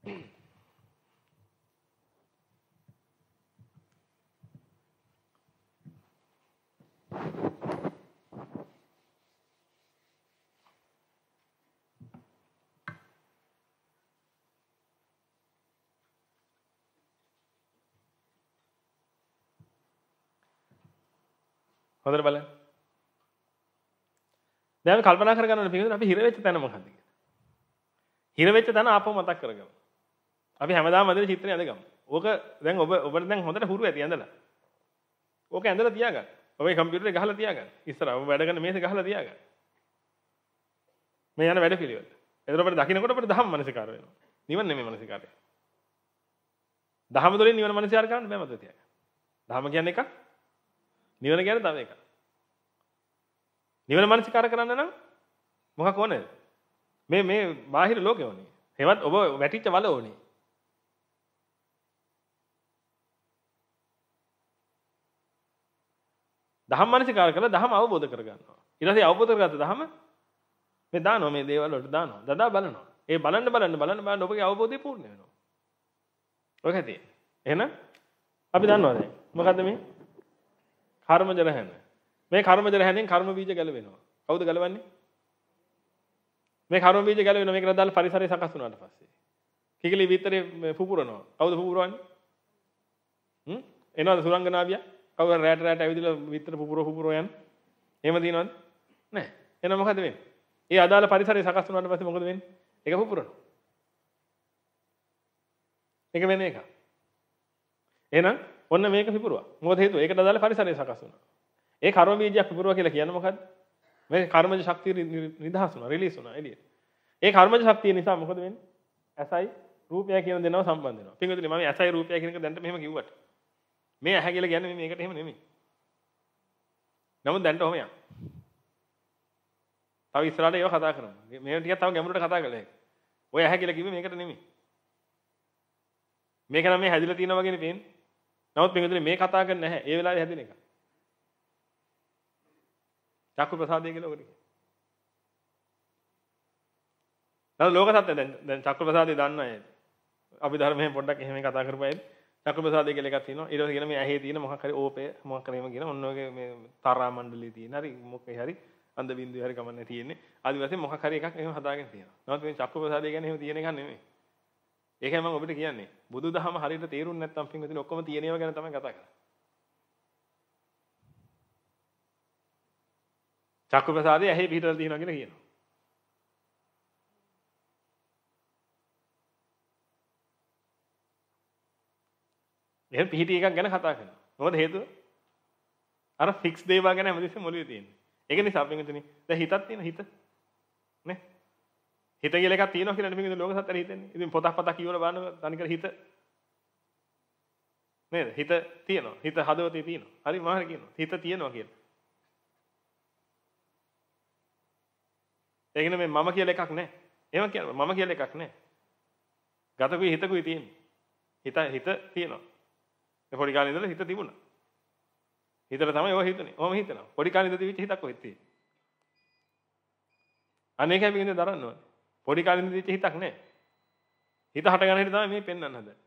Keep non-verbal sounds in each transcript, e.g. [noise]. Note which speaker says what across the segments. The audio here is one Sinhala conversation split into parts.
Speaker 1: හොඳට බලන්න. දැන් කල්පනා කරගන්න ඕනේ පිටින් අපි හිර වෙච්ච තැන මොකද්ද කියලා. හිර වෙච්ච තැන ආපහු මතක් කරගමු. අපි හැමදාම අඳින චිත්‍රය අඳගමු. ඕක දැන් ඔබ ඔබට දැන් හොඳට හුරු ඇති ඇඳලා. ඕක ඇඳලා තියාගන්න. ඔබේ කම්පියුටරේ ගහලා තියාගන්න. ඉස්සර ඔබ වැඩ කරන මේසෙ ගහලා තියාගන්න. මේ යන වැඩ පිළිවෙල. ඒතර ඔබට දකින්නකොට ඔබට දහම් මනසිකාර වෙනවා. නිවන් නෙමෙයි මනසිකාරය. දහම තුළින් නිවන මනසිකාර කරන්න බෑ මතක තියාගන්න. දහම කියන්නේ එකක්. නිවන කියන්නේ තව එකක්. නිවන මනසිකාර කරන්න නම් මොකක් ඕනේද? මේ මේ බාහිර ලෝකේ ඕනේ. හේවත් ඔබ වැටිච්ච වල ඕනේ. දහම් මනසිකාර කරලා දහම අවබෝධ කරගන්නවා. ඊට පස්සේ අවබෝධ කරගත්ත දහම මේ දානවා මේ දේවල් වලට දානවා. දදා බලනවා. ඒ බලන්න බලන්න බලන්න බලන්න ඔබගේ අවබෝධය පූර්ණ වෙනවා. ඔක ඇති. එහෙනම් අපි දන්නවා දැන්. මොකද්ද මේ? කර්මජ රැහැන. මේ කර්මජ රැහැනෙන් කර්ම බීජ ගැලවෙනවා. කවුද ගලවන්නේ? මේ කර්ම බීජ ගැලවෙනවා මේකට දාලා පරිසරය සකස් වුණාට පස්සේ. කිකිලි විතරේ පුපුරනවා. කවුද පුපුරවන්නේ? හ්ම්? එනවාද සුරංගනාවියා? කවුරු රැට රැට ඇවිදලා විතර පුපුර පුපුර යන. එහෙම දිනවද? නැහැ. එහෙනම් මොකද වෙන්නේ? ඒ අදාළ පරිසරය සකස් වුණාට පස්සේ මොකද වෙන්නේ? ඒක පුපුරනවා. ඒක වෙන එකක්. එහෙනම් ඔන්න මේක පිපුරුවා. මොකද හේතුව? ඒකට අදාළ පරිසරය සකස් වුණා. ඒ කර්ම බීජයක් පිපුරුවා කියලා කියන්නේ මොකද්ද? මේ කර්මජ ශක්තිය නිදහස් වුණා, රිලීස් වුණා එළියට. ඒ කර්මජ ශක්තිය නිසා මොකද වෙන්නේ? ඇසයි රූපය කියන දෙනව සම්බන්ධ වෙනවා. පින්වතුනි මම ඇසයි රූපය කියන එක දැන්ට මෙහෙම කිව්වට මේ ඇහැ කියලා කියන්නේ මේකට එහෙම නෙමෙයි. නමුත් දැන්ට ඔහම යන. තව ඉස්සරහට ඒව කතා කරමු. මේ ටිකක් තව ගැඹුරට කතා කරලා ඒක. ඔය ඇහැ කියලා කිව්වේ මේකට නෙමෙයි. මේක නම් මේ හැදිලා තියෙනවා වගේනේ පේන්නේ. නමුත් මේකෙන් මේ කතා කරන්නේ නැහැ. ඒ වෙලාවේ හැදෙන එක. චක්කු ප්‍රසාදය කියලා ඔකට කියනවා. දැන් ලෝක සත්‍ය දැන් දැන් චක්කු ප්‍රසාදය දන්නා අය. අපි ධර්මයෙන් පොඩ්ඩක් එහෙම කතා කරපුවා ලකුණු ප්‍රසාදය කියලා එකක් තියෙනවා. ඊට පස්සේ කියන මේ ඇහි තියෙන මොකක් හරි ඕපය මොකක් හරි එහෙම කියන ඔන්න ඔයගේ මේ තරා මණ්ඩලයේ තියෙන හරි මොකේ හරි අන්ද බින්දුවේ හරි ගමන්නේ තියෙන්නේ. ආදි වශයෙන් මොකක් හරි එකක් එහෙම හදාගෙන තියෙනවා. නමුත් මේ චක්කු ප්‍රසාදය කියන්නේ එහෙම තියෙන එකක් නෙමෙයි. ඒකයි මම ඔබට කියන්නේ. බුදුදහම හරියට තේරුම් නැත්නම් පින්විතින් ඔක්කොම තියෙන ඒවා ගැන තමයි කතා කරන්නේ. චක්කු ප්‍රසාදය ඇහි පිටරල් තියෙනවා කියලා කියනවා. එහෙම පිහිටි එකක් ගැන කතා කරනවා. මොකද හේතුව? අර ෆික්ස් දේවල් ගැන හැමදෙස්සෙම මොළුවේ තියෙන්නේ. ඒක නිසා පින්විතනි දැන් හිතක් තියෙන හිත නේ? හිත කියලා එකක් තියෙනවා කියලා නෙමෙයි ලෝක සත්‍යය හිතන්නේ. ඉතින් පොතක් පතක් කියවලා බලන්න තනිකර හිත නේද? හිත තියෙනවා. හිත හදවතේ තියෙනවා. හරි මම කියනවා. හිත තියෙනවා කියලා. ඒ කියන්නේ මම කියලා එකක් නැහැ. එහෙම කියනවා. මම කියලා එකක් නැහැ. ගතකුයි හිතකුයි තියෙන්නේ. හිත හිත තියෙනවා. මේ පොඩි කාලේ ඉඳලා හිත තිබුණා. හිතලා තමයි ඔය හිතන්නේ. ඔහම හිතනවා. පොඩි කාලේ ඉඳලා තිබිච්ච හිතක් ඔහෙත් තියෙන්නේ. අනේක හැම කෙනෙක් දරන්න ඕනේ. පොඩි කාලේ ඉඳලා තිබිච්ච හිතක් නෑ. හිත හට ගන්න හැටි තමයි මේ පෙන්වන්න හදන්නේ.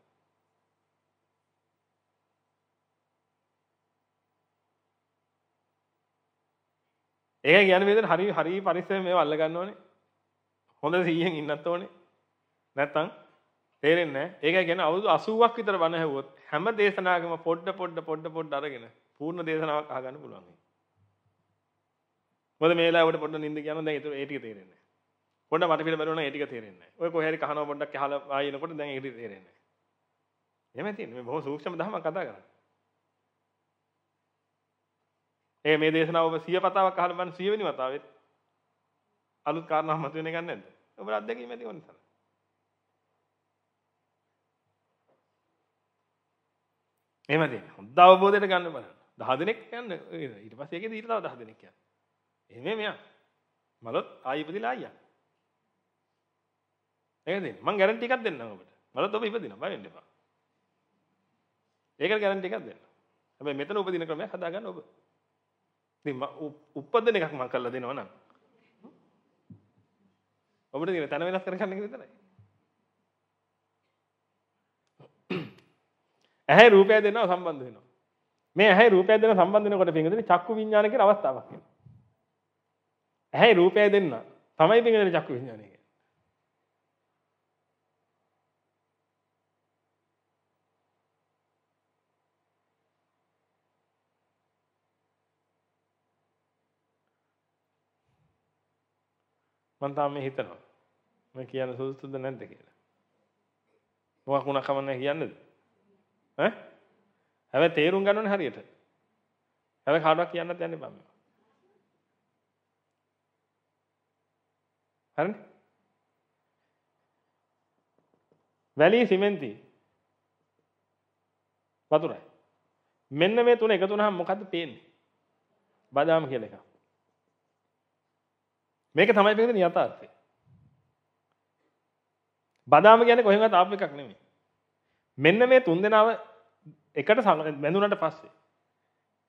Speaker 1: ඒක කියන්නේ මේ හරි හරි පරිස්සමෙන් මේව අල්ල ගන්න ඕනේ. හොඳ 100න් ඉන්නත් ඕනේ. නැත්තම් තේරෙන්න ඒක ගැන අවුදු අසුවක් විතර වනහැවොත් හැම දේශනාගම පොඩ්ඩ පොඩ්ඩ පොඩ්ඩ පොඩ්ඩ අරගෙන පූර්ණ දේශනාවක් අහගන්න පුළුවන්. මොකද මේලාවට පොඩ්ඩ නිින්ද කියන දැන් ඒක ඒ ටික තේරෙන්නේ. පොඩ්ඩ මට පිළ බැලුවා නම් ඒ ටික තේරෙන්නේ. ඔය කොහේ හරි කහනවා පොඩ්ඩක් අහලා ආයෙනකොට දැන් ඒක තේරෙන්නේ. එහෙමයි තියෙන්නේ. මේ බොහොම සූක්ෂම ධර්මයක් කතා කරන්නේ. ඒ මේ දේශනාව ඔබ 100 පතාවක් අහලා බලන්න 100 වෙනි වතාවෙත් අලුත් කාරණාවක් මතුවෙන එක නැද්ද? ඔබට අත්දැකීම ඇති ඕන නිසා. එම තිය හොඳ අවබෝධයට ගන්න බල දහ දෙනෙක් යන්න ඉට පසේක දීරතාව දහ දෙනෙක් යන්න එහම මෙයා මලොත් ආයිපදිලා අයිය ඒද මං ගැරටිකක් දෙන්න ඔබට මලත් ඔබ ඉපදින බන්නවා ඒක ගැරටිකක් දෙන්න ඇ මෙතන උපදින කරම හදාගන්න ඔබ උපදන එකක් මං කල්ල දෙනවනම් ඔබට තැන වෙනස් කරගන්න විතරයි ඇහැ රූපය දෙනවා සම්බන්ධ වෙනවා. මේ ඇහැ රූපය දෙන සම්බන්ධ වෙනකොට පින්විතනේ චක්කු විඥාන කියන අවස්ථාවක් එනවා. ඇහැ රූපය දෙන්න තමයි පින්විතනේ චක්කු විඥානය කියන්නේ. මම තාම හිතනවා. මම කියන්න සුදුසුද නැද්ද කියලා. මොකක් වුණා කමන්නේ කියන්නේද? ඈ හැබැයි තේරුම් ගන්න ඕනේ හරියට හැබැයි කාටවත් කියන්නත් යන්න එපා මේවා හරිනේ වැලි සිමෙන්ති වතුරයි මෙන්න මේ තුන එකතු වුණාම මොකද්ද පේන්නේ බදාම කියලා එකක් මේක තමයි පෙන්නේ යථාර්ථය. බදාම කියන්නේ කොහෙන්වත් ආපු එකක් නෙමෙයි. මෙන්න මේ තුන් දෙනාව එකට බැඳුනට පස්සේ.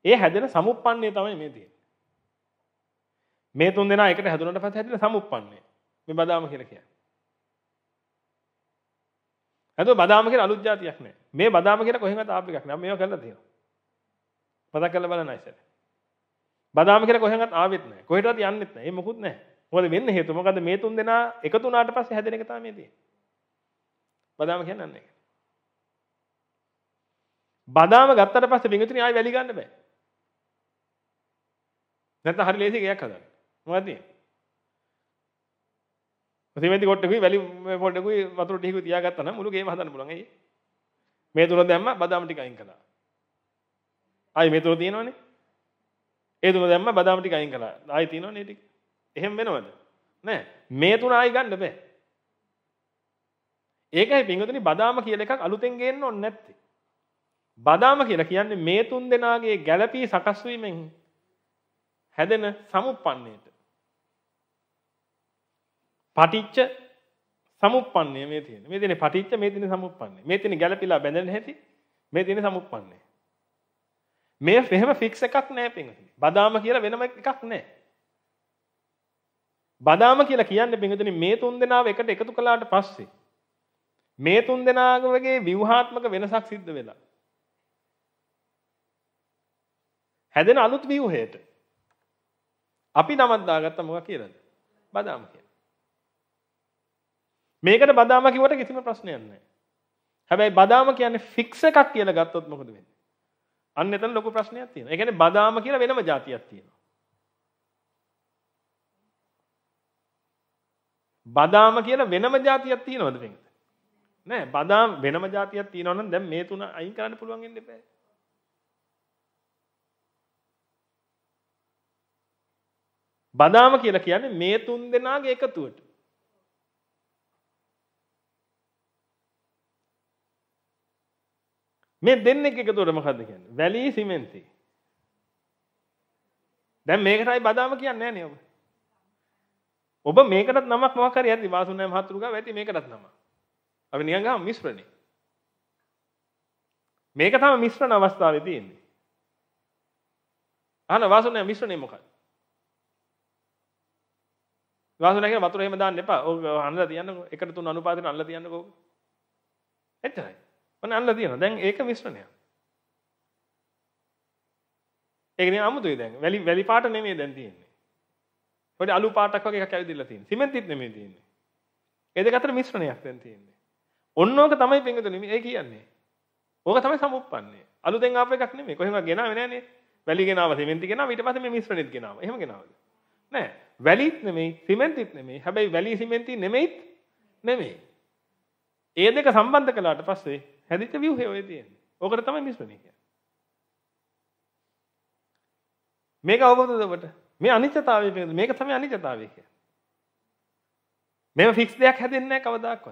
Speaker 1: ඒ හැදෙන සමුපන්නේ තමයි මේ තියෙන. මේ තුන් දෙනා එකට හැදුනට පස්සේ හැදෙන සමුපන්නේ. මේ බදාම කියලා කියන්නේ. නැතුව බදාම කියන අලුත් జాතියක් නෑ. මේ බදාම කියන කොහෙන්වත් ආපු එකක් නෑ. මේවා කරලා තියෙනවා. මතක් කරලා බලන්න ඇයිසර. බදාම කියලා කොහෙන්වත් ආවෙත් නෑ. කොහෙටවත් යන්නෙත් නෑ. ඒ මොකුත් නෑ. මොකද වෙන්න හේතුව මොකද මේ තුන් දෙනා එකතු වුණාට පස්සේ හැදෙන එක තමයි මේ තියෙන්නේ. බදාම කියන්නේ නැහැ. බදාම ගත්තට පස්සේ පිංගුතුනි ආයෙ වැලි ගන්න බෑ. නැත්නම් හරි ලේසි ගයක් හදන්න. මොකද තියෙන්නේ? සිමෙන්ති කොටකුයි වැලි පොඩකුයි වතුර ටිකකුයි තියාගත්තා නම් මුළු ගේම හදන්න පුළුවන්. ඇයි? මේ තුන දැම්ම බදාම ටික අයින් කළා. ආයෙ මේ තුන තියෙනවනේ. ඒ තුන දැම්ම බදාම ටික අයින් කළා. ආයෙ තියෙනවනේ ටික. එහෙම වෙනවද? නෑ. මේ තුන ආයෙ ගන්න බෑ. ඒකයි පිංගුතුනි බදාම කියලා එකක් අලුතෙන් ගේන්න ඕනේ නැත්තේ. බදාම කියලා කියන්නේ මේ තුන් දෙනාගේ ගැළපී සකස් වීමෙන් හැදෙන සමුප්පන්නේට. පටිච්ච සමුප්පන්නේ මේ තියෙන. මේ තියෙන පටිච්ච මේ තියෙන සමුප්පන්නේ. මේ තියෙන ගැළපීලා බැඳෙන හැටි මේ තියෙන සමුප්පන්නේ. මේ එහෙම ෆික්ස් එකක් නෑ පින්වතුනි. බදාම කියලා වෙනම එකක් නෑ. බදාම කියලා කියන්නේ පින්වතුනි මේ තුන් දෙනාව එකට එකතු කළාට පස්සේ මේ තුන් දෙනාගමගේ ව්‍යුහාත්මක වෙනසක් සිද්ධ වෙලා හැදෙන අලුත් ව්‍යුහයට. අපි නමක් දාගත්ත මොකක් කියලාද? බදාම කියලා. මේකට බදාම කිව්වට කිසිම ප්‍රශ්නයක් නැහැ. හැබැයි බදාම කියන්නේ ෆික්ස් එකක් කියලා ගත්තොත් මොකද වෙන්නේ? අන්න එතන ලොකු ප්‍රශ්නයක් තියෙනවා. ඒ කියන්නේ බදාම කියලා වෙනම જાතියක් තියෙනවා. බදාම කියලා වෙනම જાතියක් තියෙනවද වෙනද? නෑ බදාම වෙනම જાතියක් තියෙනවනම් දැන් මේ තුන අයින් කරන්න පුළුවන් වෙන්නේ නැහැ. බදාම කියලා කියන්නේ මේ තුන් දෙනාගේ එකතුවට. මේ දෙන්නෙක් එකතුවට මොකද්ද කියන්නේ? වැලි සිමෙන්ති. දැන් මේකටයි බදාම කියන්නේ නෑනේ ඔබ. ඔබ මේකටත් නමක් මොකක් හරි හරි වාසුනාය මහතුරුගා වැටි මේකටත් නම. අපි නිකන් ගහමු මිශ්‍රණේ. මේක තමයි මිශ්‍රණ අවස්ථාවේ තියෙන්නේ. අහන වාසුනාය මිශ්‍රණේ මොකක්ද? වාසුනා කියන වතුර එහෙම දාන්න එපා. ඕක අනලා තියන්නකෝ. 1ට 3 අනුපාතයෙන් අනලා තියන්නකෝ. එච්චරයි. ඔන්න අනලා තියනවා. දැන් ඒක මිශ්‍රණයක්. ඒක නේ අමුතුයි දැන්. වැලි වැලි පාට නෙමෙයි දැන් තියෙන්නේ. පොඩි අලු පාටක් වගේ එකක් ඇවිදිලා තියෙන්නේ. සිමෙන්තිත් නෙමෙයි තියෙන්නේ. ඒ දෙක අතර මිශ්‍රණයක් දැන් තියෙන්නේ. ඔන්නෝක තමයි පින්විතනේ මේ කියන්නේ. ඕක තමයි සමුප්පන්නේ. අලුතෙන් ආපු එකක් නෙමෙයි. කොහෙම ගෙනාවේ නෑනේ. වැලි ගෙනාවා, සිමෙන්ති ගෙනාවා, ඊට පස්සේ මේ මිශ්‍රණෙත් ගෙනාවා. එහෙම ගෙනාවද? නෑ. වැලිත් නෙමෙයි සිමෙන්තිත් නෙමෙයි හැබැයි වැලි සිමෙන්ති නෙමෙයිත් නෙමෙයි. ඒ දෙක සම්බන්ධ කළාට පස්සේ හැදිච්ච ව්‍යුහය ඔය තියෙන්නේ. ඕකට තමයි මිස්මනි කියන්නේ. මේක අවබෝධද ඔබට? මේ අනිත්‍යතාවය පිළිබඳ මේක තමයි අනිත්‍යතාවය කියන්නේ. මේව ෆික්ස් දෙයක් හැදෙන්නේ නැහැ කවදාවත්.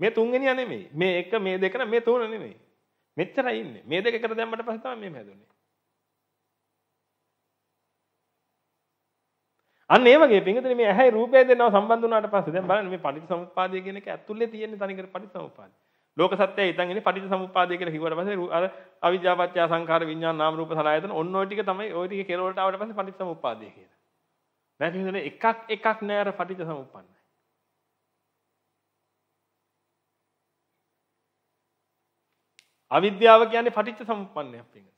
Speaker 1: මේ තුන්වෙනියා නෙමෙයි. මේ එක මේ දෙක මේ තුන නෙමෙයි. මෙච්චරයි ඉන්නේ. මේ දෙක එකට දැම්මට පස්සේ තමයි මේ හැදුනේ. අන්න ඒ වගේ පිංගුතුනි මේ ඇහැයි රූපයයි දෙන්නව සම්බන්ධ වුණාට පස්සේ දැන් බලන්න මේ පටිච්චසමුප්පාදය කියන එක ඇතුලේ තියෙන තනිකර පටිච්චසමුප්පාදය. ලෝක සත්‍යය ඉතින් ඉන්නේ පටිච්චසමුප්පාදය කියලා කිව්වට පස්සේ අර අවිජ්ජා පත්‍ය සංඛාර විඥාන නාම රූප සලආයතන ඔන්න ඔය ටික තමයි ඔය ටික කෙරවලට ආවට පස්සේ පටිච්චසමුප්පාදය කියලා. නැති හිතන එකක් එකක් නෑ අර පටිච්චසමුප්පන්නයි. අවිද්‍යාව කියන්නේ පටිච්චසමුප්පන්නයක් පිටින්.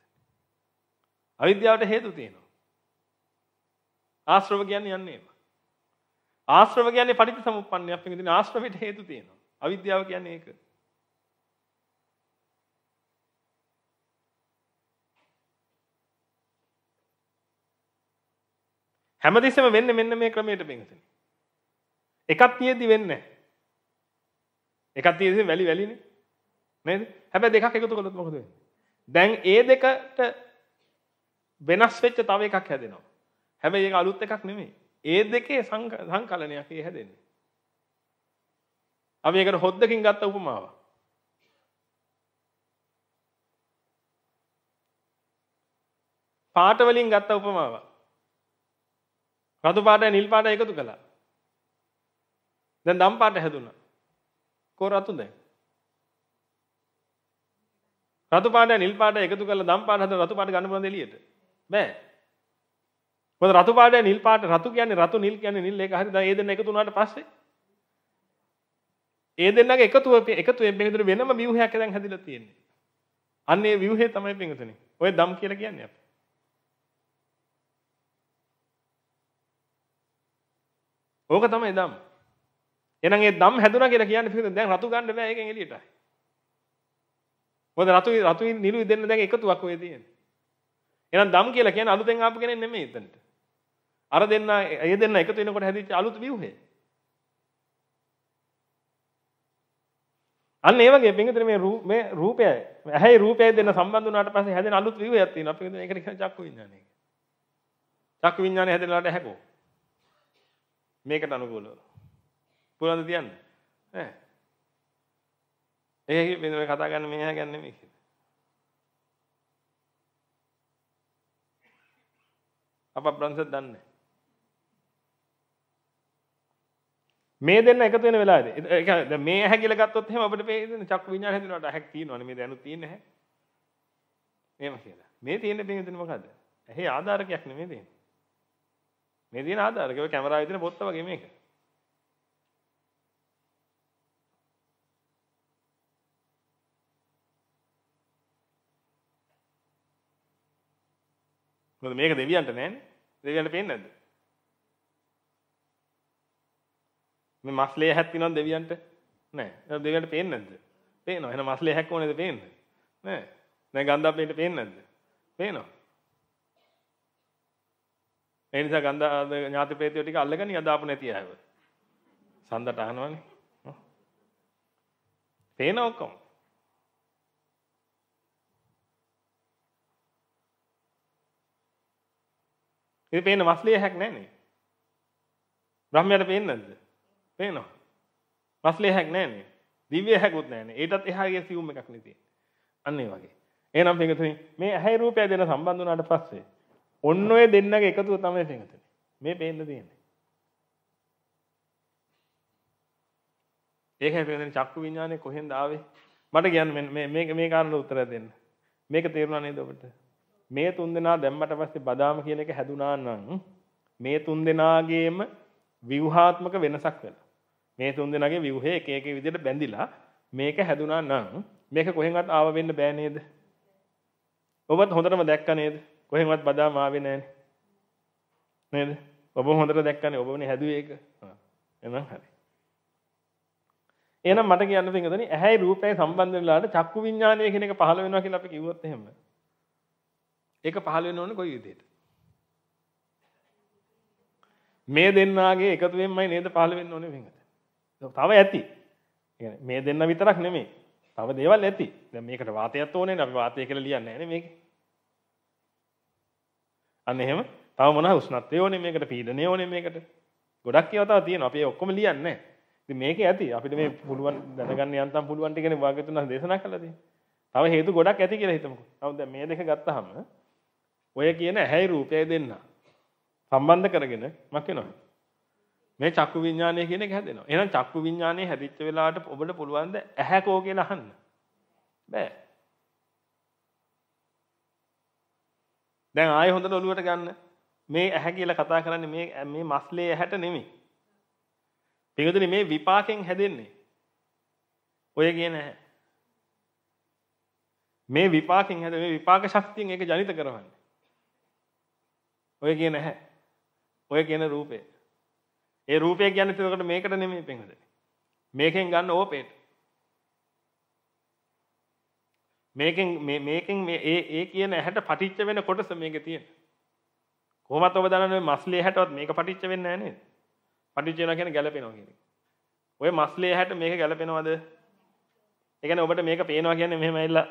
Speaker 1: අවිද්‍යාවට හේතු තියෙනවා. ආශ්‍රව කියන්නේ යන්නේම. ආශ්‍රව කියන්නේ පටිච්චසමුප්පන්නයක්. පිටින් ආශ්‍රවයට හේතු තියෙනවා. අවිද්‍යාව කියන්නේ ඒක. හැමතිස්සෙම වෙන්නේ මෙන්න මේ ක්‍රමයට බින්දෙන. එකක් තියෙද්දි වෙන්නේ නැහැ. එකක් තියෙද්දි වැලි වැලිනේ. නේද? හැබැයි දෙකක් එකතු කළොත් මොකද වෙන්නේ? දැන් ඒ දෙකට වෙනස් වෙච්ච තව එකක් හැදෙනවා. හැබැයි ඒක අලුත් එකක් නෙමෙයි. ඒ දෙකේ සංකලනයක් ඒ හැදෙන්නේ. අපි ඒකට හොද්දකින් ගත්ත උපමාවක්. පාට වලින් ගත්ත උපමාවක්. රතු පාටයි නිල් පාටයි එකතු කළා. දැන් දම් පාට හැදුනා. කො රතු දැන්? රතු පාටයි නිල් පාටයි එකතු කළා දම් පාට හැදුන රතු පාට ගන්න පුළුවන් එළියට. බෑ. මොකද රතු පාටයි නිල් පාට රතු කියන්නේ රතු නිල් කියන්නේ නිල් ඒක හරි දැන් ඒ දෙන්න එකතු වුණාට පස්සේ ඒ දෙන්නගේ එකතුව එකතු වෙන පිටුර වෙනම ව්‍යුහයක් දැන් හැදිලා තියෙන්නේ අන්න ඒ ව්‍යුහේ තමයි පිටුනේ ඔය දම් කියලා කියන්නේ අපි ඕක තමයි දම් එහෙනම් ඒ දම් හැදුනා කියලා කියන්නේ පිටුනේ දැන් රතු ගන්න බෑ ඒකෙන් එළියටයි මොකද රතු රතු නිලු දෙන්න දැන් එකතුවක් ඔය තියෙන්නේ එහෙනම් දම් කියලා කියන්නේ අලුතෙන් ආපු කෙනෙක් නෙමෙයි එතනට අර දෙන්න ඒ දෙන්න එකතු වෙනකොට හැදිච්ච අලුත් ව්‍යුහය. අන්න ඒ වගේ පින්විතනේ මේ රූප මේ රූපය ඇහැයි රූපයයි දෙන්න සම්බන්ධ වුණාට පස්සේ හැදෙන අලුත් ව්‍යුහයක් තියෙනවා. අපි කියන්නේ ඒකට කියන චක්කු විඥානය කියලා. චක්කු විඥානය හැදෙනාට ඇහැකෝ. මේකට අනුකූලව. පුළුවන්ද තියන්න? ඈ. ඒක මේ කතා ගන්න මෙයා ගැන නෙමෙයි කියලා. අප බ්‍රංශ දන්නේ මේ දෙන්න එකතු වෙන වෙලාවේදී මේ ඇහැ කියලා ගත්තොත් එහෙම අපිට මේ චක්කු විඤ්ඤාණ හැදෙනවට ඇහැක් තියෙනවනේ මේ දැනුත් තියෙන ඇහැ. එහෙම කියලා. මේ තියෙන බින්දුනේ මොකද්ද? ඇහි ආධාරකයක් නෙමෙයි තියෙන්නේ. මේ තියෙන ආධාරකය ඔය කැමරාවේ තියෙන පොත්ත වගේ මේක. මොකද මේක දෙවියන්ට නෑනේ. දෙවියන්ට පේන්නේ නැද්ද? මේ මස් ලේහයක් තියෙනවද දෙවියන්ට? නෑ. එහෙනම් දෙවියන්ට පේන්නේ නැද්ද? පේනවා. එහෙනම් මස් ලේහයක් ඕනේද පේන්නේ? නෑ. දැන් ගන්ධබ්බේට පේන්නේ නැද්ද? පේනවා. ඒ නිසා ගන්ධ ඥාති ප්‍රේතය ටික අල්ලගනි අදාපු නැති අයව. සඳට අහනවනේ. පේන ඔක්කොම. ඒ පේන මස්ලියක් නැන්නේ. බ්‍රහ්මයාට පේන්නේ නැද්ද? පේනවා. මස්ලේ හැක් නෑනේ. දිව්‍ය හැකුත් නෑනේ. ඒකටත් එහාගේ සියුම් එකක් නේ තියෙන්නේ. අන්න ඒ වගේ. එහෙනම් පින්තුනි මේ ඇහැ රූපය දෙන සම්බන්ධ වුණාට පස්සේ ඔන්න ඔය දෙන්නගේ එකතුව තමයි පින්තුනි. මේ පේන්න තියෙන්නේ. ඒකයි පින්තුනි චක්කු විඥානේ කොහෙන්ද ආවේ? මට කියන්න මේ මේ මේ කාරණේ උත්තර දෙන්න. මේක තේරුණා නේද ඔබට? මේ තුන් දෙනා දැම්මට පස්සේ බදාම කියන එක හැදුනා නම් මේ තුන් දෙනාගේම ව්‍යුහාත්මක වෙනසක් වෙනවා. මේ තුන් දෙනාගේ ව්‍යුහය එක එක විදිහට බැඳිලා මේක හැදුනා නම් මේක කොහෙන්වත් ආව වෙන්න බෑ නේද? ඔබත් හොඳටම දැක්ක නේද? කොහෙන්වත් බදාම ආවේ නෑනේ. නේද? ඔබ හොඳට දැක්කනේ ඔබනේ හැදුවේ ඒක. එහෙනම් හරි. එහෙනම් මට කියන්න තියෙන්නේ ඇහැයි රූපයයි සම්බන්ධ වෙලාට චක්කු විඥානය කියන එක පහළ වෙනවා කියලා අපි කිව්වොත් එහෙම. ඒක පහළ වෙන්න ඕනේ කොයි විදිහට? මේ දෙන්නාගේ එකතු වෙන්නමයි නේද පහළ වෙන්න ඕනේ මේක. තව ඇති මේ දෙන්න විතරක් නෙමේ තව දේවල් ඇති දැ මේකට වාතයත් ඕනේ අපි වාතය කළ ලියන්න න මේක අන්න එහෙම තව මොන උස්නත්ය ඕනේ මේකට පීඩනය ඕනේ මේකට ගොඩක් ඒවතාව තියෙන අපේ ඔක්කොම ලියන්න මේක ඇති අපිට මේ පුළුවන් දැනගන්න යන්තම් පුළුවන්ටිගෙන වාගතුන දේශනා කලදී තව හේතු ගොඩක් ඇති කියලා හිතමු. නමුත් දැන් මේ දෙක ගත්තහම ඔය කියන ඇහැයි රූපයයි දෙන්න සම්බන්ධ කරගෙන මක් වෙනවා. මේ චක්කු විඥානය කියන එක හැදෙනවා. එහෙනම් චක්කු විඥානය හැදිච්ච වෙලාවට ඔබට පුළුවන් ද ඇහැ කෝ කියලා අහන්න. බෑ. දැන් ආයෙ හොඳට ඔළුවට ගන්න. මේ ඇහැ කියලා කතා කරන්නේ මේ මේ මස්ලේ ඇහැට නෙමෙයි. පිටුදුනේ මේ විපාකෙන් හැදෙන්නේ. ඔය කියන ඇහැ. මේ විපාකෙන් හැද මේ විපාක ශක්තියෙන් ඒක ජනිත කරවන්නේ. ඔය කියන ඇහැ. ඔය කියන රූපේ. ඒ රූපය කියන්නේ එතකොට මේකට නෙමෙයි පින්වදනේ. මේකෙන් ගන්න ඕපේට. මේකෙන් මේ මේකෙන් මේ ඒ ඒ කියන ඇහැට පටිච්ච වෙන කොටස මේකේ තියෙන. කොහොමත් ඔබ දන්නවනේ මස්ලේ හැටවත් මේක පටිච්ච වෙන්නේ නැහැ නේද? පටිච්ච වෙනවා කියන්නේ ගැළපෙනවා කියන එක. ඔය මස්ලේ හැට මේක ගැළපෙනවද? ඒ කියන්නේ ඔබට මේක පේනවා කියන්නේ මෙහෙම ඇවිල්ලා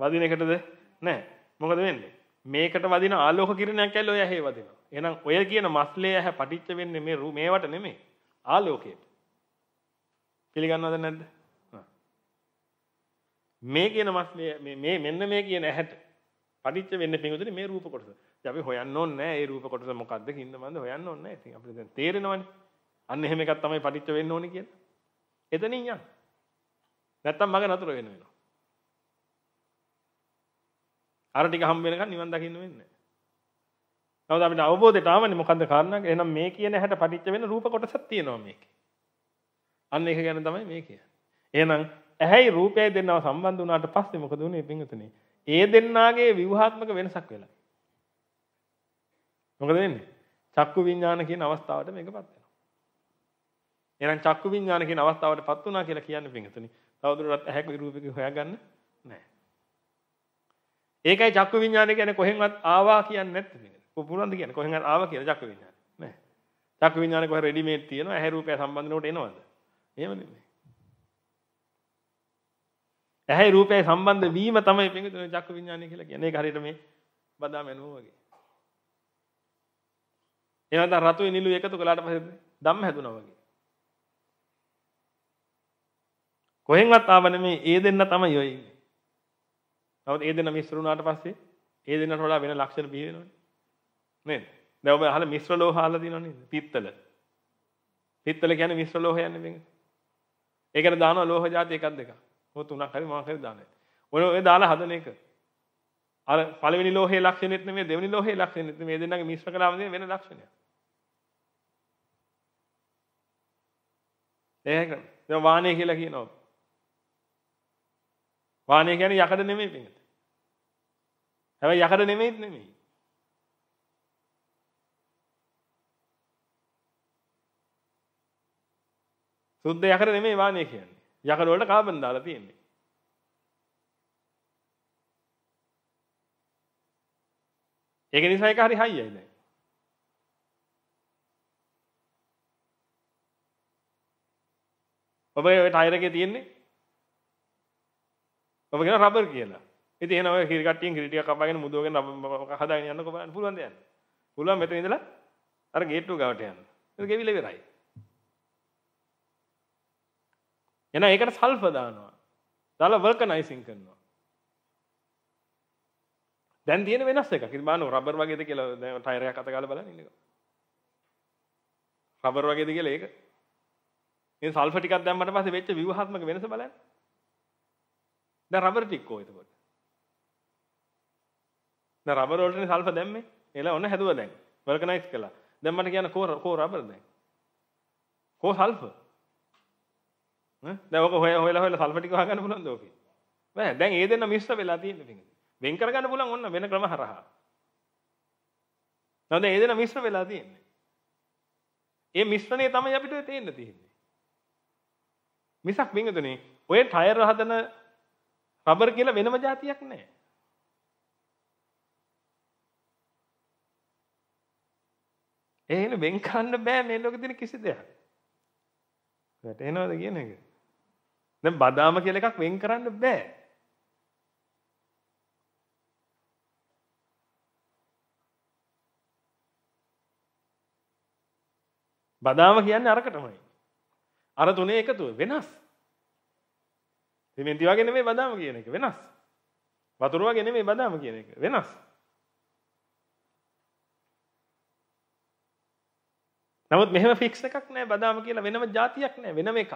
Speaker 1: වදින එකටද? නැහැ. මොකද වෙන්නේ? මේකට වදින ආලෝක කිරණයක් ඇවිල්ලා ඔය ඇහි වදිනවා. එහෙනම් ඔය කියන මස්ලේ ඇහැ පටිච්ච වෙන්නේ මේ රූ මේවට නෙමෙයි ආලෝකයට. පිළිගන්නවද නැද්ද? මේ කියන මස්ලේ මේ මෙන්න මේ කියන ඇහැට පටිච්ච වෙන්නේ පිටුදුනේ මේ රූප කොටස. ඉතින් අපි හොයන්න ඕනේ නැහැ ඒ රූප කොටස මොකද්ද කින්ද මන්ද හොයන්න ඕනේ නැහැ. ඉතින් අපිට දැන් තේරෙනවනේ. අන්න එහෙම එකක් තමයි පටිච්ච වෙන්න ඕනේ කියලා. එතනින් යන්න. නැත්තම් මග නතර වෙන වෙනවා. අර ටික හම් වෙනකන් නිවන් දකින්න වෙන්නේ නැහැ. නමුත් අපිට අවබෝධයට ආවනේ මොකද්ද කාරණා? එහෙනම් මේ කියන හැට පටිච්ච වෙන රූප කොටසක් තියෙනවා මේකේ. අන්න ඒක ගැන තමයි මේ කියන්නේ. එහෙනම් ඇහැයි රූපයයි දෙන්නව සම්බන්ධ වුණාට පස්සේ මොකද වුනේ පින්විතනේ? ඒ දෙන්නාගේ ව්‍යුහාත්මක වෙනසක් වෙලා. මොකද වෙන්නේ? චක්කු විඥාන කියන අවස්ථාවට මේකපත් වෙනවා. එහෙනම් චක්කු විඥාන කියන අවස්ථාවටපත් වුණා කියලා කියන්නේ පින්විතනේ. තවදුරටත් ඇහැක රූපික හොයාගන්න නැහැ. ඒකයි චක්කු විඥානය කියන්නේ කොහෙන්වත් ආවා කියන්නේ නැත්තේ නේද? පුළුවන්ද කියන්නේ කොහෙන්වත් ආවා කියලා චක්කු විඥානය. නෑ. චක්කු විඥානය කොහේ රෙඩිමේඩ් තියෙනවා? ඇහැ රූපය සම්බන්ධනකොට එනවද? එහෙම නෙමෙයි. ඇහැ රූපය සම්බන්ධ වීම තමයි පින්විතන චක්කු විඥානය කියලා කියන්නේ. ඒක හරියට මේ බදාම යනවා වගේ. එහෙනම් දැන් රතුයි නිලුයි එකතු කළාට පස්සේ ධම්ම හැදුනා වගේ. කොහෙන්වත් ආව නෙමෙයි ඒ දෙන්න තමයි යොයි. නමුත් ඒ දෙන මිශ්‍ර වුණාට පස්සේ ඒ දෙන්නට වඩා වෙන ලක්ෂණ බිහි වෙනවනේ. නේද? දැන් ඔබ අහලා මිශ්‍ර ලෝහ අහලා තියෙනව නේද? පිත්තල. පිත්තල කියන්නේ මිශ්‍ර ලෝහයක් නෙමෙයි. ඒකට දානවා ලෝහ જાති එකක් දෙකක්. ඔය තුනක් හරි මොකක් හරි දානවා. ඔය ඔය දාලා හදන එක. අර පළවෙනි ලෝහයේ ලක්ෂණෙත් නෙමෙයි දෙවෙනි ලෝහයේ ලක්ෂණෙත් නෙමෙයි දෙන්නගේ මිශ්‍ර කළාම තියෙන වෙන ලක්ෂණයක්. ඒක දැන් වානේ කියලා කියනවා. වානය කියන්නේ යකඩ නෙමෙයි පිටත. හැබැයි යකඩ නෙමෙයිත් නෙමෙයි. සුද්ධ යකඩ නෙමෙයි වානය කියන්නේ. යකඩ වලට කාබන් දාලා තියෙන්නේ. ඒක නිසා ඒක හරි හයියයි දැන්. ඔබේ ටයර් එකේ තියෙන්නේ මම කියන රබර් කියලා. ඉතින් එහෙනම් ඔය කිරි කට්ටියෙන් කිරි ටිකක් කපගෙන මුදුවගෙන හදාගෙන යන්නකො බලන්න පුළුවන් දයන්. පුළුවන් මෙතන ඉඳලා අර ගේට්ටුව ගාවට යන්න. ඒක ගෙවිලා ඉවරයි. එහෙනම් ඒකට සල්ෆ දානවා. දාලා වල්කනයිසින් කරනවා. දැන් තියෙන වෙනස් එකක්. ඉතින් බලන්න රබර් වගේද කියලා දැන් ටයර් එකක් අත ගාලා බලන්න ඉන්නකෝ. රබර් වගේද කියලා ඒක. මේ සල්ෆර් ටිකක් දැම්මට පස්සේ වෙච්ච ව්‍යුහාත්මක වෙනස බලන්න. දැන් රබර් ටික්කෝ එතකොට. දැන් රබර් වලටනේ සල්ෆර් දැම්මේ. ඒලා ඔන්න හැදුවා දැන්. වල්කනයිස් කළා. දැන් මට කියන්න කෝ කෝ රබර් දැන්. කෝ සල්ෆර්. ඈ දැන් ඔක හොය හොයලා හොයලා සල්ෆර් ටික හොයාගන්න පුළුවන්ද ඕකේ? බෑ. දැන් ඒ දෙන්න මිශ්‍ර වෙලා තියෙන පිංගු. වෙන් කරගන්න පුළුවන් ඔන්න වෙන ක්‍රම හරහා. නැත්නම් ඒ දෙන මිශ්‍ර වෙලා තියෙන්නේ. ඒ මිශ්‍රණය තමයි අපිට තේන්න තියෙන්නේ. මිසක් වින්දුනේ ඔය ටයර් හදන රබර් කියලා වෙනම જાතියක් නැහැ. එහෙනම් වෙන් කරන්න බෑ මේ ලෝකෙ තියෙන කිසි දෙයක්. වැටෙනවද කියන එක? දැන් බදාම කියලා එකක් වෙන් කරන්න බෑ. බදාම කියන්නේ අරකටමයි. අර තුනේ එකතුව වෙනස්. සිමෙන්ති වගේ නෙමෙයි බදාම කියන එක වෙනස්. වතුර වගේ නෙමෙයි බදාම කියන එක වෙනස්. නමුත් මෙහෙම ෆික්ස් එකක් නැහැ බදාම කියලා වෙනම જાතියක් නැහැ වෙනම එකක්.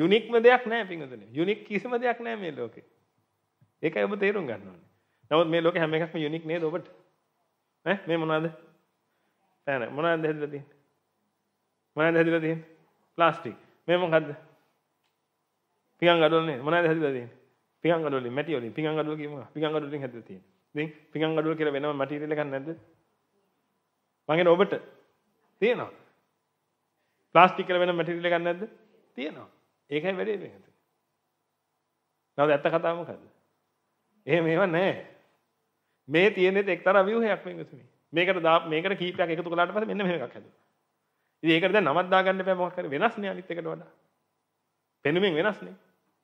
Speaker 1: යුනික්ම දෙයක් නැහැ පින්වතුනි. යුනික් කිසිම දෙයක් නැහැ මේ ලෝකේ. ඒකයි ඔබ තේරුම් ගන්න ඕනේ. නමුත් මේ ලෝකේ හැම එකක්ම යුනික් නේද ඔබට? ඈ මේ මොනවද? නෑ නෑ මොනවද හැදලා තියෙන්නේ? මොනවද හැදලා තියෙන්නේ? ප්ලාස්ටික්. මේ මොකද්ද? පිකන් ගඩොල් නේද මොනවද හැදිලා තියෙන්නේ පිකන් ගඩොල් වලින් මැටි වලින් පිකන් ගඩොල් කියමුවා පිකන් ගඩොල් වලින් හැදිලා තියෙන්නේ ඉතින් පිකන් ගඩොල් කියලා වෙනම මැටීරියල් එකක් නැද්ද මං කියන්නේ ඔබට තියෙනවා ප්ලාස්ටික් කියලා වෙනම මැටීරියල් එකක් නැද්ද තියෙනවා ඒකයි වැඩේ මේ නේද ඇත්ත කතාව මොකද්ද එහෙම ඒවා නැහැ මේ තියෙන්නේ එක්තරා ව්‍යුහයක් මේකතුනේ මේකට මේකට කීපයක් එකතු කළාට පස්සේ මෙන්න මෙහෙම එකක් හැදුවා. ඉතින් ඒකට දැන් නමක් දාගන්න බෑ මොකක් හරි වෙනස් නේ අනිත් එකට වඩා. පෙනුමින් වෙනස් නේ.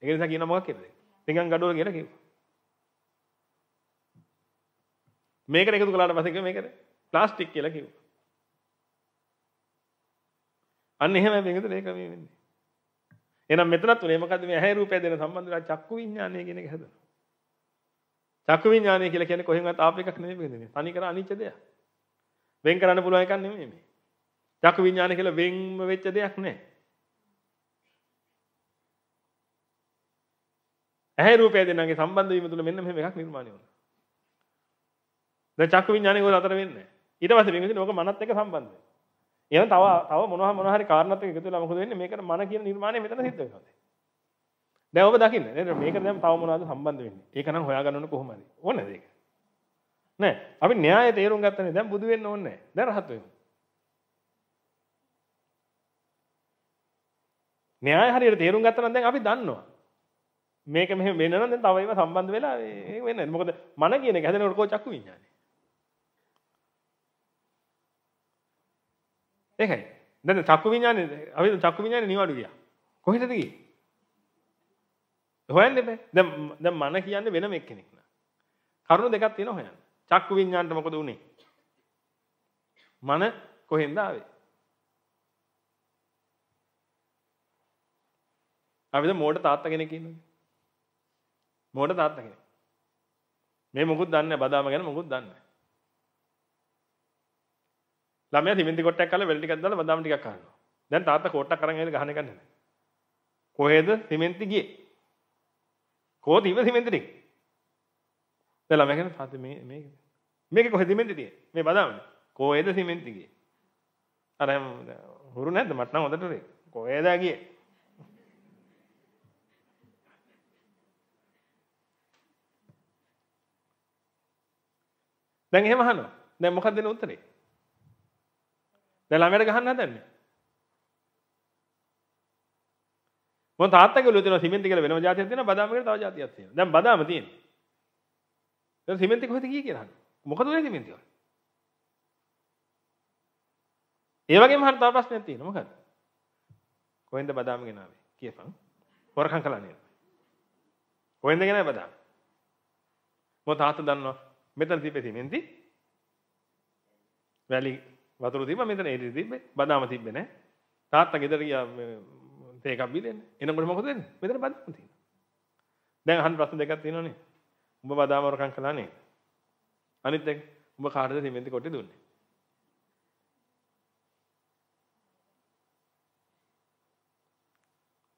Speaker 1: ඒක නිසා කියන මොකක් කියලාද? නිකන් gadol කියලා කිව්වා. මේකට එකතු කළාට පස්සේ කිව්වා මේකට ප්ලාස්ටික් කියලා කිව්වා. අන්න එහෙමයි මේකද මේක මේ වෙන්නේ. එහෙනම් මෙතනත් උනේ මොකද්ද මේ ඇහැ රූපය දෙන සම්බන්ධලා චක්කු විඥානය කියන එක හදනවා. චක්කු විඥානය කියලා කියන්නේ කොහෙන්වත් ආප එකක් නෙමෙයි මේකද මේ. තනි කර අනිච්ච දෙයක්. වෙන් කරන්න පුළුවන් එකක් නෙමෙයි මේ. චක්කු විඥානය කියලා වෙන්ම වෙච්ච දෙයක් නෑ. ඇහැ රූපය දෙන්නගේ සම්බන්ධ වීම තුළ මෙන්න මෙහෙම එකක් නිර්මාණය වුණා. දැන් චක්කු විඥානේ කොහොමද අතර වෙන්නේ? ඊට පස්සේ මේක ඉතින් ඕක මනත් එක්ක සම්බන්ධයි. එහෙනම් තව තව මොනවා මොනවා හරි කාරණාත් එක්ක එකතු වෙලා මොකද වෙන්නේ? මේකට මන කියන නිර්මාණය මෙතන සිද්ධ වෙනවා. දැන් ඔබ දකින්න නේද? මේකට දැන් තව මොනවද සම්බන්ධ වෙන්නේ? ඒක නම් හොයාගන්න ඕන කොහොමද? ඕනද ඒක? නෑ. අපි න්‍යාය තේරුම් ගත්තනේ. දැන් බුදු වෙන්න ඕනේ නෑ. දැන් රහත් වෙමු. න්‍යාය හරියට තේරුම් ගත්තා නම් දැන් අපි දන්නවා. මේක මෙහෙම වෙනවා නම් දැන් තව ඒවා සම්බන්ධ වෙලා ඒක වෙන්නේ නැහැ. මොකද මන කියන එක හැදෙනකොට කොහොම චක්කු විඤ්ඤාණය. ඒකයි. දැන් චක්කු විඤ්ඤාණය අපි චක්කු විඤ්ඤාණය නිවාඩු ගියා. කොහෙද ගියේ? හොයන්න බෑ. දැන් දැන් මන කියන්නේ වෙනම එක්කෙනෙක් නා. කරුණු දෙකක් තියෙනවා හොයන්න. චක්කු විඤ්ඤාණයට මොකද උනේ? මන කොහෙන්ද ආවේ? අපි දැන් මෝඩ තාත්තා කෙනෙක් ඉන්නවා. මොකට තාත්තා කෙනෙක්. මේ මොකුත් දන්නේ නැහැ බදාම ගැන මොකුත් දන්නේ නැහැ. ළමයා තිමින්දි කොටයක් කාලා වෙල් ටිකක් දාලා බදාම ටිකක් කනවා. දැන් තාත්තා කොටක් අරන් ඇවිල්ලා ගහන එක නෑ. කොහෙද තිමින්දි ගියේ? කොහොද ඉව තිමින්දි ටික? දැන් ළමයා කියන තාත්තා මේ මේ මේක කොහෙද තිමින්දි තියෙන්නේ? මේ බදාමනේ. කොහෙද තිමින්දි ගියේ? අර හැම හුරු නැද්ද මට නම් හොඳට රේ. කොහෙද ගියේ? දැන් එහෙම අහනවා. දැන් මොකක්ද දෙන උත්තරේ? දැන් ළමයට ගහන්න හදන්නේ. මොන් තාත්තගේ ඔළුව තියෙනවා සිමෙන්ති කියලා වෙනම જાතියක් තියෙනවා බදාම කියලා තව જાතියක් තියෙනවා. දැන් බදාම තියෙන්නේ. දැන් සිමෙන්ති කොහෙද ගියේ කියලා අහනවා. මොකද උනේ සිමෙන්ති වල? ඒ වගේම හරිය තව ප්‍රශ්නයක් තියෙනවා. මොකක්ද? කොහෙන්ද බදාම ගෙනාවේ? කියපන්. හොරකම් කළා නේද? කොහෙන්ද ගෙනාවේ බදාම? මොකද තාත්තා දන්නවා මෙතන තිබ්බේ සිමෙන්ති. වැලි වතුර තිබ්බා මෙතන ඒටි තිබ්බේ. බදාම තිබ්බේ නෑ. තාත්තා ගෙදර ගියා තේ එකක් බීදෙන්න. එනකොට මොකද වෙන්නේ? මෙතන බදාම තියෙනවා. දැන් අහන්න ප්‍රශ්න දෙකක් තියෙනවනේ. උඹ බදාම වරකම් කළා නේද? අනිත් එක උඹ කාටද සිමෙන්ති කොටේ දුන්නේ?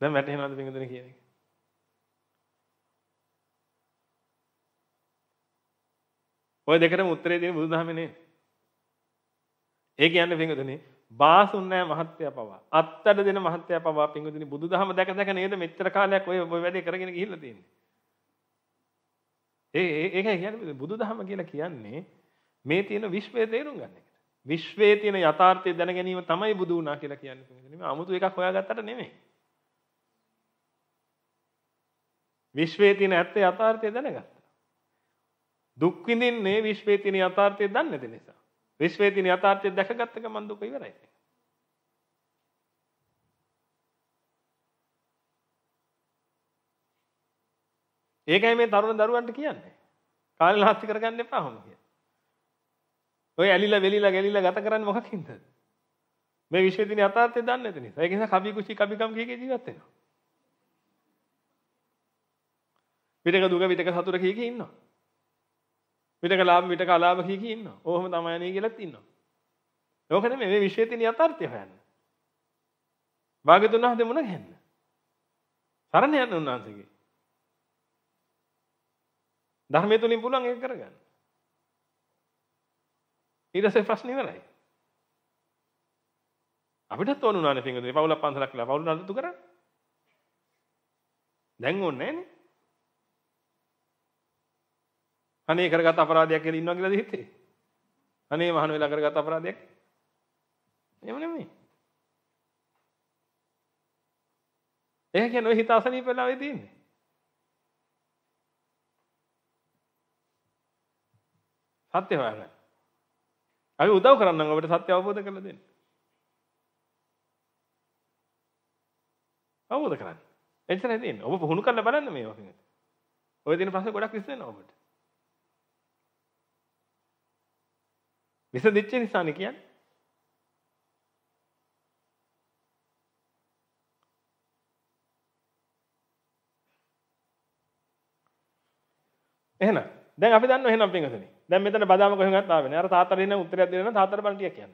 Speaker 1: දැන් වැටහෙනවද පිංගුදෙන කියන එක? ඔය දෙකටම උත්තරේ දෙන්නේ බුදුදහමේ නේ. ඒ කියන්නේ පින්වතුනි බාසුන් නැහැ මහත්ය පවා. අත්තට දෙන මහත්ය පවා පින්වතුනි බුදුදහම දැක දැක නේද මෙච්චර කාලයක් ඔය ඔය වැඩේ කරගෙන ගිහිල්ලා තියෙන්නේ. ඒ ඒකයි කියන්නේ බුදුදහම කියලා කියන්නේ මේ තියෙන විශ්වය තේරුම් ගන්න එකට. විශ්වයේ තියෙන යථාර්ථය දැන ගැනීම තමයි බුදු වුණා කියලා කියන්නේ පින්වතුනි. මේ 아무තු එකක් හොයාගත්තට නෙමෙයි. විශ්වයේ තියෙන ඇත්ත යථාර්ථය දැනගන්න. දුක් විඳින්නේ විශ්වයේ තියෙන යථාර්ථය දන්නේ නැති නිසා. විශ්වයේ තියෙන යථාර්ථය දැකගත්ත ගමන් දුක ඉවරයි. ඒකයි මේ තරුණ දරුවන්ට කියන්නේ. කාලේ නාස්ති කරගන්න එපා හොම කියන්නේ. ඔය ඇලිලා වෙලිලා ගැලිලා ගත කරන්නේ මොකකින්ද? මේ විශ්වයේ තියෙන යථාර්ථය දන්නේ නැති නිසා. ඒක නිසා කවි කුෂි කවිකම් කීකේ ජීවත් වෙනවා. විතක දුක විතක සතුට කීකේ ඉන්නවා. විතක ලාභ විතක අලාභ කී කී ඉන්නවා. ඕහම තමයි නේ කියලාත් ඉන්නවා. ඕක නෙමෙයි මේ විශ්වයේ තියෙන යථාර්ථය හොයන්න. භාග්‍යතුන් වහන්සේ මොන කියන්නේ? සරණ යන උන්වහන්සේගේ. ධර්මයේ තුලින් පුළුවන් ඒක කරගන්න. ඊට පස්සේ ප්‍රශ්න ඉවරයි. අපිටත් ඕන උනානේ පින්වතුනි පවුල පන්සලක් කියලා පවුල නඩත්තු කරන්න. දැන් ඕනේ නැනේ. අනේ කරගත් අපරාධයක් කියලා ඉන්නවා කියලාද හිතේ? අනේ මහන වෙලා කරගත් අපරාධයක්. එහෙම නෙමෙයි. ඒ කියන්නේ ඔය හිත අසනීප වෙලා වෙ තියෙන්නේ. සත්‍ය හොයන්න. අපි උදව් කරන්නම් ඔබට සත්‍ය අවබෝධ කරලා දෙන්න. අවබෝධ කරගන්න. එච්චරයි තියෙන්නේ. ඔබ පුහුණු කරලා බලන්න මේ වගේ. ඔය දෙන ප්‍රශ්න ගොඩක් විසඳෙනවා ඔබට. විසඳිච්ච නිසානේ කියන්නේ. එහෙනම් දැන් අපි දන්නවා එහෙනම් පින්වතුනි. දැන් මෙතන බදාම කොහෙන්වත් ආවේ නෑ. අර තාත්තට ඉන්න උත්තරයක් දෙන්න නම් තාත්තට බණ ටිකක් කියන්න.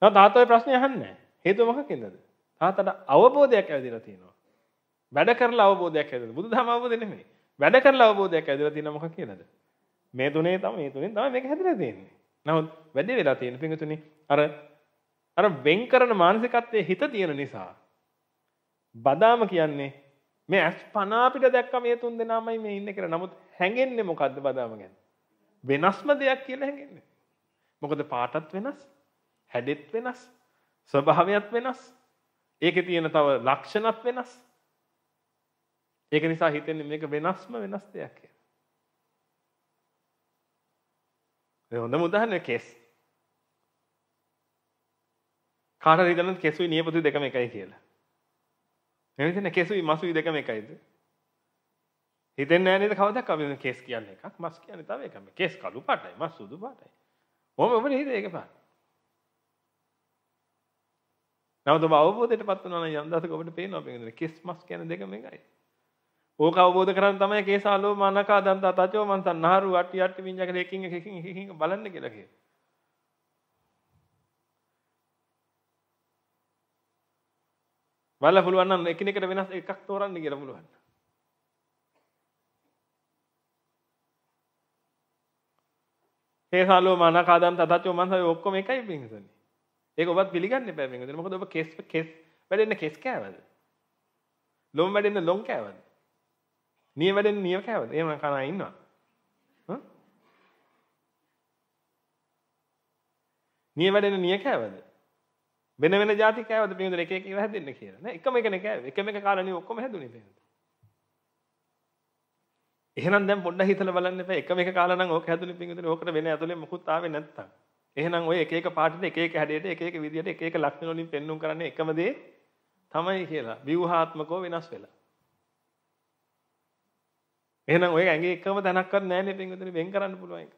Speaker 1: නෝ තාත්තා ඔය ප්‍රශ්නේ අහන්නේ නෑ. හේතුව මොකකින්දද? තාත්තට අවබෝධයක් ලැබිලා තියෙනවා. වැඩ කරලා අවබෝධයක් ලැබෙනවා. බුදුදහම අවබෝධය නෙමෙයි. වැඩ කරලා අවබෝධයක් ලැබිලා තියෙනවා මොකක් කියලාද? මේ තුනේ තමයි මේ තුනේ තමයි මේක හැදලා තියෙන්නේ. නමුත් වැඩි වෙලා තියෙන පිංගුතුනි අර අර වෙන් කරන මානසිකත්වයේ හිත තියෙන නිසා බදාම කියන්නේ මේ ඇස් පන අපිට දැක්ක මේ තුන් දෙනාමයි මේ ඉන්නේ කියලා. නමුත් හැඟෙන්නේ මොකද්ද බදාම ගැන? වෙනස්ම දෙයක් කියලා හැඟෙන්නේ. මොකද පාටත් වෙනස්, හැඩෙත් වෙනස්, ස්වභාවයත් වෙනස්. ඒකේ තියෙන තව ලක්ෂණත් වෙනස්. ඒක නිසා හිතෙන්නේ මේක වෙනස්ම වෙනස් දෙයක් හොඳ මුදහන්න කෙස් කාට හිතන කෙසුයි නියපොතු දෙකම එකයි කියලා. මේ විදිහට කෙසුයි මසුයි දෙකම එකයිද? හිතෙන්නේ නැහැ නේද කවදාවත් අපි කෙස් කියන්නේ එකක් මස් කියන්නේ තව එකක්. කෙස් කළු පාටයි මස් සුදු පාටයි. ඔහොම ඔබ නේද ඒක පාට. නමුත් ඔබ අවබෝධයටපත් වෙනවා නම් යම් දවසක ඔබට පේනවා මේ කෙස් මස් කියන දෙකම එකයි. ඕක අවබෝධ කරගන්න තමයි කේසාලෝ මනකා දන්ත තචෝ මන් සන්නාරු අට්ටි අට්ටි විඤ්ඤා කියලා එකින් එක එකින් එකින් බලන්න කියලා කියනවා. බලලා පුළුවන් නම් එකිනෙකට වෙනස් එකක් තෝරන්න කියලා පුළුවන්. හේසාලෝ මනකාදම් තතචෝ මන්සය ඔක්කොම එකයි පිංසනේ. ඒක ඔබත් පිළිගන්න එපා මේකද? මොකද ඔබ කෙස් කෙස් වැඩෙන්න කෙස් කෑවද? ලොම් වැඩෙන්න ලොම් කෑවද? නිය වැඩෙන්නේ නිය කෑවද? එහෙම කනා ඉන්නවා. හ්ම්? නිය වැඩෙන්නේ නිය කෑවද? වෙන වෙන જાති කෑවද? පින්දුර එක එක ඒවා හැදෙන්න කියලා නෑ. එකම එකනේ කෑවේ. එකම එක කාලා නිය ඔක්කොම හැදුනේ පින්දුර. එහෙනම් දැන් පොඩ්ඩක් හිතලා බලන්න එපා. එකම එක කාලා නම් ඕක හැදුනේ පින්දුර. ඕකට වෙන ඇතුලේ මොකුත් ආවේ නැත්තම්. එහෙනම් ඔය එක එක පාටට එක එක හැඩයට එක එක විදියට එක එක ලක්ෂණ වලින් පෙන්눔 කරන්නේ එකම දේ තමයි කියලා. ව්‍යුහාත්මකව වෙනස් වෙලා. එහෙනම් ඔය ඇඟේ එකම තැනක්වත් නැහැ නේ පින්විතනේ වෙන් කරන්න පුළුවන් එක.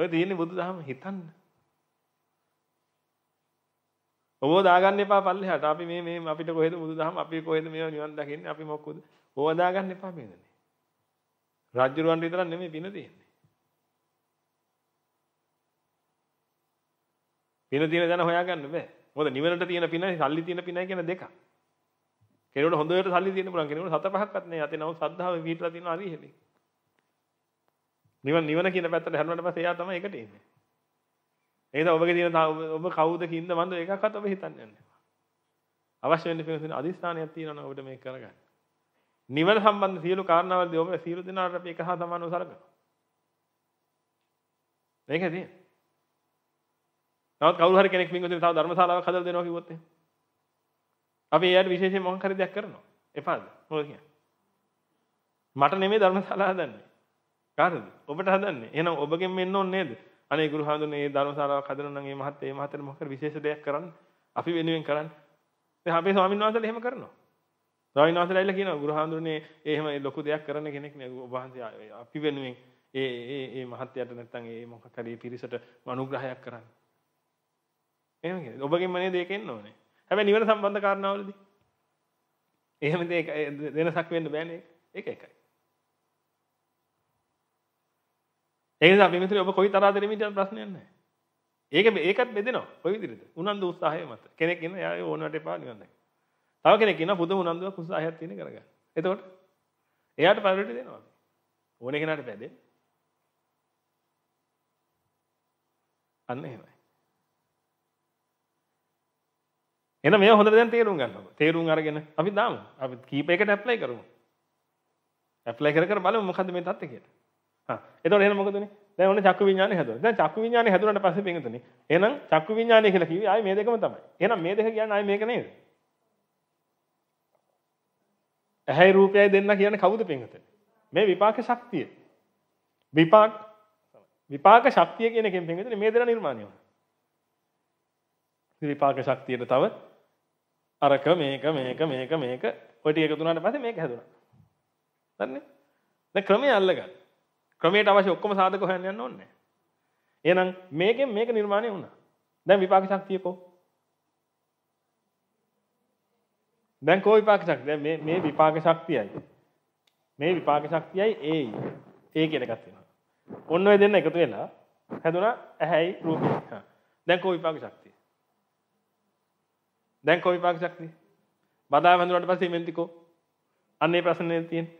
Speaker 1: ඔය තියෙන්නේ බුදුදහම හිතන්න. ඔබ දාගන්න එපා පල්ලෙහාට. අපි මේ මේ අපිට කොහෙද බුදුදහම අපි කොහෙද මේව නිවන් දකින්නේ අපි මොකද? ඕව දාගන්න එපා බින්දනේ. රාජ්‍යරුවන් විතරක් නෙමෙයි පින තියෙන්නේ. පින තියෙන දැන හොයාගන්න බෑ. මොකද නිවනට තියෙන පිනයි සල්ලි තියෙන පිනයි කියන දෙකක්. කෙනෙකුට හොඳට සල්ලි තියෙන්න පුළුවන් කෙනෙකුට සත පහක්වත් නෑ. අතේ නමුත් සද්ධාව වීටලා තියෙන හරි හැදී. නිවන නිවන කියන පැත්තට හැරුණාට පස්සේ එයා තමයි එකට එන්නේ. ඒකද ඔබගේ තියෙන ඔබ කවුද කින්ද මන්ද එකක්වත් ඔබ හිතන්නේ නැහැ. අවශ්‍ය වෙන්නේ පිළිසින අදිස්ථානයක් තියෙනවා ඔබට මේක කරගන්න. නිවන සම්බන්ධ සියලු කාරණාවල්දී ඔබ සියලු දෙනාට අපි එක හා සමානව සලකනවා. මේකද? නමුත් කවුරු හරි කෙනෙක් මින් උදේ තව ධර්මශාලාවක් හදලා දෙනවා කිව්වොත් එහෙනම් අපි එයාට විශේෂයෙන් මොකක් හරි දෙයක් කරනවා. එපාද? මොකද කියන්නේ? මට නෙමෙයි ධර්මශාලා හදන්නේ. කාටද? ඔබට හදන්නේ. එහෙනම් ඔබගෙන් මෙන්න ඕනේ නේද? අනේ ගුරු හඳුනේ මේ ධර්මශාලාවක් හදනවා නම් මේ මහත් මේ මහතර මොකක් හරි විශේෂ දෙයක් කරන්න අපි වෙනුවෙන් කරන්න. දැන් අපේ ස්වාමීන් වහන්සේලා එහෙම කරනවා. ස්වාමීන් වහන්සේලා ඇවිල්ලා කියනවා ගුරු හඳුනේ එහෙම ලොකු දෙයක් කරන කෙනෙක් නේ ඔබ වහන්සේ අපි වෙනුවෙන් ඒ ඒ ඒ මහත්යට නැත්තම් ඒ මොකක් හරි පිරිසට අනුග්‍රහයක් කරන්න. එහෙම කියනවා. ඔබගෙන්ම නේද ඒක එන්න ඕනේ. හැබැයි නිවන සම්බන්ධ කාරණාවලදී එහෙම දෙයක් වෙනසක් වෙන්න බෑනේ ඒක එකයි ඒ නිසා අපි මෙතන ඔබ කොයි තරහද දෙමින්ද ප්‍රශ්නයක් නැහැ ඒක ඒකත් බෙදෙනවා කොයි විදිහටද උනන්දු උත්සාහය මත කෙනෙක් ඉන්න එයා ඕනවට එපා නිවන් දැක තව කෙනෙක් ඉන්න පුදුම උනන්දුවක් උත්සාහයක් තියෙන කරගන්න එතකොට එයාට පැරටි දෙනවා ඕන කෙනාට පැදේ අන්න එහෙමයි එන මේ හොඳ දැන් තේරුම් ගන්න තේරුම් අරගෙන අපි දාමු අපි කීප එකට ඇප්ලයි කරමු ඇප්ලයි කර කර බලමු මොකද්ද මේ தත්ත්වය කියලා හා එතකොට එහෙනම් මොකද උනේ දැන් ඔන්න චක්කු විඥානය හැදුවා දැන් චක්කු විඥානය හැදුනට පස්සේ පින්තුනේ එහෙනම් චක්කු විඥානය කියලා කිව්වේ ආයේ මේ දෙකම තමයි එහෙනම් මේ දෙක කියන්නේ ආයේ මේක නේද ඇහැයි රූපයයි දෙන්න කියන කවුද පින්තුනේ මේ විපාක ශක්තිය විපාක විපාක ශක්තිය කියන එකෙන් පින්තුනේ මේ දෙන නිර්මාණය වුණා විපාක ශක්තියට තව අරක මේක මේක මේක මේක ඔය ටික එකතු වුණාට පස්සේ මේක හැදුණා. හරිනේ? දැන් ක්‍රමය අල්ලගන්න. ක්‍රමයට අවශ්‍ය ඔක්කොම සාධක හොයන්න යන්න ඕනේ නැහැ. එහෙනම් මේකෙන් මේක නිර්මාණය වුණා. දැන් විපාක ශක්තිය කො? දැන් කොයි විපාක ශක්තිය? දැන් මේ මේ විපාක ශක්තියයි. මේ විපාක ශක්තියයි ඒයි. ඒ කියන එකක් තියෙනවා. ඔන්න ඔය දෙන්න එකතු වෙලා හැදුණා ඇහැයි රූපය. දැන් කොයි විපාක ශක්තිය? දැන් කොයි විපාක ශක්තිය? බදා වැඳුනට පස්සේ මෙන්තිකෝ. අන්න ඒ ප්‍රශ්නේ තියෙන්නේ.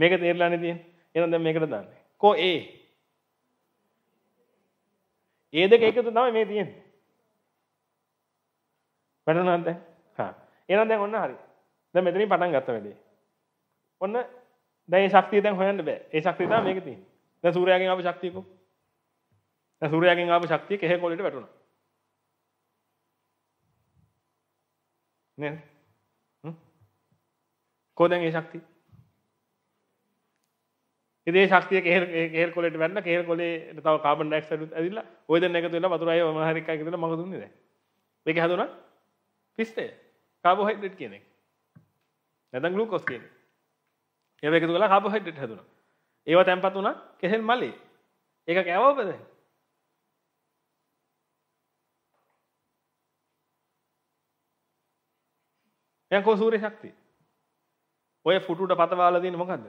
Speaker 1: මේක තේරලානේ තියෙන්නේ. එහෙනම් දැන් මේකට දාන්නේ. කෝ ඒ. ඒ දෙක එකතු තමයි මේ තියෙන්නේ. වැටුණාද දැන්? හා. එහෙනම් දැන් ඔන්න හරි. දැන් මෙතනින් පටන් ගත්ත වෙලේ. ඔන්න දැන් මේ ශක්තිය දැන් හොයන්න බෑ. ඒ ශක්තිය තමයි මේක තියෙන්නේ. දැන් සූර්යාගෙන් ආපු ශක්තියකෝ. දැන් සූර්යාගෙන් ආපු ශක්තිය කෙහෙකොළේට වැටුණා. නේද? හ්ම්. කොහෙන්ද ඒ ශක්තිය? ඉදේ ශක්තිය කේල් කොලට වැන්න කේල් කොලේ තව කාබන් ඩයිऑक्साइड ඇදිලා ඔය දෙන්න එකතු වෙලා වතුරය මොනහරි එකක් ඇදලා මඟ දුන්නේ දැන් මේක හැදුණා පිස්තේ කාබෝහයිඩ්‍රේට් කියන එක නැත්නම් ග්ලූකෝස් කියන එක ඒව එකතු කරලා කාබෝහයිඩ්‍රේට් හැදුණා ඒව තැම්පත් වුණා කෙහෙල් මලේ ඒක කෑවවද දැන් එහෙනම් කොහොම සූර්ය ශක්තිය? ඔය ෆුටුට පතවාලා දෙන්නේ මොකද්ද?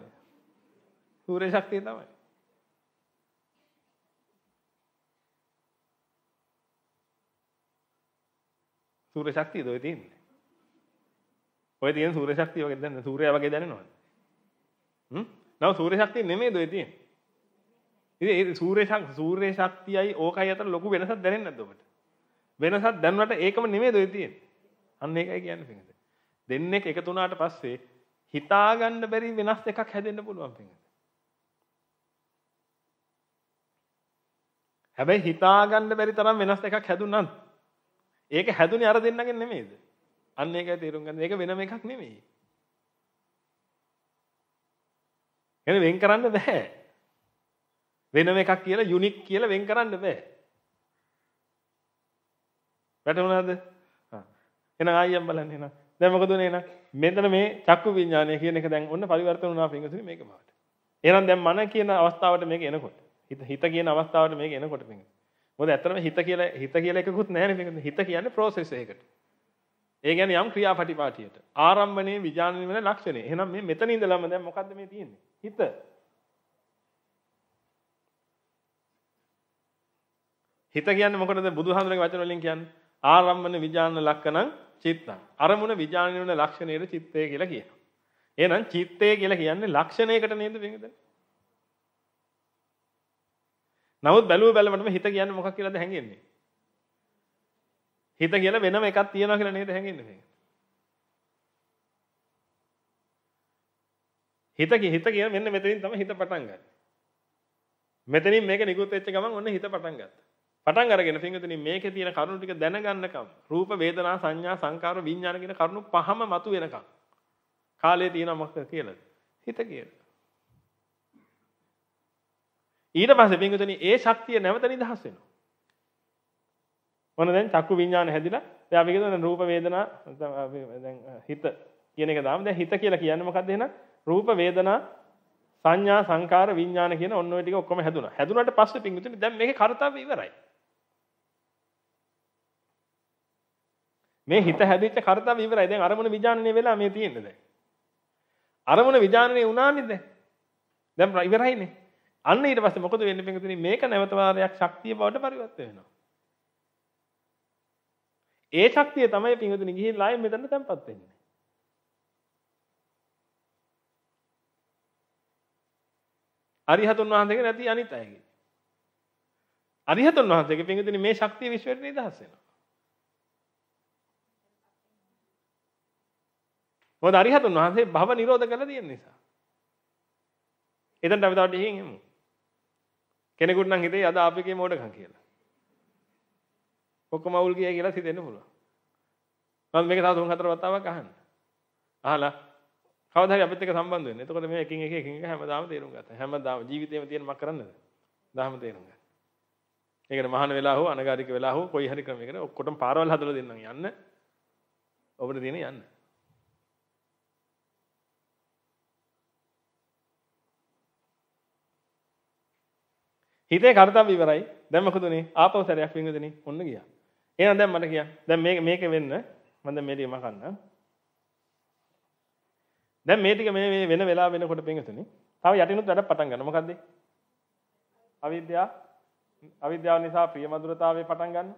Speaker 1: සූර්ය ශක්තිය තමයි. සූර්ය ශක්තියද ඔය තියෙන්නේ? ඔය තියෙන සූර්ය ශක්තිය වගේ දැනෙන සූර්යයා වගේ දැනෙනවද? හ්ම්? නව සූර්ය ශක්තිය නෙමෙයිද ඔය තියෙන්නේ? ඉතින් ඒ සූර්ය සූර්ය ශක්තියයි ඕකයි අතර ලොකු වෙනසක් දැනෙන්නේ නැද්ද ඔබට? වෙනසක් දැනුණාට ඒකම නෙමෙයිද ඔය තියෙන්නේ? අන්න ඒකයි කියන්නේ පිටින්. දෙන්නෙක් එකතු වුණාට පස්සේ හිතා ගන්න බැරි වෙනස් එකක් හැදෙන්න පුළුවන් පින්වතුනි. හැබැයි හිතා ගන්න බැරි තරම් වෙනස් එකක් හැදුනත් ඒක හැදුනේ අර දෙන්නගෙන් නෙමෙයිද? අන්න ඒකයි තේරුම් ගන්න. ඒක වෙනම එකක් නෙමෙයි. එන වෙන් කරන්න බෑ. වෙනම එකක් කියලා යුනික් කියලා වෙන් කරන්න බෑ. වැටුණාද? හා. එහෙනම් ආයෙත් බලන්න එහෙනම් දැන් මොකද උනේ එහෙනම්? මෙතන මේ චක්කු විඥානය කියන එක දැන් ඔන්න පරිවර්තන වුණා පින්වතුනි මේක මාවට. එහෙනම් දැන් මන කියන අවස්ථාවට මේක එනකොට හිත හිත කියන අවස්ථාවට මේක එනකොට පින්වතුනි. මොකද ඇත්තටම හිත කියලා හිත කියලා එකකුත් නැහැ නේද හිත කියන්නේ process එකකට. ඒ කියන්නේ යම් ක්‍රියාපටිපාටියට ආරම්භණයේ විඥානයේ වෙන ලක්ෂණය. එහෙනම් මේ මෙතන ඉඳලම දැන් මොකද්ද මේ තියෙන්නේ? හිත. හිත කියන්නේ මොකටද බුදුහාමුදුරගේ වචන වලින් කියන්නේ? ආරම්භන විඥාන ලක්ෂණං චිත්තං. අරමුණ විඥානය වෙන ලක්ෂණයට චිත්තය කියලා කියනවා. එහෙනම් චිත්තය කියලා කියන්නේ ලක්ෂණයකට නේද වෙන්නේ? නමුත් බැලුව බැලමටම හිත කියන්නේ මොකක් කියලාද හැංගෙන්නේ? හිත කියලා වෙනම එකක් තියනවා කියලා නේද හැංගෙන්නේ මේක? හිත කි හිත කියන මෙන්න මෙතනින් තමයි හිත පටන් ගන්නේ. මෙතනින් මේක නිකුත් වෙච්ච ගමන් ඔන්න හිත පටන් ගත්තා. පටන් අරගෙන පින්විතනි මේකේ තියෙන කරුණු ටික දැනගන්නකම් රූප වේදනා සංඥා සංකාර විඥාන කියන කරුණු පහම මතු වෙනකම් කාලය තියෙනවා මොකද කියලාද හිත කියලා ඊට පස්සේ පින්විතනි ඒ ශක්තිය නැවත නිදහස් වෙනවා මොන දැන් චක්කු විඥාන හැදිලා දැන් අපි කියනවා රූප වේදනා දැන් හිත කියන එක දාමු දැන් හිත කියලා කියන්නේ මොකද්ද එහෙනම් රූප වේදනා සංඥා සංකාර විඥාන කියන ඔන්න ඔය ටික ඔක්කොම හැදුනා හැදුනට පස්සේ පින්විතනි දැන් මේකේ කාර්යතාවය ඉවරයි මේ හිත හැදිච්ච කාර්යතාව ඉවරයි. දැන් අරමුණ විඥානනේ වෙලා මේ තියෙන්නේ දැන්. අරමුණ විඥානනේ උනානේ දැන්. දැන් ඉවරයිනේ. අන්න ඊට පස්සේ මොකද වෙන්නේ පිටුතුනි මේක නැවත වාරයක් ශක්තිය බවට පරිවර්ත වෙනවා. ඒ ශක්තිය තමයි පිටුතුනි ගිහිල්ලා ආයෙ මෙතන තැම්පත් වෙන්නේ. අරිහතුන් වහන්සේගේ නැති අනිත් අයගේ. අරිහතුන් වහන්සේගේ පිටුතුනි මේ ශක්තිය විශ්වයට නිදහස් වෙනවා. මොකද අරිහතුන් වහන්සේ භව නිරෝධ කරලා තියෙන නිසා. එතනට අපි තාට ඉහින් එමු. කෙනෙකුට නම් හිතේ අද අපි කේ මොඩකම් කියලා. ඔක්කොම අවුල් කියයි කියලා හිතෙන්න පුළුවන්. මම මේක තව තුන් හතර වතාවක් අහන්න. අහලා කවදා හරි අපිත් එක්ක සම්බන්ධ වෙන්න. එතකොට මේ එකින් එක එකින් එක හැමදාම තේරුම් ගන්න. හැමදාම ජීවිතේම තියෙන මක් කරන්නද? දහම තේරුම් ගන්න. ඒකට මහාන වෙලා හෝ අනගාരിക වෙලා හෝ කොයි හරි ක්‍රමයකට ඔක්කොටම පාරවල් හදලා දෙන්නම් යන්න. ඔබට තියෙන යන්න. හිතේ කර්තව්‍ය ඉවරයි. දැන් මොකද උනේ? ආපහු සැරයක් වින්දෙනි. ඔන්න ගියා. එහෙනම් දැන් මට කියන්න. දැන් මේක මේක වෙන්න මම දැන් මේ ටික මකන්න. දැන් මේ ටික මේ මේ වෙන වෙලා වෙනකොට පින්තුනි. තව යටිනුත් වැඩ පටන් ගන්න. මොකද්ද? අවිද්‍යාව අවිද්‍යාව නිසා ප්‍රියමధుරතාවය පටන් ගන්න.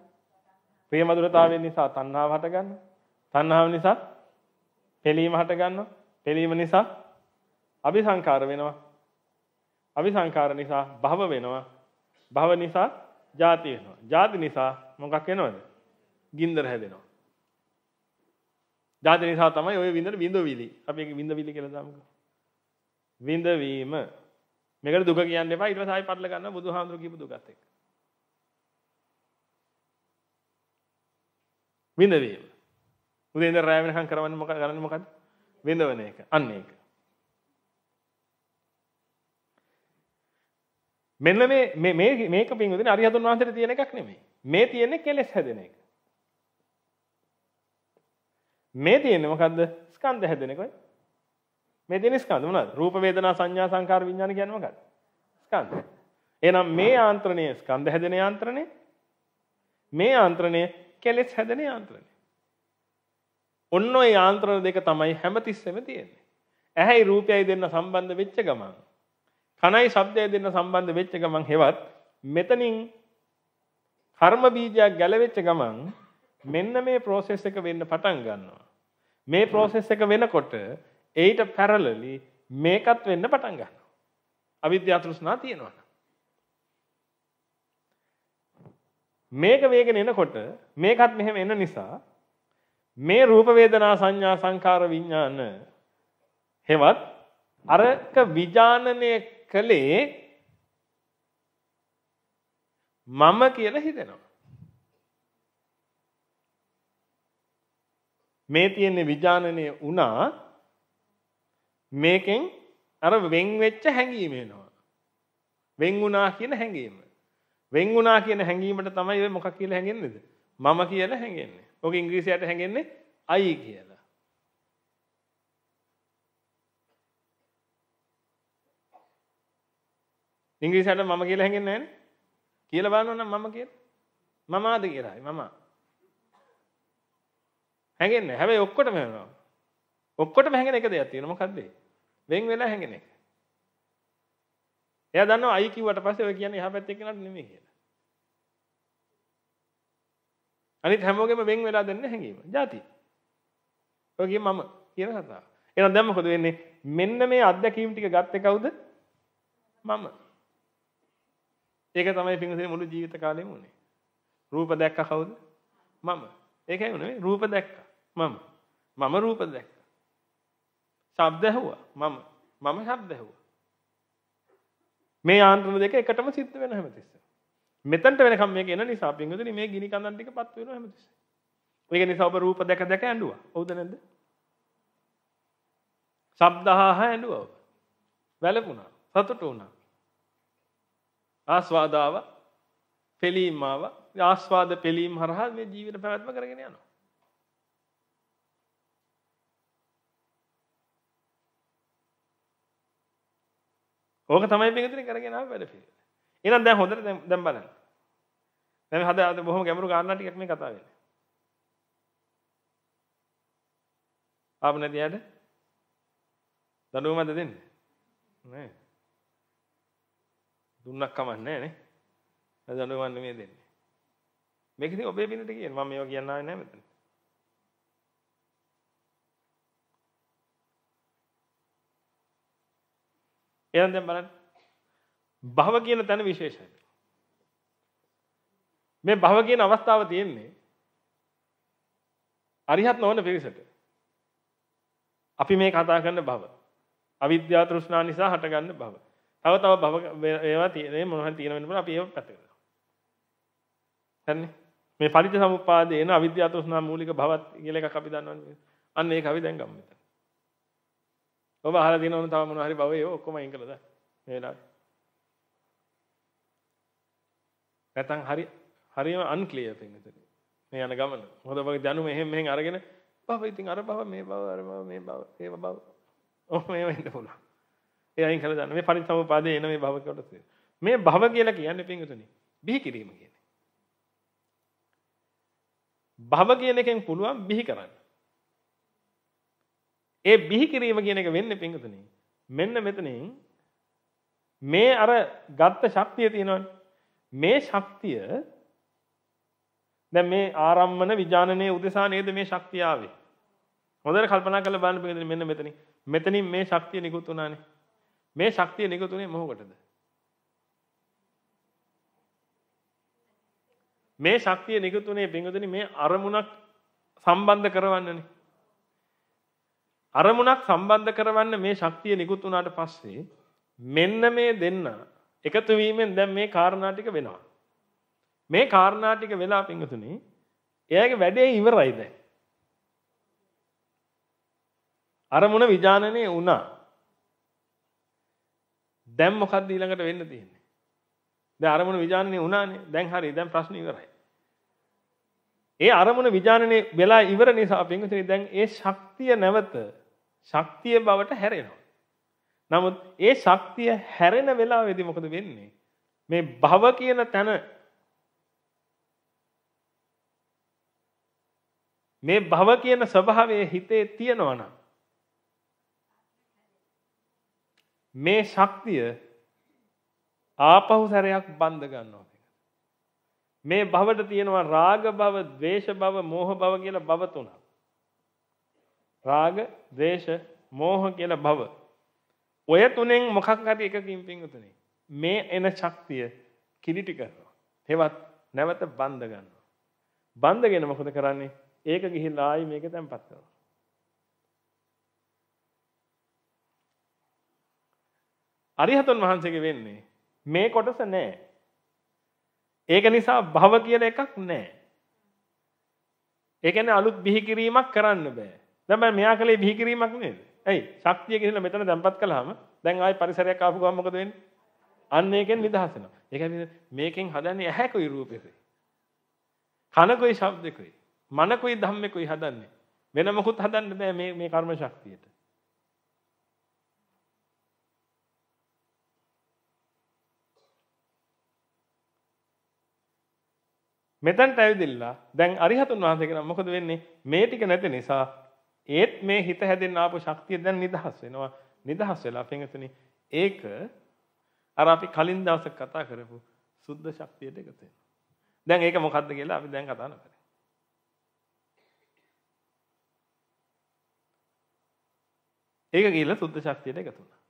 Speaker 1: ප්‍රියමధుරතාවය නිසා තණ්හාව හට ගන්න. තණ්හාව නිසා පෙළීම හට ගන්නවා. පෙළීම නිසා අபிසංකාර වෙනවා. අபிසංකාර නිසා භව වෙනවා. භව නිසා ජාති වෙනවා. ජාති නිසා මොකක් වෙනවද? ගින්දර හැදෙනවා. ජාති නිසා තමයි ওই වින්දර විඳවිලි. අපි ඒක විඳවිලි කියලා දාමුකෝ. විඳවීම. මේකට දුක කියන්න එපා. ඊට පස්සේ ආයි පටල ගන්න බුදුහාමුදුරු කියපු දුකත් එක්ක. විඳවීම. උදේ ඉඳන් රැ වෙනකම් කරවන්නේ මොකක්ද? කරන්නේ මොකක්ද? විඳවන එක. අන්න ඒක. මෙන්න මේ මේ මේක පින්වදින අරිහතුන් වහන්සේට තියෙන එකක් නෙමෙයි. මේ තියෙන්නේ කෙලෙස් හැදෙන එක. මේ තියෙන්නේ මොකද්ද? ස්කන්ධ හැදෙන එකයි. මේ තියෙන්නේ ස්කන්ධ මොනවද? රූප වේදනා සංඥා සංකාර විඥාන කියන්නේ මොකක්ද? ස්කන්ධ. එහෙනම් මේ යාන්ත්‍රණය ස්කන්ධ හැදෙන යාන්ත්‍රණය. මේ යාන්ත්‍රණය කෙලෙස් හැදෙන යාන්ත්‍රණය. ඔන්න ඔය යාන්ත්‍රණ දෙක තමයි හැමතිස්සෙම තියෙන්නේ. ඇහැයි රූපයයි දෙන්න සම්බන්ධ වෙච්ච ගමන් කණයි ශබ්දය දෙන්න සම්බන්ධ වෙච්ච ගමන් හෙවත් මෙතනින් කර්ම බීජයක් ගැලවෙච්ච ගමන් මෙන්න මේ process එක වෙන්න පටන් ගන්නවා. මේ process එක වෙනකොට ඒට parallelly මේකත් වෙන්න පටන් ගන්නවා. අවිද්‍යාව තෘෂ්ණා තියෙනවා. මේක වේගෙන එනකොට මේකත් මෙහෙම එන නිසා මේ රූප වේදනා සංඥා සංකාර විඥාන හෙවත් අරක විඥානනයේ කළේ මම කියලා හිතෙනවා. මේ තියෙන විඥානනය වුණා මේකෙන් අර වෙන් වෙච්ච හැඟීම එනවා. වෙන් වුණා කියන හැඟීම. වෙන් වුණා කියන හැඟීමට තමයි ඔය මොකක් කියලා හැඟෙන්නේද? මම කියලා හැඟෙන්නේ. ඔක ඉංග්‍රීසියට හැඟෙන්නේ I කියලා. ඉංග්‍රීසියට මම කියලා හැංගෙන්නේ නැහනේ. කියලා බලනවා නම් මම කියලා. මම ආද කියලායි මම. හැංගෙන්නේ. හැබැයි ඔක්කොටම වෙනවා. ඔක්කොටම හැංගෙන එක දෙයක් තියෙනවා මොකද්ද? වෙන් වෙලා හැංගෙන එක. එයා දන්නවා අයි කිව්වට පස්සේ ඔය කියන්නේ එහා පැත්තේ කෙනාට නෙමෙයි කියලා. අනිත් හැමෝගෙම වෙන් වෙලා දෙන්නේ හැංගීම. ಜಾති. ඔය කිය මම කියන කතාව. එහෙනම් දැන් මොකද වෙන්නේ? මෙන්න මේ අත්දැකීම් ටික ගත්තේ කවුද? මම. ඒක තමයි පින්වතුනි මුළු ජීවිත කාලෙම උනේ. රූප දැක්ක කවුද? මම. ඒකයි උනේ රූප දැක්කා. මම. මම රූප දැක්කා. ශබ්ද ඇහුවා. මම. මම ශබ්ද ඇහුවා. මේ යාන්ත්‍රණ දෙක එකටම සිද්ධ වෙන හැමතිස්සෙම. මෙතනට වෙනකම් මේක එන නිසා පින්වතුනි මේ ගිනි කඳන් ටිකපත් වෙනවා හැමතිස්සෙම. ඒක නිසා ඔබ රූප දැක දැක ඇඬුවා. හවුද නැද්ද? ශබ්දහා ඇඬුවා ඔබ. වැළපුණා. සතුටු වුණා. ආස්වාදාව පෙලීම් ආව ආස්වාද පෙලීම් හරහා මේ ජීවිත පැවැත්ම කරගෙන යනවා ඕක තමයි පිටින් කරගෙන ආව වැඩ පිළිවෙල එහෙනම් දැන් හොඳට දැන් බලන්න දැන් හද අද බොහොම ගැඹුරු ගානන ටිකක් මේ කතා වෙන්නේ ආපු නැති යට දඬුවමද දෙන්නේ නෑ දුන්නක් කමක් නැහැ නේ. දඬුවම් මේ දෙන්නේ. මේක ඉතින් ඔබේ බිනට කියන මම මේවා කියන්න ආවේ නැහැ මෙතන. එහෙනම් දැන් බලන්න. භව කියන තැන විශේෂයි. මේ භව කියන අවස්ථාව තියෙන්නේ අරිහත් නොවන පිරිසට. අපි මේ කතා කරන භව. අවිද්‍යාව තෘෂ්ණා නිසා හටගන්න භව. තව තව භව ඒවා තියෙන මොනවා හරි තියෙන වෙන්න පුළුවන් අපි ඒක පැත්ත කරනවා. හරිනේ. මේ පටිච්ච සමුප්පාදේ එන අවිද්‍යාව තෘෂ්ණා මූලික භවත් කියලා එකක් අපි දන්නවනේ. අන්න ඒක අපි දැන් ගමු මෙතන. ඔබ අහලා තියෙනවනේ තව මොනවා හරි භවයේ ඔක්කොම අයින් කළා දැන් මේ වෙලාවේ. නැතනම් හරි හරියම අන්ක්ලියර් වෙන්නේ. මේ යන ගමන. මොකද ඔබගේ දැනුම එහෙම මෙහෙන් අරගෙන භව ඉතින් අර භව මේ භව අර භව මේ භව ඒ භව. ඔහොම ඒවා ඉන්න පුළුවන්. ඒ අයින් කළ දාන මේ පරිසම්පාදේ එන මේ භව කොටස. මේ භව කියලා කියන්නේ පින්විතනේ බිහි කිරීම කියන්නේ. භව කියන එකෙන් පුළුවන් බිහි කරන්න. ඒ බිහි කිරීම කියන එක වෙන්නේ පින්විතනේ මෙන්න මෙතනින් මේ අර ගත්ත ශක්තිය තියෙනවනේ. මේ ශක්තිය දැන් මේ ආරම්මන විඥානනයේ උදෙසා නේද මේ ශක්තිය ආවේ. හොඳට කල්පනා කරලා බලන්න මෙන්න මෙතනින් මෙතනින් මේ ශක්තිය නිකුත් වුණානේ. මේ ශක්තිය නිකුතුනේ මොහොකටද? මේ ශක්තිය නිකුතුනේ බින්දුතුනේ මේ අරමුණක් සම්බන්ධ කරවන්නනේ. අරමුණක් සම්බන්ධ කරවන්න මේ ශක්තිය නිකුත් වුණාට පස්සේ මෙන්න මේ දෙන්න එකතු වීමෙන් දැන් මේ කාරණා ටික වෙනවා. මේ කාරණා ටික වෙලා බින්දුතුනේ එයාගේ වැඩේ ඉවරයි දැන්. අරමුණ විඥානනේ වුණා. දැන් මොකක්ද ඊළඟට වෙන්න තියෙන්නේ? දැන් අරමුණ විඥානනේ වුණානේ. දැන් හරි. දැන් ප්‍රශ්නේ ඉවරයි. ඒ අරමුණ විඥානනේ වෙලා ඉවර නිසා පින්විතනේ දැන් ඒ ශක්තිය නැවත ශක්තිය බවට හැරෙනවා. නමුත් ඒ ශක්තිය හැරෙන වෙලාවේදී මොකද වෙන්නේ? මේ භව කියන තැන මේ භව කියන ස්වභාවය හිතේ තියෙනවා නම් මේ ශක්තිය ආපහු සැරයක් බන්ධ ගන්නවා. මේ භවට තියෙනවා රාග භව, ද්වේෂ භව, මෝහ භව කියලා භව තුනක්. රාග, ද්වේෂ, මෝහ කියලා භව. ඔය තුනෙන් මොකක් හරි එකකින් පින්වතුනි. මේ එන ශක්තිය කිලිටි කරනවා. හෙවත් නැවත බන්ධ ගන්නවා. බන්ධගෙන මොකද කරන්නේ? ඒක ගිහිල්ලා ආයි මේක තැම්පත් කරනවා. අරිහතුන් වහන්සේගේ වෙන්නේ මේ කොටස නෑ. ඒක නිසා භව කියන එකක් නෑ. ඒ කියන්නේ අලුත් බිහි කිරීමක් කරන්න බෑ. දැන් මම මෙයා කලේ බිහි කිරීමක් නේද? ඇයි? ශක්තිය ගිහිල්ලා මෙතන දැම්පත් කළාම දැන් ආයෙ පරිසරයක් ආපු ගමන් මොකද වෙන්නේ? අන්න ඒකෙන් නිදහස් වෙනවා. ඒකයි මේකෙන් හදන්නේ ඇහැකුයි රූපෙකුයි. කනකුයි ශබ්දෙකුයි. මනකුයි ධම්මෙකුයි හදන්නේ. වෙන මොකුත් හදන්න බෑ මේ මේ කර්ම ශක්තියට. මෙතනට ඇවිදilla දැන් අරිහතුන් වහන්සේ කියන මොකද වෙන්නේ මේ ටික නැති නිසා ඒත් මේ හිත හැදෙන්න ආපු ශක්තිය දැන් නිදහස් වෙනවා නිදහස් වෙලා පින්තුනි ඒක අර අපි කලින් දවසක කතා කරපු සුද්ධ ශක්තියට එකතු වෙනවා දැන් ඒක මොකද්ද කියලා අපි දැන් කතා කරමු ඒක ගිහිල්ලා සුද්ධ ශක්තියට එකතු වුණා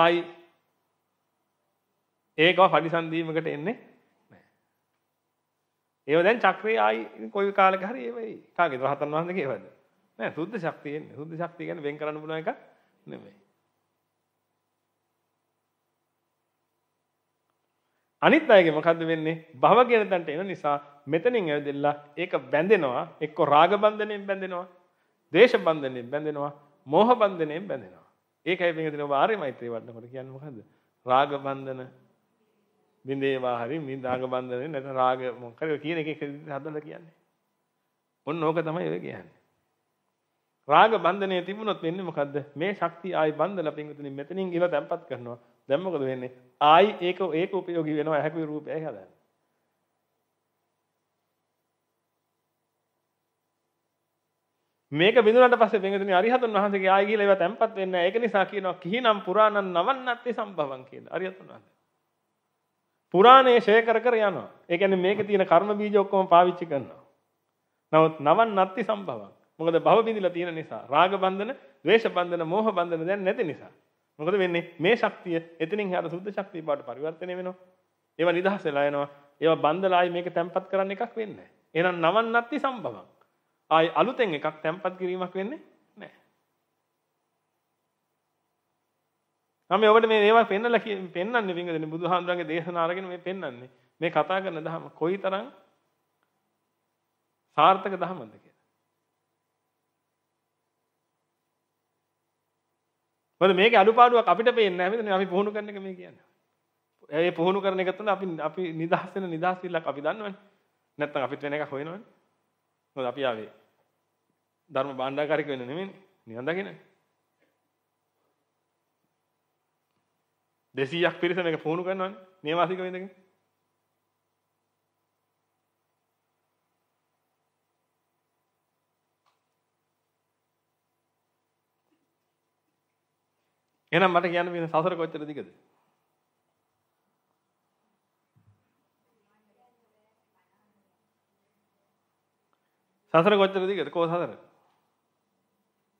Speaker 1: ආයි ඒක පරිසන්දීමකට එන්නේ ඒව දැන් චක්‍රේ ආයි කොයි කාලෙක හරි ඒවයි. කාගේද රහතන් වහන්සේගේ ඒවද? නෑ සුද්ධ ශක්තිය එන්නේ. සුද්ධ ශක්තිය කියන්නේ වෙන් කරන්න පුළුවන් එක නෙමෙයි. අනිත් අයගේ මොකද්ද වෙන්නේ භව කියන තැනට එන නිසා මෙතනින් ඇවිදලා ඒක බැඳෙනවා එක්ක රාග බන්ධණයෙන් බැඳෙනවා දේශ බන්ධණයෙන් බැඳෙනවා මෝහ බන්ධණයෙන් බැඳෙනවා ඒකයි මේකදී වාරේ මෛත්‍රී වඩනකොට කියන්නේ මොකද්ද රාග බන්ධන බින්දේවා හරි බින්දාග බන්ධනේ නැත්නම් රාග මොකද තියෙන එක එක හදලා කියන්නේ. ඔන්න ඕක තමයි ඔය කියන්නේ. රාග බන්ධනේ තිබුණොත් වෙන්නේ මොකද්ද? මේ ශක්තිය ආයි බන්ධලා පින්විතනේ මෙතනින් ගිහලා තැම්පත් කරනවා. දැන් මොකද වෙන්නේ? ආයි ඒක ඒක ප්‍රයෝගී වෙනවා ඇහැකේ රූපයයි හදන්නේ. මේක බිඳුනට පස්සේ පින්විතනේ අරිහතුන් වහන්සේගේ ආයි ගිහලා ඒවා තැම්පත් වෙන්නේ නැහැ. ඒක නිසා කියනවා කිහිනම් පුරාණන් නවන්නත්තේ සම්භවං කියලා. අරිහතුන් වහන්සේ පුරාණයේ ෂේ කර කර යනවා. ඒ කියන්නේ මේකේ තියෙන කර්ම බීජ ඔක්කොම පාවිච්චි කරනවා. නමුත් නවන් නැති සම්භවං. මොකද භව බිඳිලා තියෙන නිසා. රාග බන්ධන, ද්වේෂ බන්ධන, මෝහ බන්ධන දැන් නැති නිසා. මොකද වෙන්නේ? මේ ශක්තිය එතනින් එහාට සුද්ධ ශක්තිය බවට පරිවර්තනය වෙනවා. ඒවා නිදහස් වෙලා යනවා. ඒවා බන්ධලායි මේක තැම්පත් කරන්න එකක් වෙන්නේ නැහැ. එහෙනම් නවන් නැති සම්භවං. ආයි අලුතෙන් එකක් තැම්පත් කිරීමක් වෙන්නේ මම ඔබට මේ ඒවා පෙන්නලා පෙන්නන්නේ වින්දනේ බුදුහාමුදුරන්ගේ දේශනා අරගෙන මේ පෙන්නන්නේ. මේ කතා කරන දහම කොයිතරම් සාර්ථක දහමද කියලා. මොකද මේකේ අඩුපාඩුවක් අපිට පේන්නේ නැහැ නේද? අපි පුහුණු කරන එක මේ කියන්නේ. ඒ පුහුණු කරන එක තුන අපි අපි නිදහස් වෙන නිදහස් විල්ලක් අපි දන්නවනේ. නැත්තම් අපිත් වෙන එකක් හොයනවනේ. මොකද අපි ආවේ ධර්ම භාණ්ඩාකාරික වෙන්න නෙමෙයිනේ. නිවන් දකින්නේ. 200ක් පිරිස මේක පුහුණු කරනවානේ නේවාසික වෙඳගෙන. එහෙනම් මට කියන්න මේ සසර කොච්චර දිගද? සසර කොච්චර දිගද? කොහොම සසර?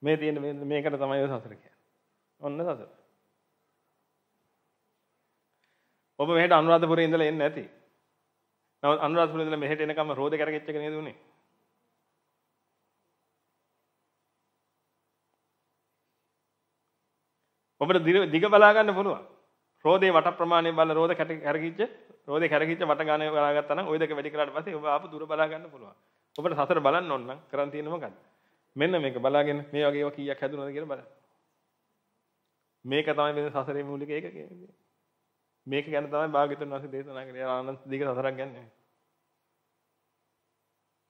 Speaker 1: මේ තියෙන මේකට තමයි සසර කියන්නේ. ඔන්න සසර. ඔබ මෙහෙට අනුරාධපුරේ ඉඳලා එන්නේ නැති. නමුත් අනුරාධපුරේ ඉඳලා මෙහෙට එනකම් රෝද කරගෙච්ච එක නේද උනේ? ඔබට දිග බලා ගන්න පුළුවන්. රෝදේ වට ප්‍රමාණය බලලා රෝද කරගිච්ච රෝදේ කරගිච්ච වට ගානේ බලා ගත්තා නම් ওই දෙක වැඩි කරාට පස්සේ ඔබ ආපු දුර බලා ගන්න පුළුවන්. ඔබට සසර බලන්න ඕන නම් කරන් තියෙන මොකද්ද? මෙන්න මේක බලාගෙන මේ වගේ ඒවා කීයක් හැදුනද කියලා බලන්න. මේක තමයි මේ සසරේ මූලික ඒක කියන්නේ. මේක ගැන තමයි භාග්‍යතුන් වහන්සේ දේශනා කරේ අනන්ත දීක සසරක් ගැන.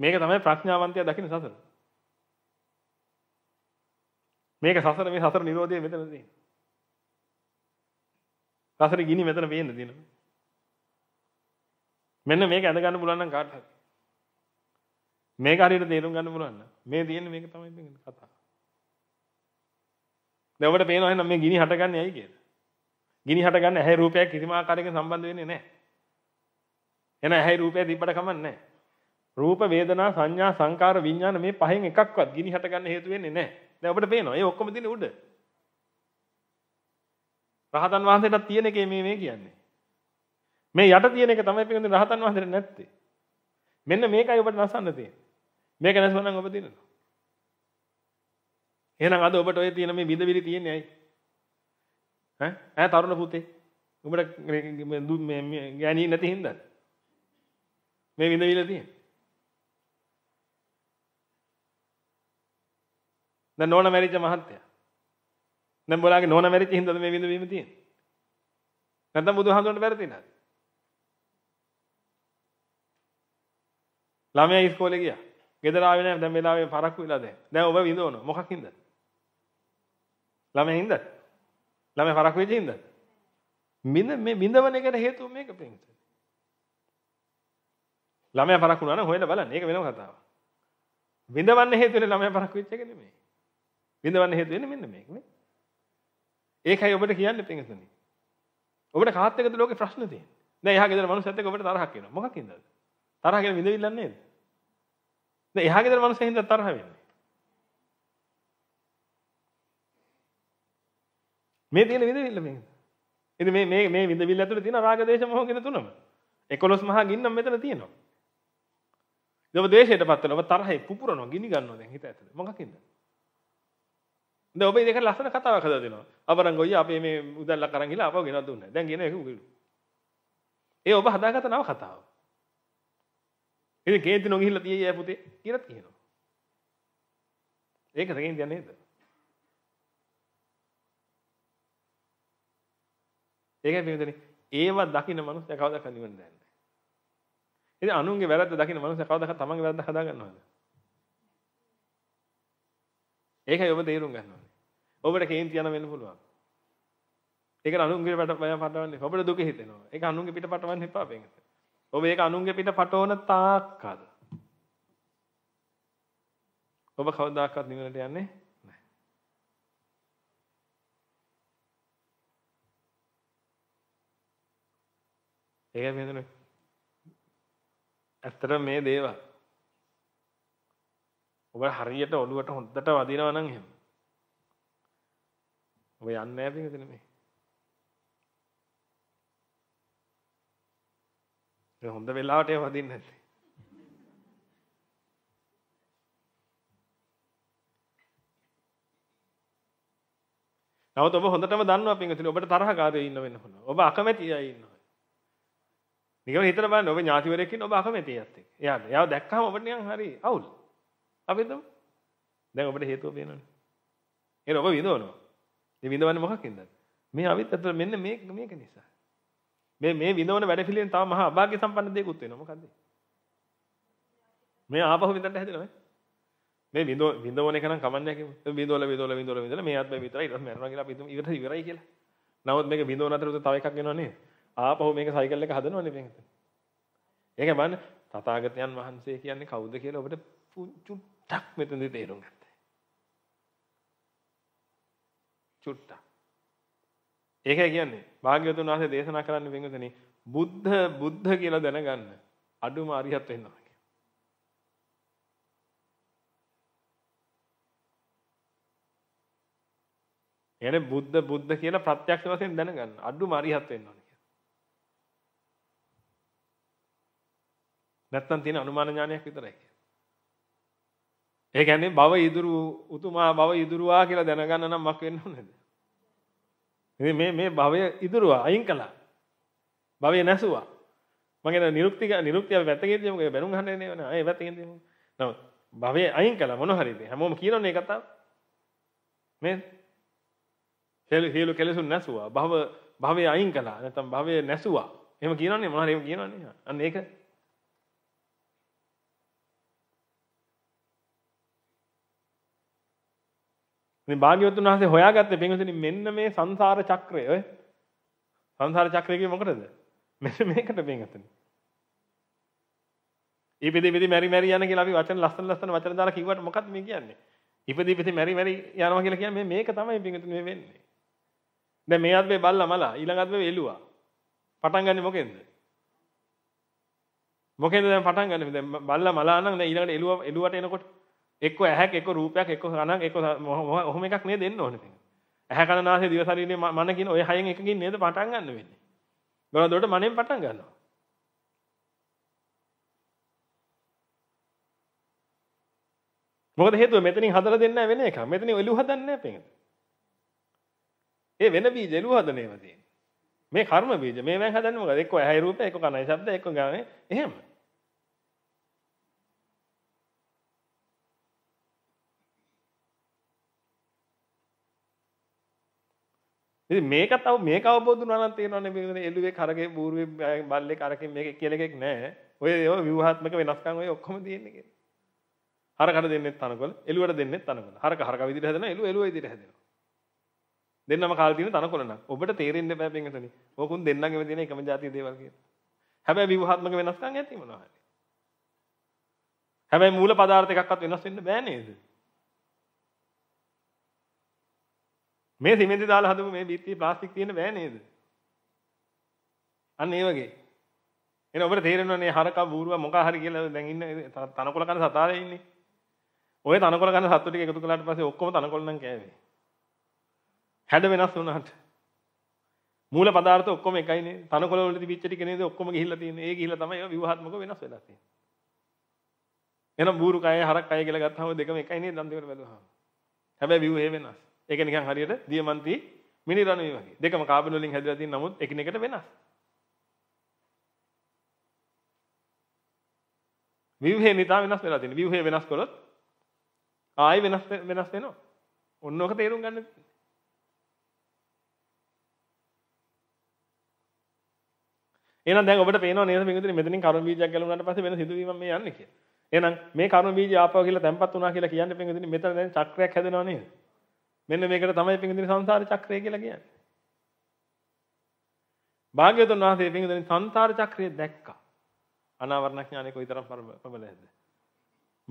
Speaker 1: මේක තමයි ප්‍රඥාවන්තයා දකින්න සසර. මේක සසර මේ සසර නිරෝධය මෙතන තියෙන්නේ. සසරේ ගිනි මෙතන පේන්න තියෙනවා. මෙන්න මේක ඇඳ ගන්න පුළුවන් නම් කාට හරි. මේක හරියට තේරුම් ගන්න පුළුවන් නම් මේ තියෙන්නේ මේක තමයි ඉතින් කතාව. දැන් ඔබට පේනවා එහෙනම් මේ ගිනි හටගන්නේ ඇයි කියලා. ගිනි හට ගන්න ඇහැ රූපයක් කිසිම ආකාරයකින් සම්බන්ධ වෙන්නේ නැහැ. එන ඇහැ රූපය තිබ්බට කමක් නැහැ. රූප වේදනා සංඥා සංකාර විඥාන මේ පහෙන් එකක්වත් ගිනි හට ගන්න හේතු වෙන්නේ නැහැ. දැන් අපිට පේනවා. ඒ ඔක්කොම තියෙන උඩ. රහතන් වහන්සේටත් තියෙන එකේ මේ මේ කියන්නේ. මේ යට තියෙන එක තමයි පිටින් රහතන් වහන්සේට නැත්තේ. මෙන්න මේකයි ඔබට නසන්න තියෙන්නේ. මේක නැසුණා නම් ඔබ දිනනවා. එහෙනම් අද ඔබට ඔය තියෙන මේ විදවිලි තියන්නේ ඇයි? ඇ තරුණ පුතේ උඹට ගැනී නැති හින්ද මේ විඳවිල තිය ද නෝන මැරිච මහත්තය නැම්බලාගේ නෝන මැරිච හිද මේ විඳවීම තිය නැතම් බුදු හඳුන්ට පැරතින ළමය ඉස්කෝල ගිය ගෙදරාවෙන දැම් වෙලාවේ පරක්කු වෙලාද දැ ඔබ විඳවන මොකක්හිද ළමය හින්දට ළමයි වරක් වෙච්ච ඉඳන්. බින්ද මේ බින්දවන එකට හේතුව මේක පින්ත. ළමයා වරක් වුණා නම් හොයලා බලන්න. ඒක වෙනම කතාවක්. බින්දවන්න හේතුවනේ ළමයා වරක් වෙච්ච එක නෙමෙයි. බින්දවන්න හේතුව වෙන්නේ මෙන්න මේක නේ. ඒකයි ඔබට කියන්නේ පින්තනේ. ඔබට කාත් එක්කද ලෝකේ ප්‍රශ්න තියෙන්නේ. දැන් එහා ගෙදර මනුස්සයෙක් එක්ක ඔබට තරහක් එනවා. මොකක් හින්දාද? තරහ කියලා විඳවිල්ලක් නේද? දැන් එහා ගෙදර මනුස්සයෙක් හින්දා තරහ වෙන්නේ. මේ තියෙන විඳවිල්ල මේක. ඉතින් මේ මේ මේ විඳවිල්ල ඇතුලේ තියෙන රාග දේශ මොහ කියන තුනම. 11 මහා ගින්නම් මෙතන තියෙනවා. ඔබ දේශයටපත් වෙනවා. ඔබ තරහේ පුපුරනවා, ගිනි ගන්නවා දැන් හිත ඇතුලේ. මොකකින්ද? දැන් ඔබ ඉතින් ලස්සන කතාවක් හදලා දෙනවා. අපරංග ඔය අපේ මේ උදැල්ලක් අරන් ගිහලා අපව ගෙනත් දුන්නා. දැන් ගෙන ඒක උගිලු. ඒ ඔබ හදාගත්ත නව කතාව. ඉතින් කේන්ති නොගිහිල්ලා තියේ යෑ පුතේ කියලාත් කියනවා. ඒකද කේන්ති යන්නේ නේද? ඒකයි පින්විතනේ ඒව දකින්න මනුස්සය කවදාවත් නිවන් දන්නේ නැහැ. ඉතින් අනුන්ගේ වැරද්ද දකින්න මනුස්සය කවදාවත් තමන්ගේ වැරද්ද හදා ගන්නවද? ඒකයි ඔබ තේරුම් ගන්න ඕනේ. ඔබට කේන්ති යන වෙන්න පුළුවන්. ඒක අනුන්ගේ පිට පටවන්නේ. ඔබට දුක හිතෙනවා. ඒක අනුන්ගේ පිට පටවන්න එපා බෙන්ගත. ඔබ ඒක අනුන්ගේ පිට පටවන තාක්කල්. ඔබ කවදාකවත් නිවනට යන්නේ ඒකයි මෙතන ඇත්තට මේ දේවල් ඔබ හරියට ඔළුවට හොද්දට වදිනවා නම් එහෙම. ඔබ යන්නේ නැහැ පිටින් මේ. ඒ හොඳ වෙලාවට ඒ වදින්නේ නැත්තේ. නමුත් ඔබ හොඳටම දන්නවා පිටින් ඔබට තරහකාරයෝ ඉන්න වෙන්න පුළුවන්. ඔබ අකමැතියි ඉන්න. නිකන් හිතලා බලන්න ඔබ ඥාතිවරයෙක් ඉන්න ඔබ අකමැතියෙක් එක්ක. එයාට. එයාව දැක්කම ඔබට නිකන් හරි අවුල්. අපි හිතමු. දැන් ඔබට හේතුව පේනවනේ. ඒක ඔබ විඳවනවා. මේ විඳවන්නේ මොකක්ද? මේ අවිත් අතට මෙන්න මේ මේක නිසා. මේ මේ විඳවන වැඩ පිළිවෙලෙන් තව මහා අභාග්‍ය සම්පන්න දෙයක්ුත් වෙනවා. මොකද්ද? මේ ආපහු විඳන්න හැදෙනවා නේ. මේ විඳෝ විඳවන එක නම් කමන්නේ කිමු. විඳවල විඳවල විඳවල විඳවල මේ ආත්මය විතරයි ඊට මරනවා කියලා අපි ඉවරයි කියලා. නමුත් මේක විඳවන අතර තව එකක් එනවා නේද? ආපහු මේක සයිකල් එක හදනවනේ මේක. ඒක බලන්න තථාගතයන් වහන්සේ කියන්නේ කවුද කියලා ඔබට චුට්ටක් මෙතනදී තේරුම් ගන්න. චුට්ටක්. ඒකයි කියන්නේ භාග්‍යවතුන් වහන්සේ දේශනා කරන්න වෙනතනේ බුද්ධ බුද්ධ කියලා දැනගන්න අඩුම අරිහත් වෙනවා කියන්නේ බුද්ධ බුද්ධ කියලා ප්‍රත්‍යක්ෂ වශයෙන් දැනගන්න අඩුම අරිහත් වෙන්න ඕනේ. නැත්නම් තියෙන අනුමාන ඥානයක් විතරයි ඒ කියන්නේ භව ඉදුරු උතුමා භව ඉදුරුවා කියලා දැනගන්න නම් මක් වෙන්න ඕනේද? ඉතින් මේ මේ භවය ඉදුරුවා අයින් කළා. භවය නැසුවා. මම කියන නිරුක්ති නිරුක්තිය වැත්තකේදී මොකද බැනුම් ගන්න නේ නේ. ඒ වැත්තකේදී මොකද? නමුත් භවය අයින් කළා මොන හරිද? හැමෝම කියනෝනේ ඒ කතාව. මේ හේලු හේලු කෙලසුන් නැසුවා. භව භවය අයින් කළා. නැත්නම් භවය නැසුවා. එහෙම කියනෝනේ මොන හරි එහෙම කියනෝනේ. අන්න ඒක ඉතින් භාග්‍යවතුන් වහන්සේ හොයාගත්තේ පින්වතුනි මෙන්න මේ සංසාර චක්‍රය ඔය සංසාර චක්‍රය කියන්නේ මොකටද? මෙන්න මේකට පින්වතුනි. ඉපදී ඉපදී මෙරි මෙරි යන කියලා අපි වචන ලස්සන ලස්සන වචන දාලා කිව්වට මොකක්ද මේ කියන්නේ? ඉපදී ඉපදී මෙරි මෙරි යනවා කියලා කියන්නේ මේක තමයි පින්වතුනි මේ වෙන්නේ. දැන් මේ අත්බේ බල්ලා මලා ඊළඟ අත්බේ එළුවා. පටන් ගන්නෙ මොකෙන්ද? මොකෙන්ද දැන් පටන් ගන්නෙ? දැන් බල්ලා මලා නම් දැන් ඊළඟට එළුවා එළුවට එනකොට එක්ක ඇහැක් එක්ක රූපයක් එක්ක කනක් එක්ක ඔහොම එකක් නේද දෙන්න ඕනේ දැන්. ඇහැ කන නාසය දිව ශරීරයේ මන කියන ඔය හයෙන් එකකින් නේද පටන් ගන්න වෙන්නේ. බලද්දොට මනෙන් පටන් ගන්නවා. මොකද හේතුව මෙතනින් හදලා දෙන්න වෙන එක. මෙතනින් එළුව හදන්නේ නැහැ පෙඟද. ඒ වෙන බීජ එළුව හදන ඒවා තියෙන්නේ. මේ කර්ම බීජ මේ වෙන් හදන්නේ මොකද? එක්ක ඇහැ රූපය, එක්ක කනයි ශබ්ද, එක්ක ගානේ එහෙම. ඉතින් මේක තව මේක අවබෝධ වුණා නම් තේරෙනවනේ මේ එළුවේ කරගේ බූරුවේ බල්ලේ කරකින් මේක කියලා එකක් නැහැ. ඔය ඒවා ව්‍යුහාත්මක වෙනස්කම් ඔය ඔක්කොම තියෙන්නේ කියලා. හරකට දෙන්නෙත් තනකොළ, එළුවට දෙන්නෙත් තනකොළ. හරක හරක විදිහට හැදෙනවා, එළුව එළුව විදිහට හැදෙනවා. දෙන්නම කාල් තියෙන තනකොළ නම්. ඔබට තේරෙන්න බෑ බෙන්ගතනි. ඕකුන් දෙන්නගෙම තියෙන එකම જાතිය දේවල් කියලා. හැබැයි ව්‍යුහාත්මක වෙනස්කම් ඇති මොනවා හරි. හැබැයි මූල පදාර්ථ එකක්වත් වෙනස් වෙන්න බෑ නේද? මේ සිමෙන්ති දාලා හදපු මේ බිත්තියේ ප්ලාස්ටික් තියෙන බෑ නේද? අන්න ඒ වගේ. එහෙනම් ඔබට තේරෙනවනේ හරක බූරුව මොකා හරි කියලා දැන් ඉන්න තනකොළ කන සතාලේ ඉන්නේ. ඔය තනකොළ කන සත්තු ටික එකතු කළාට පස්සේ ඔක්කොම තනකොළ නම් කෑවේ. හැඩ වෙනස් වුණාට. මූල පදාර්ථ ඔක්කොම එකයිනේ. තනකොළ වල තිබිච්ච ටික නේද ඔක්කොම ගිහිල්ලා තියෙන්නේ. ඒ ගිහිල්ලා තමයි ඒවා විවහාත්මකව වෙනස් වෙලා තියෙන්නේ. එහෙනම් බූරු කය හරක් කය කියලා ගත්තාම දෙකම එකයිනේ දන් දෙකට බැලුවාම. හැබැයි view ඒ වෙනස්. ඒක නිකන් හරියට දියමන්ති මිනිරණුයි වගේ. දෙකම කාබන් වලින් හැදලා තියෙන නමුත් එකිනෙකට වෙනස්. ව්‍යුහේ නිතා වෙනස් වෙලා තියෙන. ව්‍යුහේ වෙනස් කළොත් ආයෙ වෙනස් වෙනස් වෙනවා. ඔන්න ඔක තේරුම් ගන්න. එහෙනම් දැන් ඔබට පේනවා නේද මේකෙන් මෙතනින් කර්ම බීජයක් ගැලවුණාට පස්සේ වෙන සිදුවීමක් මේ යන්නේ කියලා. එහෙනම් මේ කර්ම බීජය ආපහු කියලා තැම්පත් වුණා කියලා කියන්නේ මේකෙන් මෙතන දැන් චක්‍රයක් හැදෙනවා නේද? මෙන්න මේකට තමයි පිංගුදින සංසාර චක්‍රය කියලා කියන්නේ. භාග්‍යවතුන් වහන්සේ පිංගුදින සංසාර චක්‍රය දැක්කා. අනාවරණ ඥානය කොයිතරම් ප්‍රබලද?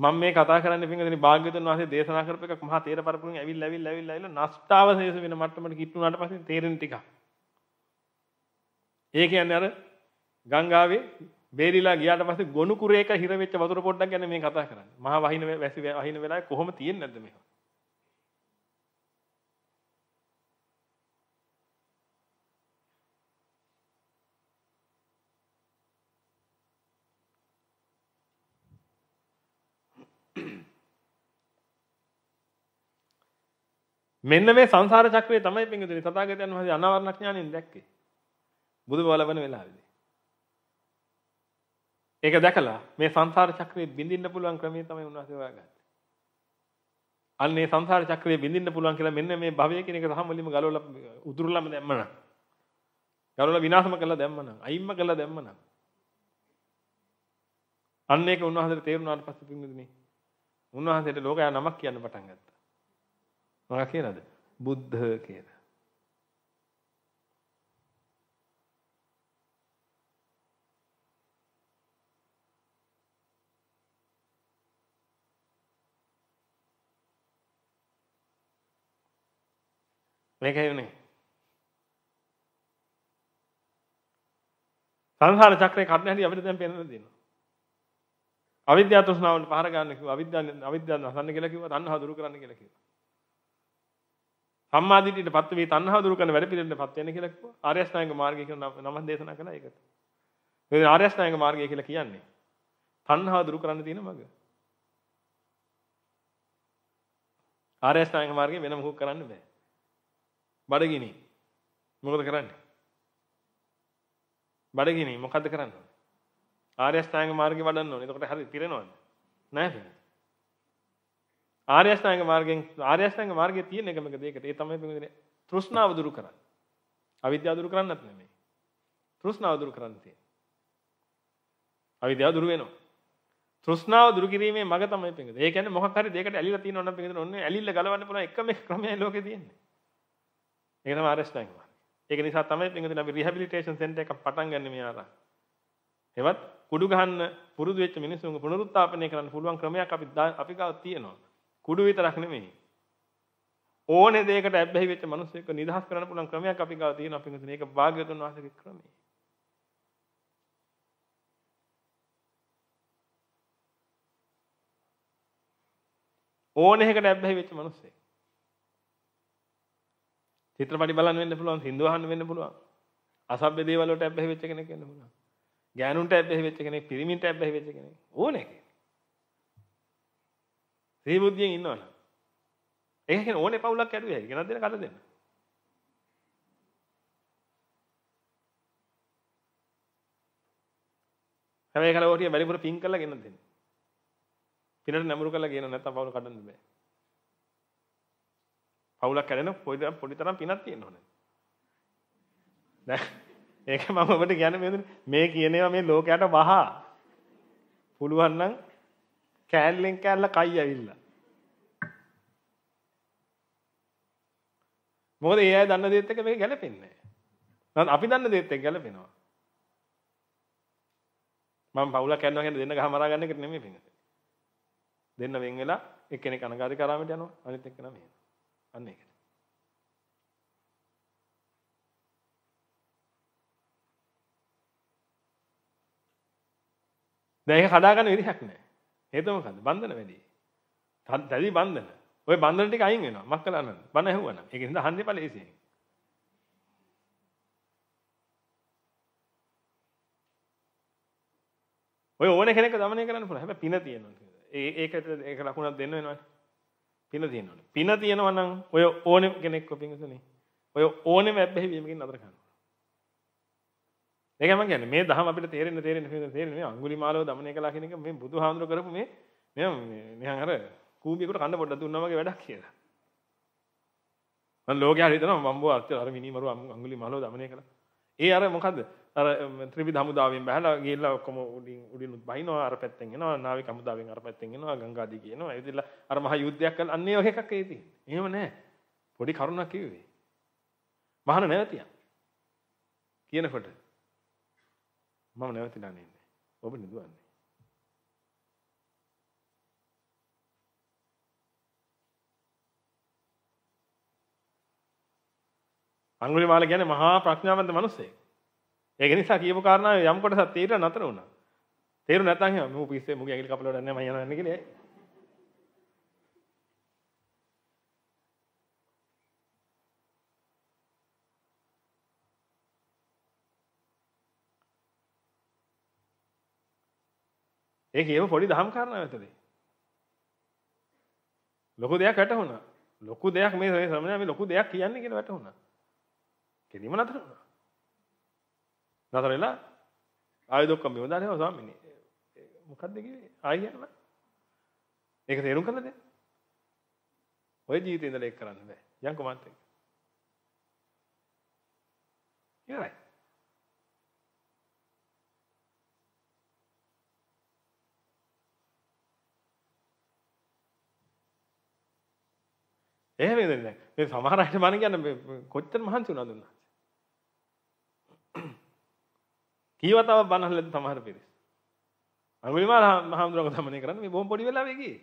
Speaker 1: මම මේ කතා කරන්නේ පිංගුදින භාග්‍යවතුන් වහන්සේ දේශනා කරපු එකක් මහා තේර පරපුරෙන් ඇවිල්ලා ඇවිල්ලා ඇවිල්ලා ඇවිල්ලා නෂ්ඨාවශේෂ වෙන මට්ටමට කිට්ටුනාට පස්සේ තේරෙන ටිකක්. ඒ කියන්නේ අර ගංගාවේ බේරිලා ගියාට පස්සේ ගොනු කුරේක හිර වෙච්ච වතුර පොඩ්ඩක් ගැන මේ කතා කරන්නේ. මහා වහින වැසි වහින වෙලාවේ කොහොම තියෙන්නේ නැද්ද මේවා? මෙන්න මේ සංසාර චක්‍රය තමයි පිංගුතුනි තථාගතයන් වහන්සේ අනාවරණ ඥාණයෙන් දැක්කේ. බුදු බව ලබන වෙලාවේදී. ඒක දැකලා මේ සංසාර චක්‍රය බිඳින්න පුළුවන් ක්‍රමය තමයි උන්වහන්සේ හොයාගත්තේ. අන්නේ සංසාර චක්‍රය බිඳින්න පුළුවන් කියලා මෙන්න මේ භවය කියන එක තහම වලින්ම ගලවලා උදුරුලම දැම්මනම්. ගලවලා විනාශම කළා දැම්මනම්, අයිම්ම කළා දැම්මනම්. අන්න ඒක උන්වහන්සේට තේරුණාට පස්සේ පිංගුතුනි උන්වහන්සේට ලෝකයා නමක් කියන්න පටන් ගත්තා. මොකක් කියලාද? බුද්ධ කියලා. මේකයි උනේ. සංසාර චක්‍රේ කඩන හැටි අපිට දැන් පේන්න දෙනවා. අවිද්‍යාව තෘෂ්ණාවට පහර ගන්න කිව්වා. අවිද්‍යාව අවිද්‍යාව නසන්න කියලා කිව්වා. තණ්හා දුරු කරන්න කියලා කිව්වා. සම්මා දිට්ඨියට පත් මේ තණ්හාව දුරු කරන වැඩ පිළිවෙලට පත් වෙන කියලා කිව්වා. ආර්ය අෂ්ටාංග මාර්ගය කියන නම දේශනා කළා ඒකට. මේ ආර්ය අෂ්ටාංග මාර්ගය කියලා කියන්නේ තණ්හාව දුරු කරන්න තියෙන මඟ. ආර්ය අෂ්ටාංග මාර්ගයෙන් වෙන මොකක් කරන්න බෑ. බඩගිනි. මොකද කරන්නේ? බඩගිනි මොකද්ද කරන්නේ? ආර්ය අෂ්ටාංග මාර්ගය වඩන්න ඕනේ. එතකොට හරි පිරෙනවද? නෑ පිරෙන්නේ. ආර්ය අෂ්ටාංග මාර්ගයෙන් ආර්ය අෂ්ටාංග මාර්ගයේ තියෙන එකම එක දෙයකට ඒ තමයි පින්විතනේ තෘෂ්ණාව දුරු කරන්නේ. අවිද්‍යාව දුරු කරන්නත් නෙමෙයි. තෘෂ්ණාව දුරු කරන්න තියෙන්නේ. අවිද්‍යාව දුරු වෙනවා. තෘෂ්ණාව දුරු කිරීමේ මඟ තමයි පින්විතනේ. ඒ කියන්නේ මොකක් හරි දෙයකට ඇලිලා තියෙනවා නම් පින්විතනේ ඔන්නේ ඇලිලා ගලවන්න පුළුවන් එකම ක්‍රමයයි ලෝකේ තියෙන්නේ. ඒක තමයි ආර්ය අෂ්ටාංග මාර්ගය. ඒක නිසා තමයි පින්විතනේ අපි රිහැබිලිටේෂන් සෙන්ටර් එකක් පටන් ගන්න මේ ආරා. එවත් කුඩු ගහන්න පුරුදු වෙච්ච මිනිස්සුන්ගේ පුනරුත්ථාපනය කරන්න පුළුවන් ක්‍රමයක් අපි අපි ගාව තියෙනවා. කුඩු විතරක් නෙමෙයි. ඕනේ දෙයකට ඇබ්බැහි වෙච්ච මිනිස්සෙක්ව නිදහස් කරන්න පුළුවන් ක්‍රමයක් අපි ගාව තියෙනවා පිටුතුනේ. ඒක භාග්‍යවතුන් වහන්සේගේ ක්‍රමය. ඕනේ එකකට ඇබ්බැහි වෙච්ච මිනිස්සෙක්. චිත්‍රපටි බලන්න වෙන්න පුළුවන්, හින්දු අහන්න වෙන්න පුළුවන්. අසභ්‍ය දේවල් වලට ඇබ්බැහි වෙච්ච කෙනෙක් වෙන්න පුළුවන්. ගෑනුන්ට ඇබ්බැහි වෙච්ච කෙනෙක්, පිරිමින්ට ඇබ්බැහි වෙච්ච කෙනෙක්. ඕනේ එකේ. සිහි බුද්ධියෙන් ඉන්නවනම්. ඒක කියන්නේ ඕනේ පවුලක් ඇඩුවේ හැටි. කෙනක් දෙන කඩ දෙන්න. හැබැයි කලවටිය වැඩිපුර පිං කරලා ගෙනත් දෙන්න. පිනට නැඹුරු කරලා ගේන නැත්තම් පවුල කඩන්න බෑ. පවුලක් කැඩෙන පොඩි පොඩි තරම් පිනක් තියෙන්න ඕනේ. දැන් ඒක මම ඔබට කියන්නේ මේ මේ කියන ඒවා මේ ලෝකයට වහා. පුළුවන් නම් කෑල්ලෙන් කෑල්ල කයි ඇවිල්ලා. මොකද ඒ අය දන්න දේත් එක මේක ගැලපෙන්නේ නැහැ. අපි දන්න දේත් එක ගැලපෙනවා. මම පවුල කැන්නවා කියන දෙන්න ගහ මරා ගන්න එක නෙමෙයි පින්කේ. දෙන්න වෙන් වෙලා එක්කෙනෙක් අනගාරික ආරාමයට යනවා අනිත් එක්කෙනා මෙහෙම. අන්න ඒකට. දැන් ඒක හදාගන්න විදිහක් නැහැ. හේතුව මොකද්ද? බන්ධන වැඩි. දැඩි බන්ධන. ওই බන්ධන ටික අයින් වෙනවා. මක් කළා නේද? බන ඇහුවනම්. ඒක නිසා හන්දේ ඵලයේසියෙන්. ඔය ඕන කෙනෙක් දමනය කරන්න පුළුවන්. හැබැයි පින තියෙනවා. ඒ ඒකට ඒක ලකුණක් දෙන්න වෙනවනේ. පින තියෙනවනේ. පින තියෙනවා නම් ඔය ඕනේ කෙනෙක්ව පිංගුසනේ. ඔය ඕනේ වැබ්බැහි වීමකින් නතර කරනවා. ඒකම කියන්නේ මේ දහම අපිට තේරෙන්න තේරෙන්න තේරෙන්න තේරෙන්න මේ අඟුලි මාලව දමනය කළා කියන එක මේ බුදුහාඳුර කරපු මේ මේ නිකන් අර කූඹියෙකුට කන්න පොඩ්ඩක් දුන්නා වගේ වැඩක් කියලා. මම ලෝකයා හිතනවා මම බෝ අච්චර අර මිනිමරු අඟුලි මාලව දමනය කළා. ඒ අර මොකද්ද? අර ත්‍රිවිධ හමුදාවෙන් බහලා ගිහිල්ලා ඔක්කොම උඩින් උඩින් බහිනවා අර පැත්තෙන් එනවා නාවික හමුදාවෙන් අර පැත්තෙන් එනවා ගංගාදී කියනවා. ඒ විදිහට අර මහ යුද්ධයක් කරන අන්නේ ඔය එකක් ඒ තියෙන්නේ. එහෙම නැහැ. පොඩි කරුණක් කිව්වේ. මහාන නැවතියක්. කියනකොට මම නැවතිලා ඉන්නේ. ඔබ නිදුවන්නේ. අඟුලිමාල කියන්නේ මහා ප්‍රඥාවන්ත මිනිසෙක්. ඒක නිසා කියපු කාරණාව යම් කොටසක් තීරණ නතර වුණා. තීරණ නැත්නම් මම පිස්සේ මුගේ ඇඟිලි කපලා වැඩක් නැහැ මම යනවා යන්නේ කියලා ඒ කියව පොඩි දහම් කාරණා ඇතදී. ලොකු දෙයක් වැටහුණා. ලොකු දෙයක් මේ මේ ශ්‍රමණයා මේ ලොකු දෙයක් කියන්නේ කියලා වැටහුණා. කෙලිම නතර වුණා. නතර වෙලා ආයෙ දුක්කම් බිමදානේ ඔය ස්වාමීනි. මොකද්ද කිව්වේ? ආයෙ කියන්න. ඒක තේරුම් ගන්නද? ඔය ජීවිතේ ඉඳලා ඒක කරන්න බෑ. යන්කෝ මාත් එක්ක. ඉවරයි. එහෙම වෙන්නේ නැහැ. මේ සමහර අයට මම කියන්නේ මේ කොච්චර මහන්සි වුණාද උන්වහන්සේ. කීවතාව බනහලද සමහර පිරිස්. අනුවිමාන මහඳුරව ගමනේ කරන්නේ මේ බොහොම පොඩි වෙලාවේ ගියේ.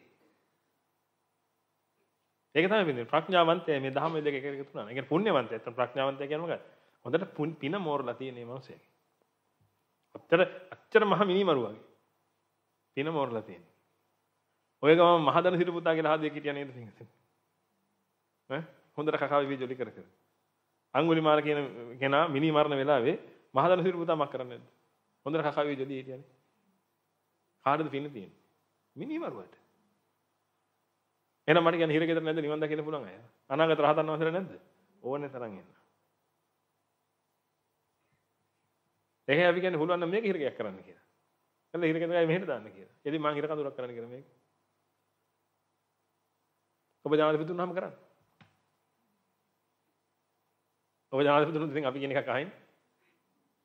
Speaker 1: ඒක තමයි වෙන්නේ ප්‍රඥාවන්තය මේ දහම දෙක එක එකතු වෙනවා. ඒ කියන්නේ පුණ්‍යවන්තය. ඒත් ප්‍රඥාවන්තය කියන්නේ මොකක්ද? හොඳට පින මෝරලා තියෙන මේ මනුස්සයෙක්. අත්තර අච්චර මහ මිනිමරු වගේ. පින මෝරලා තියෙන. ඔය ගම මහදන හිරු පුතා කියලා ආදිය කිටියා නේද සිංහසෙන්. ඈ හොඳට කකාවේ වීජොලි කර කර. අඟුලිමාල කියන කෙනා මිනි මරණ වෙලාවේ මහදන සිරු පුතාමක් කරන්නේ නැද්ද? හොඳට කකාවේ වීජොලි හිටියනේ. කාටද පින්න තියෙන්නේ? මිනි මරුවට. එහෙනම් මට කියන්නේ හිර ගෙදර නැද්ද නිවන් දකින්න පුළුවන් අය? අනාගත රහතන් වහන්සේලා නැද්ද? ඕනේ තරම් එන්න. එහෙනම් අපි කියන්නේ හුලුවන් නම් මේක හිරගයක් කරන්න කියලා. එතන හිරගෙන් ගායි මෙහෙට දාන්න කියලා. ඉතින් මං හිර කඳුරක් කරන්න කියලා මේක. ඔබ ජනාධිපති වුණාම කරන්නේ. ඔබ ජනාධිපතිතුමා ඉතින් අපි කියන එකක් අහින්.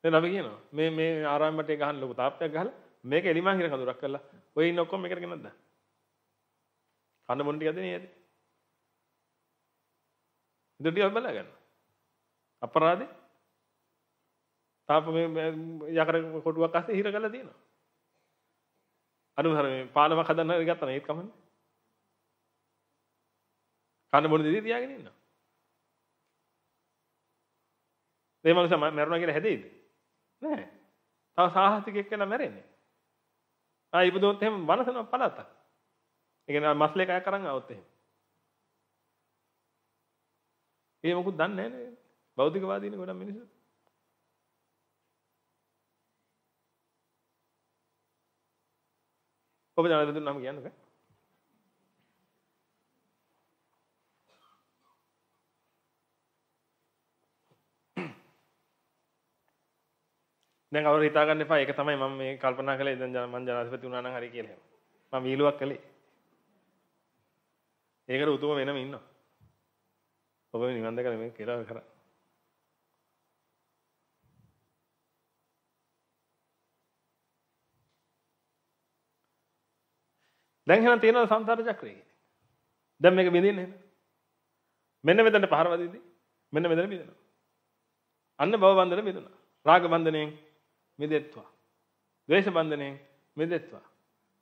Speaker 1: දැන් අපි කියනවා මේ මේ ආරාමයට ගහන්න ලොකු තාප්පයක් ගහලා මේක එලිමා හිර කඳුරක් කරලා ඔය ඉන්න ඔක්කොම මේකට ගෙනත් දාන්න. කන්න බොන්න ටිකද නේ ඇති. ඉතින් ටිකක් බලා ගන්න. අපරාධේ තාප මේ යකර කොටුවක් අස්සේ හිර කරලා තියෙනවා. අනුහර මේ පාලමක් හදන්න ගත්තා නේද කමන්නේ. කන්න බොන දෙදී තියාගෙන ඉන්නවා. ඒ මනුස්සයා මැරුණා කියලා හැදෙයිද? නෑ. තව සාහසිකෙක් කියලා මැරෙන්නේ. ආ ඉපදුනොත් එහෙම වනසන පළාතක්. ඒ කියන්නේ මස්ලේක අය කරන් આવොත් එහෙම. ඒ මොකුත් දන්නේ නෑනේ. භෞතිකවාදීනේ ගොඩක් මිනිස්සු. ඔබ දැනගන්න නම් කියන්නේ දැන් කවුරු හිතාගන්න එපා ඒක තමයි මම මේ කල්පනා කළේ දැන් මම ජනාධිපති වුණා නම් හරි කියලා. මම වීලුවක් කළේ. ඒකට උතුම වෙනම ඉන්නවා. ඔබ නිවන් දැකලා මේ කියලා කරා. දැන් එහෙනම් තියෙනවා සංසාර චක්‍රය කියන්නේ. දැන් මේක බින්දින්නේ නේද? මෙන්න මෙතන පහරවදීදී මෙන්න මෙතන බින්දනවා. අන්න භව බන්ධන බින්දනවා. රාග බන්ධනයෙන් මිදෙත්වා. ද්වේෂ බන්ධණයෙන් මිදෙත්වා.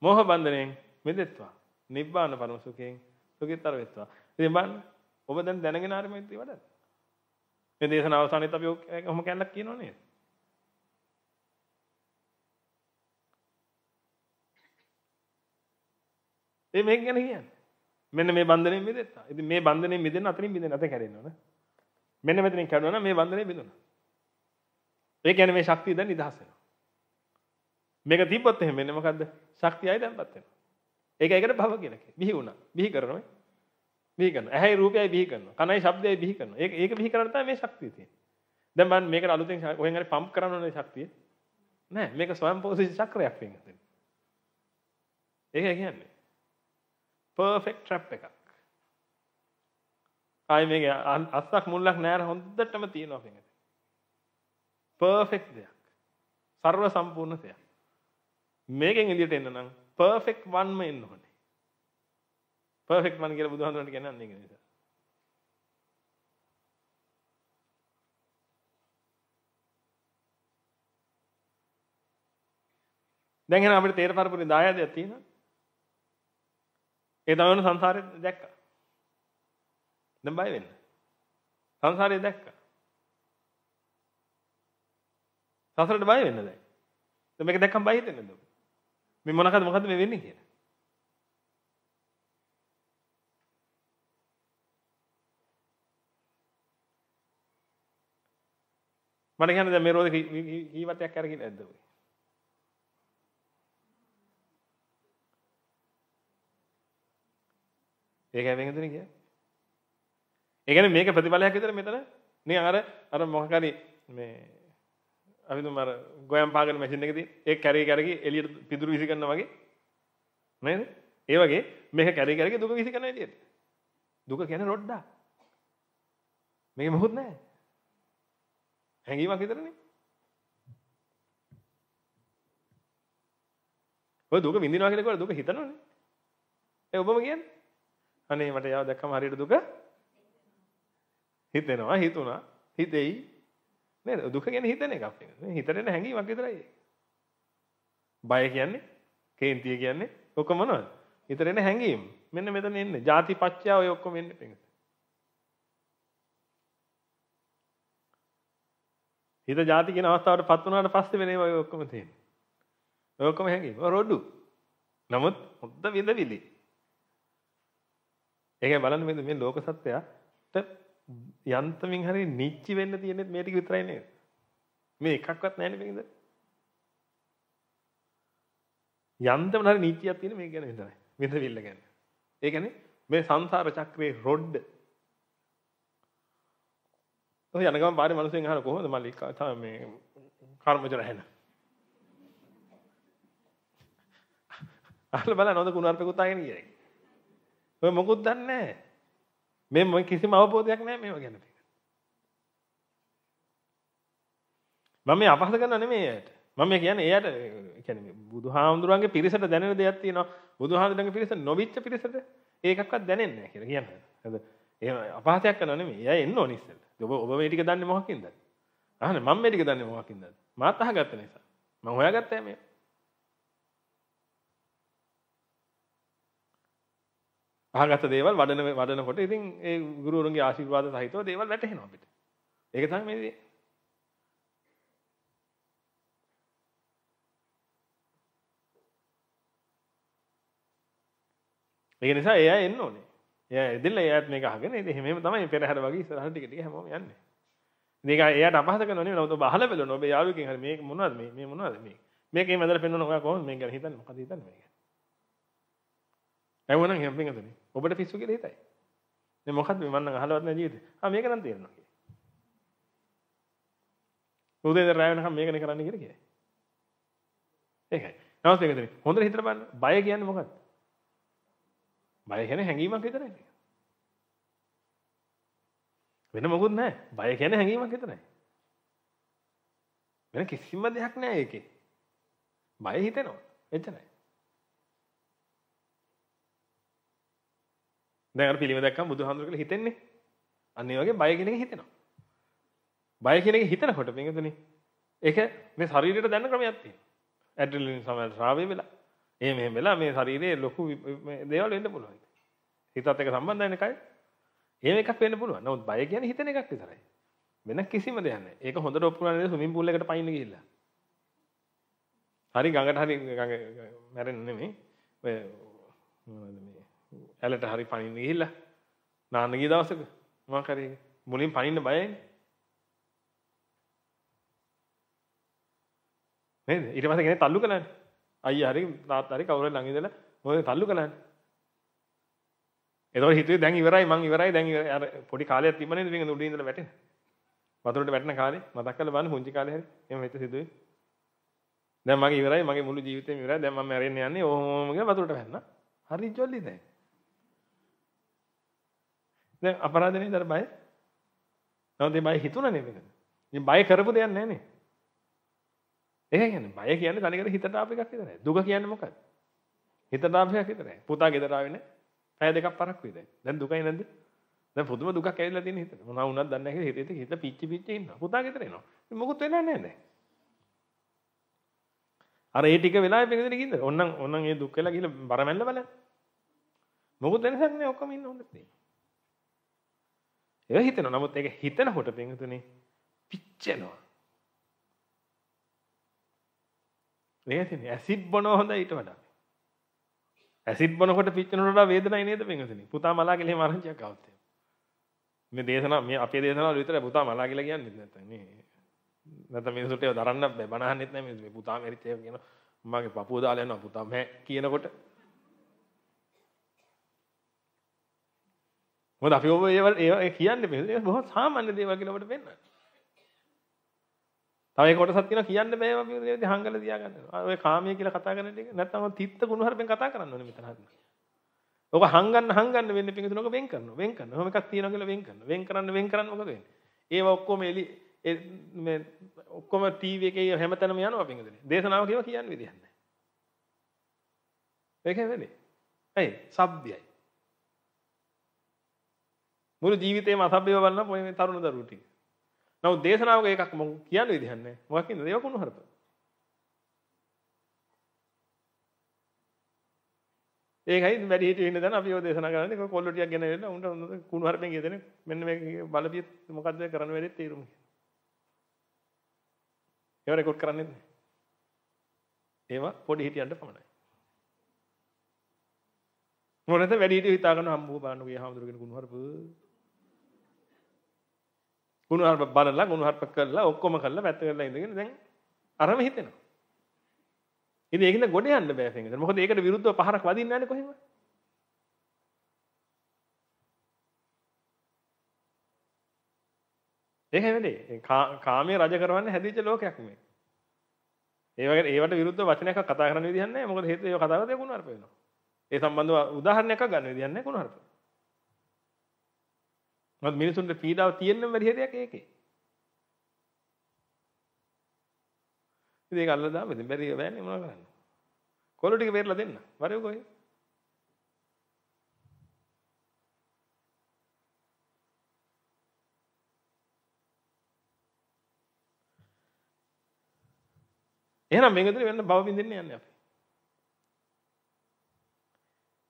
Speaker 1: මෝහ බන්ධණයෙන් මිදෙත්වා. නිබ්බාන පරම සුඛයෙන් සුඛිතර වෙත්වා. ඉතින් බලන්න ඔබ දැන් දැනගෙන ආර මෛත්‍රී වඩන්න. මේ දේශන අවසානයේත් අපි ඔහොම කැලලක් කියනෝ නේද? ඒ මේක ගැන කියන්නේ. මෙන්න මේ බන්ධණයෙන් මිදෙත්තා. ඉතින් මේ බන්ධණයෙන් මිදෙන්න අතරින් මිදෙන්න අත කැඩෙනවනේ. මෙන්න මෙතනින් කැඩුණා නම් මේ බන්ධණයෙන් මිදුණා. ඒ කියන්නේ මේ ශක්තිය දැන් නිදහස් වෙනවා. මේක තිබ්බොත් එහෙම වෙන්නේ මොකද්ද? ශක්තියයි දැන්පත් වෙනවා. ඒක ඒකට භව කියලා කියනවා. බිහි වුණා. බිහි කරනවා. බිහි කරනවා. ඇහැයි රූපයයි බිහි කරනවා. කනයි ශබ්දයයි බිහි කරනවා. ඒක ඒක බිහි කරන්න තමයි මේ ශක්තිය තියෙන්නේ. දැන් මම මේකට අලුතෙන් ඔහෙන් හරි පම්ප් කරන්න ඕනේ ශක්තිය. නෑ මේක ස්වයංපෝෂිත චක්‍රයක් වෙන්න තියෙනවා. ඒක කියන්නේ. perfect trap එකක්. ආයි මේක අස්සක් මුල්ලක් නෑර හොඳටම තියෙනවා මේක. පර්ෆෙක්් දෙයක් සර්ව සම්පූර්ණ දෙයක් මේකෙන් එලියට එන්න නම් පර්ෆෙක්් වන්ම එන්න ඕනේ පර්ෆෙක්් වන් කියලා බුදුහාමුදුරන්ට කියන්නේ ඒක නිසා දැන් එහෙනම් අපිට තේර පරපුරේ දායාදයක් තියෙනවා ඒ තමයි සංසාරේ දැක්කා දැන් බය වෙන්න සංසාරේ දැක්කා සසරට බය වෙන්න දැන්. දැන් මේක දැක්කම බය හිතෙන්නේ නැද්ද? මේ මොනකද මොකද්ද මේ වෙන්නේ කියලා. මට කියන්න දැන් මේ රෝද කීවතයක් අරගෙන නැද්ද ඔය? ඒකයි වෙන දෙන්නේ කියන්නේ. ඒ කියන්නේ මේක ප්‍රතිඵලයක් විතර මෙතන නේ අර අර මොකක් හරි මේ අපි මර ගොයම් පාගන මැසින් එකති ඒ කැරේ කරගේ එලියට පිදුරු විසි කන්න වගේ නද ඒ වගේ මේක කැරේ කරගේ දුක විසි කන්න ඇතියට දුක කියන රොඩ්ඩා මේ මොහොත් නෑ හැඟීමක් විතරනේ ඔය දුක විඳිනවා කියලා කිව්වට දුක හිතනවනේ ඒ ඔබම කියන්නේ අනේ මට යාව දැක්කම හරියට දුක හිතෙනවා හිතුණා හිතෙයි නේද? දුක ගැන හිතන එකක් වෙනවා. හිතරෙන හැඟීමක් විතරයි. බය කියන්නේ, කේන්තිය කියන්නේ ඔක මොනවද? හිතරෙන හැඟීම්. මෙන්න මෙතන එන්නේ. ಜಾති පත්‍ය ඔය ඔක්කොම එන්නේ පිංගත. හිත ಜಾති කියන අවස්ථාවටපත් වුණාට පස්සේ වෙනේ ඔය ඔක්කොම තියෙන්නේ. ඔය ඔක්කොම හැඟීම්. රොඩු. නමුත් හොද්ද විඳවිලි. ඒකයි බලන්න මේ ලෝක සත්‍යයට යන්තමින් හරි නිච්චි වෙන්න තියෙන්නේ මේ ටික විතරයි නේද? මේ එකක්වත් නැහැ නේද? යන්තම හරි නිච්චියක් තියෙන මේක ගැන විතරයි. විඳවිල්ල ගැන. ඒ කියන්නේ මේ සංසාර චක්‍රේ රොඩ්. ඔය යන ගමන් බාරේ මිනිස්සුන් අහන කොහොමද මල්ලි මේ කර්මජ රැහෙන. අහලා බලන්න හොඳ කුණාරපේ කුතාගෙන ඉන්නේ. ඔය මොකුත් දන්නේ නැහැ. මේ මම කිසිම අවබෝධයක් නැහැ මේව ගැන. මම මේ අපහස කරන නෙමෙයි එයාට. මම මේ කියන්නේ එයාට කියන්නේ බුදුහාමුදුරන්ගේ පිරිසට දැනෙන දෙයක් තියෙනවා. බුදුහාමුදුරන්ගේ පිරිස නොවිච්ච පිරිසට ඒකක්වත් දැනෙන්නේ නැහැ කියලා කියන්නේ. හරිද? එහෙම අපහසයක් කරනව නෙමෙයි. එයා එන්න ඕනේ ඉස්සෙල්ලා. ඔබ ඔබ මේ ටික දන්නේ මොකකින්ද? අහන්න මම මේ ටික දන්නේ මොකකින්ද? මාත් අහගත්ත නිසා. මම හොයාගත්තා මේ. අහගත දේවල් වඩන වඩනකොට ඉතින් ඒ ගුරුවරුන්ගේ ආශිර්වාද සහිතව දේවල් වැටහෙනවා අපිට. ඒක තමයි මේ දේ. ඒක නිසා එයා එන්න ඕනේ. එයා එදෙල්ල එයාත් මේක අහගෙන ඉතින් එහෙම එහෙම තමයි පෙරහැර වගේ ඉස්සරහට ටික ටික හැමෝම යන්නේ. මේක එයාට අපහස කරනව නෙවෙයි නමුත් ඔබ අහලා බලන්න ඔබ යාළුවෙක්ගෙන් හරි මේක මොනවද මේ මේ මොනවද මේ මේකේ මැදලා පෙන්වන ඔයා කොහොමද මේක ගැන හිතන්නේ මොකද හිතන්නේ මේක? ඇහුවනම් එහෙම පිංගතනේ. ඔබට පිස්සු කියලා හිතයි. මේ මොකක්ද මේ මන්නම් අහලවත් නැ ජීවිතේ. ආ මේක නම් තේරෙනවා කියේ. උදේ ඉඳන් රැ වෙනකම් මේකනේ කරන්න කියලා කියයි. ඒකයි. නමුත් පිංගතනේ හොඳට හිතලා බලන්න බය කියන්නේ මොකක්ද? බය කියන්නේ හැඟීමක් විතරයි. වෙන මොකුත් නැහැ. බය කියන්නේ හැඟීමක් විතරයි. වෙන කිසිම දෙයක් නැහැ ඒකේ. බය හිතෙනවා. එච්චරයි. දැන් අර පිළිම දැක්කම බුදුහාමුදුර කියලා හිතෙන්නේ. අන්න ඒ වගේ බය කියන එක හිතෙනවා. බය කියන එක හිතනකොට මේකනේ. ඒක මේ ශරීරයට දැන ක්‍රමයක් තියෙනවා. ඇඩ්‍රිනලින් සමහර ශ්‍රාවය වෙලා. ඒ මෙහෙම වෙලා මේ ශරීරයේ ලොකු දේවල් වෙන්න පුළුවන්. හිතත් එක්ක සම්බන්ධ වෙන එකයි. එහෙම එකක් වෙන්න පුළුවන්. නමුත් බය කියන්නේ හිතන එකක් විතරයි. වෙන කිසිම දෙයක් නැහැ. ඒක හොඳට ඔප්පු කරන්නේ ස්විමින් pool එකට පයින්න ගිහිල්ලා. හරි ගඟට හරි ගඟ මැරෙන්න නෙමෙයි. ඔය මොනවද මේ ඇලට හරි පනින්න ගිහිල්ලා නාන්න ගිය දවසක මොකක් හරි මුලින් පනින්න බයයිනේ. නේද? ඊට පස්සේ කෙනෙක් තල්ලු කළානේ. අයියා හරි තාත්තා හරි කවුරු හරි ළඟ ඉඳලා මොකද තල්ලු කළානේ. එතකොට හිතුවේ දැන් ඉවරයි මං ඉවරයි දැන් ඉවරයි අර පොඩි කාලයක් තිබ්බ නේද මේක උඩින් ඉඳලා වැටෙන. වතුරට වැටෙන කාලේ මතක් කරලා බලන්න පුංචි කාලේ හරි එහෙම හිත සිදුවේ. දැන් මගේ ඉවරයි මගේ මුළු ජීවිතේම ඉවරයි දැන් මම මැරෙන්න යන්නේ ඕමම ගියා වතුරට වැන්නා. හරි ජොලි දැන්. දැන් අපරාධ නේද අර බය? නැවත බය හිතුණා නේද? ඉතින් බය කරපු දෙයක් නැහැ නේ. ඒක කියන්නේ බය කියන්නේ තනිකර හිතට ආපු එකක් විතරයි. දුක කියන්නේ මොකක්ද? හිතට ආපු එකක් විතරයි. පුතා ගෙදර ආවේ නැහැ. පැය දෙකක් පරක් වේද. දැන් දුකයි නැද්ද? දැන් පුදුම දුකක් ඇවිල්ලා තියෙන හිතට. මොනවා වුණත් දන්නේ නැහැ හිතේ හිත පිච්චි පිච්චි ඉන්නවා. පුතා ගෙදර එනවා. මොකුත් වෙලා නැහැ දැන්. අර ඒ ටික වෙලාවෙ පිළිදෙන කින්ද? ඕන්නම් ඕන්නම් ඒ දුක් වෙලා ගිහලා බරමැල්ල බලන්න. මොකුත් වෙනසක් නැහැ ඔක්කොම ඉන්න හොඳට තියෙනවා. ඒ හිතෙන නමුත් ඒක හිතනකොට පින්තුනේ පිච්චෙනවා. නේදනේ ඇසිඩ් බොනවා හොඳයි ඊට වඩා. ඇසිඩ් බොනකොට පිච්චෙනට වඩා වේදනයි නේද පින්තුනේ. පුතා මලා කියලා මාරංචියක් આવත්. මේ දේශනා මේ අපේ දේශනාවල විතරයි පුතා මලා කියලා කියන්නේ නැත්නම් නේ. නැත්නම් මිනිසුන්ට ඒව දරන්න බෑ බනහන්නෙත් නැහැ මිනිස්සු. මේ පුතා මෙරිත් ඒක කියනවා. මගේ පපුව දාලා යනවා පුතා මෑ කියනකොට මොකද අපි ඔබ ඒවල් ඒ කියන්නේ මේ ඒක බොහොම සාමාන්‍ය දේවල් කියලා අපිට පෙන්නන. තව ඒ කොටසක් තියෙනවා කියන්න බෑ අපි මේ දේ හංගලා තියාගන්න. ඔය කාමයේ කියලා කතා කරන එක නැත්නම් තිත්ත කුණුහරුපෙන් කතා කරන්න ඕනේ මෙතන හරි. ඔක හංගන්න හංගන්න වෙන්නේ පිටින් ඔක වෙන් කරනවා වෙන් කරනවා එහෙම එකක් තියෙනවා කියලා වෙන් කරනවා වෙන් කරන්න වෙන් කරන්න මොකද වෙන්නේ ඒව ඔක්කොම එලි මේ ඔක්කොම ටීවී එකේ හැමතැනම යනවා පිටින් දේශනාව කියව කියන්නේ විදියක් නැහැ ඒක වෙන්නේ ඇයි සබ්දයයි මුළු ජීවිතේම අසභ්‍යව බලන මේ තරුණ දරුවෝ ටික. නමුත් දේශනාවක එකක් මම කියන්න විදිහක් නැහැ. මොකක් කියන්නද? ඒක කොහොම හරප. ඒකයි වැඩි හිටිය ඉන්න දැන් අපි ඔය දේශනා කරන්නේ කොයි කොල්ල ටිකක් ගෙන එන්න උන්ට කුණු හරපෙන් කියදෙන මෙන්න මේක බලපිය මොකද්ද කරන්න වෙලෙත් තීරුම් ගන්න. ඒව රෙකෝඩ් කරන්නේ නැහැ. ඒවා පොඩි හිටියන්ට පමණයි. මොනද වැඩි හිටිය හිතාගෙන හම්බුව බලන්න ගියා හාමුදුරුවෝ කෙනෙකුු හරප ගුණහර්ප බලලා ගුණහර්ප කරලා ඔක්කොම කරලා පැත්ත කරලා ඉඳගෙන දැන් අරම හිතෙනවා. ඉතින් ඒකින්ද ගොඩ යන්න බෑ පින්විතනේ. මොකද ඒකට විරුද්ධව පහරක් වදින්න යන්නේ කොහෙම? ඒකයි වෙන්නේ. කාමයේ රජ කරවන්න හැදිච්ච ලෝකයක් මේ. ඒ වගේ ඒවට විරුද්ධ වචනයක් කතා කරන්න විදිහක් නැහැ. මොකද හේතුව ඒ කතාව දෙකුණාරප වෙනවා. ඒ සම්බන්ධව උදාහරණයක් ගන්න විදිහක් නැහැ කුණාරප. මොකද මිනිසුන්ට පීඩාව තියෙන්නම බැරි හරියක් ඒකේ. ඉතින් ඒක අල්ලලා දාමු ඉතින් බැරි වෙන්නේ මොනවා කරන්නේ. කොළු ටික බේරලා දෙන්න. වරේ කොහේ? එහෙනම් මේක ඇතුලේ වෙන බව බින්දෙන්න යන්නේ අපි.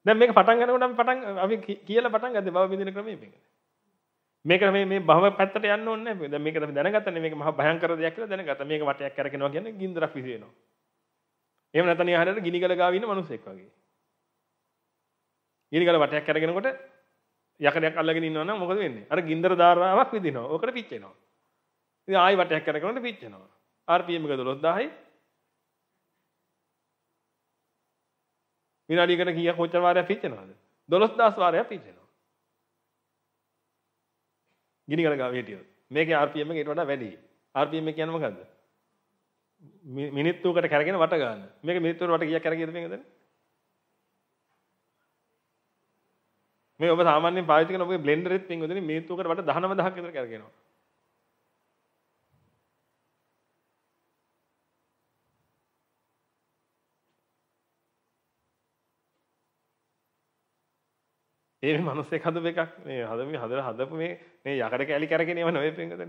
Speaker 1: දැන් මේක පටන් ගන්නකොට අපි පටන් අපි කියලා පටන් ගත්තේ බව බින්දින ක්‍රමයේ මේකනේ. මේක මේ මේ බහම පැත්තට යන්න ඕනේ නැහැ. දැන් මේක තමයි දැනගත්තනේ මේක මහා භයංකර දෙයක් කියලා දැනගත්තා. මේක වටයක් කරකිනවා කියන්නේ ගින්දරක් විසිරෙනවා. එහෙම නැත්නම් යහරට ගිනිගල ගාව ඉන්න මිනිස්සෙක් වගේ. ගිනිගල වටයක් කරගෙනකොට යකඩයක් අල්ලගෙන ඉන්නවා නම් මොකද වෙන්නේ? අර ගින්දර ධාරාවක් විදිනවා. ඔකට පිච් වෙනවා. ඉතින් ආයි වටයක් කරගෙනකොට පිච් වෙනවා. RPM එක 12000යි. විනාඩියකට කීයක් කොච්චර වාරයක් පිච් වෙනවද? 12000 වාරයක් පිච් වෙනවා. ගිනි ගල ගාව හිටියොත්. මේකේ RPM එකට වඩා වැඩි. RPM එක කියන්නේ මොකද්ද? මිනිත්තුකට කරගෙන වට ගන්න. මේක මිනිත්තුකට වට කීයක් කරගෙද මේකද? මේ ඔබ සාමාන්‍යයෙන් පාවිච්චි කරන ඔබේ බ්ලෙන්ඩරෙත් පින්වදින මිනිත්තුකට වට 19000ක් විතර කරගෙනවා. ඒ මනුස්සේ හදපු එකක් මේ හදපු හදලා හදපු මේ මේ යකඩ කැලි කරගෙන යව නෙවෙයි පින්කතනේ.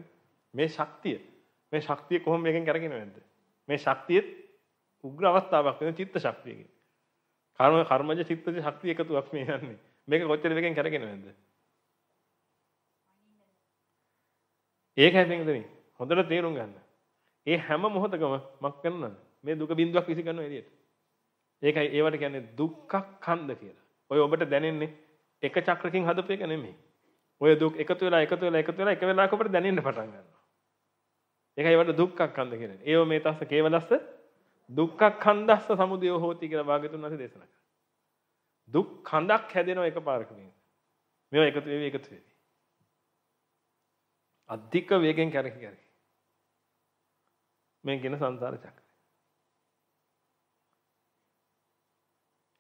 Speaker 1: මේ ශක්තිය මේ ශක්තිය කොහොම මේකෙන් කරගෙන යන්නද? මේ ශක්තියෙත් උග්‍ර අවස්ථාවක් වෙන චිත්ත ශක්තියකින්. කර්ම කර්මජ චිත්තජ ශක්තිය එකතුවක් මේ යන්නේ. මේක කොච්චර මේකෙන් කරගෙන යන්නද? ඒකයි පින්කතනේ. හොඳට තේරුම් ගන්න. ඒ හැම මොහොතකම මක් කරනවා මේ දුක බිඳුවක් විසි ගන්නවා එළියට. ඒකයි ඒවට කියන්නේ දුක්ඛ කන්ද කියලා. ඔය ඔබට දැනෙන්නේ එක චක්‍රකින් හදපු එක නෙමෙයි. ඔය දුක් එකතු වෙලා එකතු වෙලා එකතු වෙලා එක වෙලාවක අපිට දැනෙන්න පටන් ගන්නවා. ඒකයි වට දුක්ඛ කන්ද කියන්නේ. ඒව මේ තස්ස කේවලස්ස දුක්ඛ කන්දස්ස සමුදය හෝති කියලා භාග්‍යතුන් වහන්සේ දේශනා කරා. දුක් කන්දක් හැදෙනවා එකපාරකින්. මේවා එකතු වෙවි එකතු වෙවි. අධික වේගෙන් කැරකි කැරකි. මේ කියන සංසාර චක්‍ර.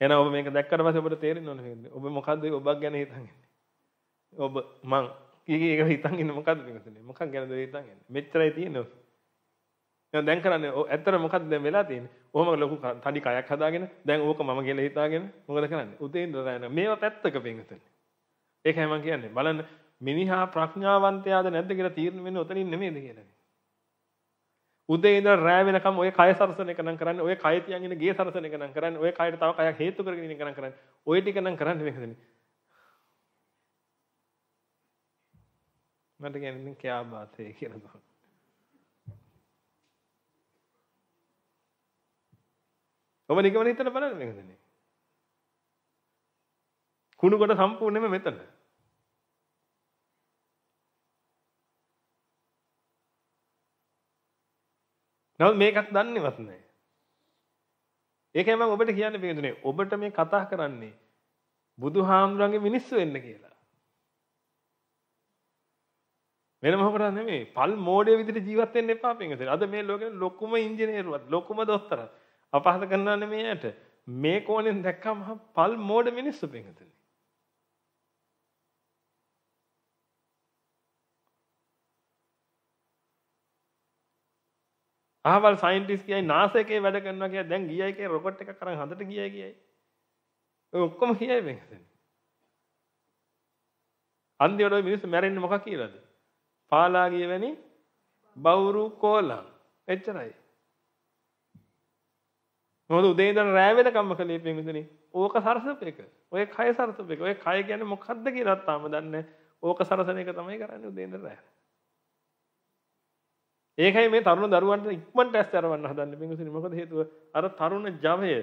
Speaker 1: එහෙනම් ඔබ මේක දැක්කට පස්සේ ඔබට තේරෙන්න ඕනේ නේද? ඔබ මොකද්ද ඔබක් ගැන හිතන් ඉන්නේ? ඔබ මං කීකී එක හිතන් ඉන්නේ මොකද්ද මේකනේ? මොකක් ගැනද හිතන් ඉන්නේ? මෙච්චරයි තියෙන්නේ ඔක. එහෙනම් දැන් කරන්නේ ඇත්තට මොකද්ද දැන් වෙලා තියෙන්නේ? ඔහොම ලොකු තඩි කයක් හදාගෙන දැන් ඕක මම කියලා හිතාගෙන මොකද කරන්නේ? උදේ ඉඳලා යන මේවා පැත්තක පෙන්නතන. ඒකයි මම කියන්නේ. බලන්න මිනිහා ප්‍රඥාවන්තයාද නැද්ද කියලා තීරණය වෙන්නේ ඔතනින් නෙමෙයිද කියලානේ. උදේ ඉඳලා රෑ වෙනකම් ඔය කය සරසන එක නම් කරන්නේ ඔය කය තියන් ඉන්න ගේ සරසන එක නම් කරන්නේ ඔය කයට තව කයක් හේතු කරගෙන ඉන්න එක නම් කරන්නේ ඔය ටික නම් කරන්නේ මේකද නේ මට කියන්නේ කෑ බාතේ කියලා බං ඔබ නිකමන හිතලා බලන්න මේකද නේ කුණු කොට සම්පූර්ණයෙන්ම මෙතන නමුත් මේකක් දන්නේවත් නැහැ. ඒකයි මම ඔබට කියන්නේ පිටුනේ ඔබට මේ කතා කරන්නේ බුදුහාමුදුරන්ගේ මිනිස්සු වෙන්න කියලා. වෙන මොකටද නෙමෙයි පල් මෝඩේ විදිහට ජීවත් වෙන්න එපා පිටුනේ. අද මේ ලෝකේ ලොකුම ඉංජිනේරුවත් ලොකුම දොස්තරත් අපහාස කරනවා නෙමෙයි ඇයට. මේ කෝණයෙන් දැක්කම පල් මෝඩ මිනිස්සු පිටුනේ. අහවල් සයින්ටිස් කියයි නාසකේ වැඩ කරනවා කියලා දැන් ගියයි කියලා රොකට් එකක් අරන් හඳට ගියයි කියයි. ඔය ඔක්කොම කියයි මේ හදන්නේ. අන්තිමට ඔය මිනිස්සු මැරෙන්නේ මොකක් කියලාද? පාලා කියවැනි බවුරු කොලම්. එච්චරයි. මොකද උදේ ඉඳන් රෑ වෙනකම්ම කලේ පින්විතනේ. ඕක සරසපේක. ඔය කය සරසපේක. ඔය කය කියන්නේ මොකක්ද කියලා තාම දන්නේ. ඕක සරසන එක තමයි කරන්නේ උදේ ඉඳන් රෑ. ඒකයි මේ තරුණ දරුවන්ට ඉක්මනට ඇස් තරවන්න හදන්නේ පින්වතුනි මොකද හේතුව අර තරුණ ජවය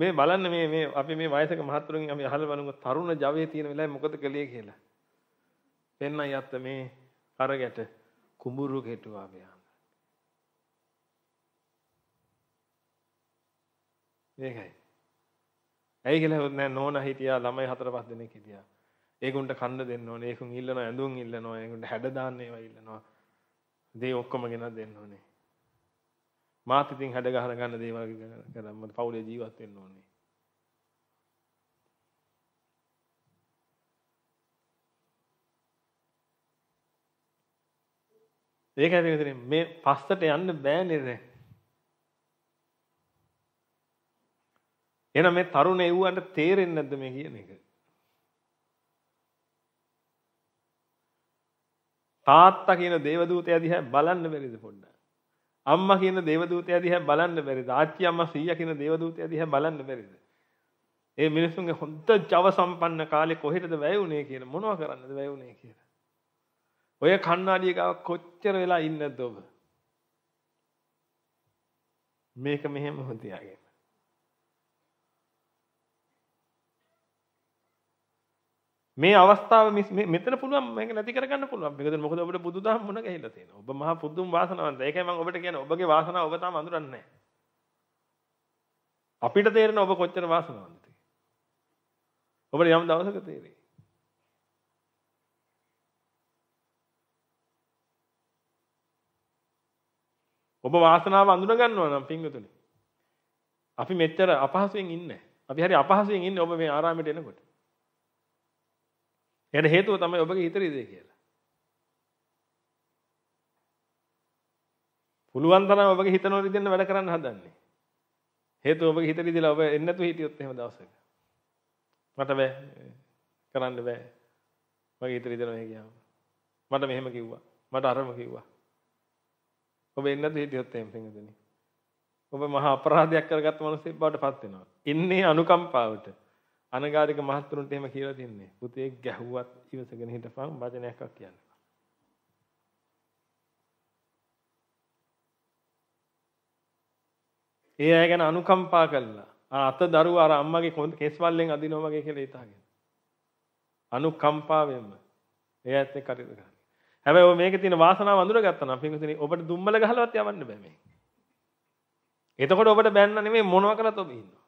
Speaker 1: මේ බලන්න මේ මේ අපි මේ වයසක මහත්තුරුන්ගෙන් අපි අහලා බලමු තරුණ ජවයේ තියෙන වෙලාවේ මොකද කළේ කියලා පෙන්නයි අත්ත මේ අරගැට කුඹුරු කෙටුවා මෙයා මේකයි ඇයි කියලා නෑ නෝනා හිටියා ළමයි හතර පහ දෙනෙක් හිටියා ඒගොන්ට කන්න දෙන්න ඕනේ ඒකුන් ඉල්ලනවා ඇඳුම් ඉල්ලනවා ඒගොන්ට හැඩ දාන්න ඒවා ඉල්ලනවා දේ ඔක්කොම ගෙනත් දෙන්න ඕනේ මාත් ඉතින් හැඩ ගහන ගන්න දේවල් කරා මට පවුලේ ජීවත් වෙන්න ඕනේ ඒකයි පිටුනේ මේ පස්සට යන්න බෑනේ දැන්. එහෙනම් මේ තරුණ එව්වන්ට තේරෙන්නේ නැද්ද මේ කියන එක? තාත්තා කියන දේවදූතයා දිහා බලන්න බැරිද පොඩ්ඩක්? අම්මා කියන දේවදූතයා දිහා බලන්න බැරිද? ආච්චි අම්මා සීයා කියන දේවදූතයා දිහා බලන්න බැරිද? ඒ මිනිසුන්ගේ හොඳ ජව සම්පන්න කාලේ කොහෙටද වැය වුනේ කියලා මොනවා කරන්නද වැය වුනේ කියලා. ඔය කණ්ණාඩිය ගාව කොච්චර වෙලා ඉන්නද ඔබ? මේක මෙහෙම හොතියාගෙන මේ අවස්ථාව මෙතන පුළුවන් මේක නැති කරගන්න පුළුවන්. මේකද මොකද ඔබට බුදුදහම මුණ ගැහිලා තියෙනවා. ඔබ මහා පුදුම වාසනාවන්ත. ඒකයි මම ඔබට කියන්නේ ඔබගේ වාසනාව ඔබ තාම අඳුරන්නේ නැහැ. අපිට තේරෙන ඔබ කොච්චර වාසනාවන්තද කියලා. ඔබට යම් දවසක තේරෙයි. ඔබ වාසනාව අඳුන ගන්නවා නම් පිංගුතුනි. අපි මෙච්චර අපහසුවෙන් ඉන්නේ. අපි හරි අපහසුවෙන් ඉන්නේ ඔබ මේ ආරාමයට එනකොට. එයට හේතුව තමයි ඔබගේ හිතරි දේ කියලා. පුළුවන් තරම් ඔබගේ හිත නොරිදෙන්න වැඩ කරන්න හදන්නේ. හේතුව ඔබගේ හිතරි දීලා ඔබ එන්නේ නැතුව හිටියොත් එහෙම දවසක. මට බෑ කරන්න බෑ. මගේ හිතරි දෙනවා කියනවා. මට මෙහෙම කිව්වා. මට අරම කිව්වා. ඔබ එන්නේ නැතුව හිටියොත් එහෙම පින්වතුනි. ඔබ මහා අපරාධයක් කරගත්ත මිනිස්සෙක් බවට පත් වෙනවා. ඉන්නේ අනුකම්පාවට. අනගාരിක මහත්තුරුන්ට එහෙම කියලා තින්නේ. පුතේ ගැහුවත් ඉවසගෙන හිටපන් වචනයක් කියන්න. ඒ අය ගැන අනුකම්පා කළා. අත දරුවා අර අම්මගේ කෙස්වල්ලෙන් අදිනවා වගේ කියලා හිතාගෙන. අනුකම්පාවෙන්ම ඒ ඇත්ත කටයුතු කරන්න. හැබැයි ඔය මේකේ තියෙන වාසනාව අඳුරගත්තා නම් පින්විතනි ඔබට දුම්මල ගහලවත් යවන්න බෑ මේ. එතකොට ඔබට බෑන්න නෙමෙයි මොනවා කළත් ඔබ ඉන්නවා.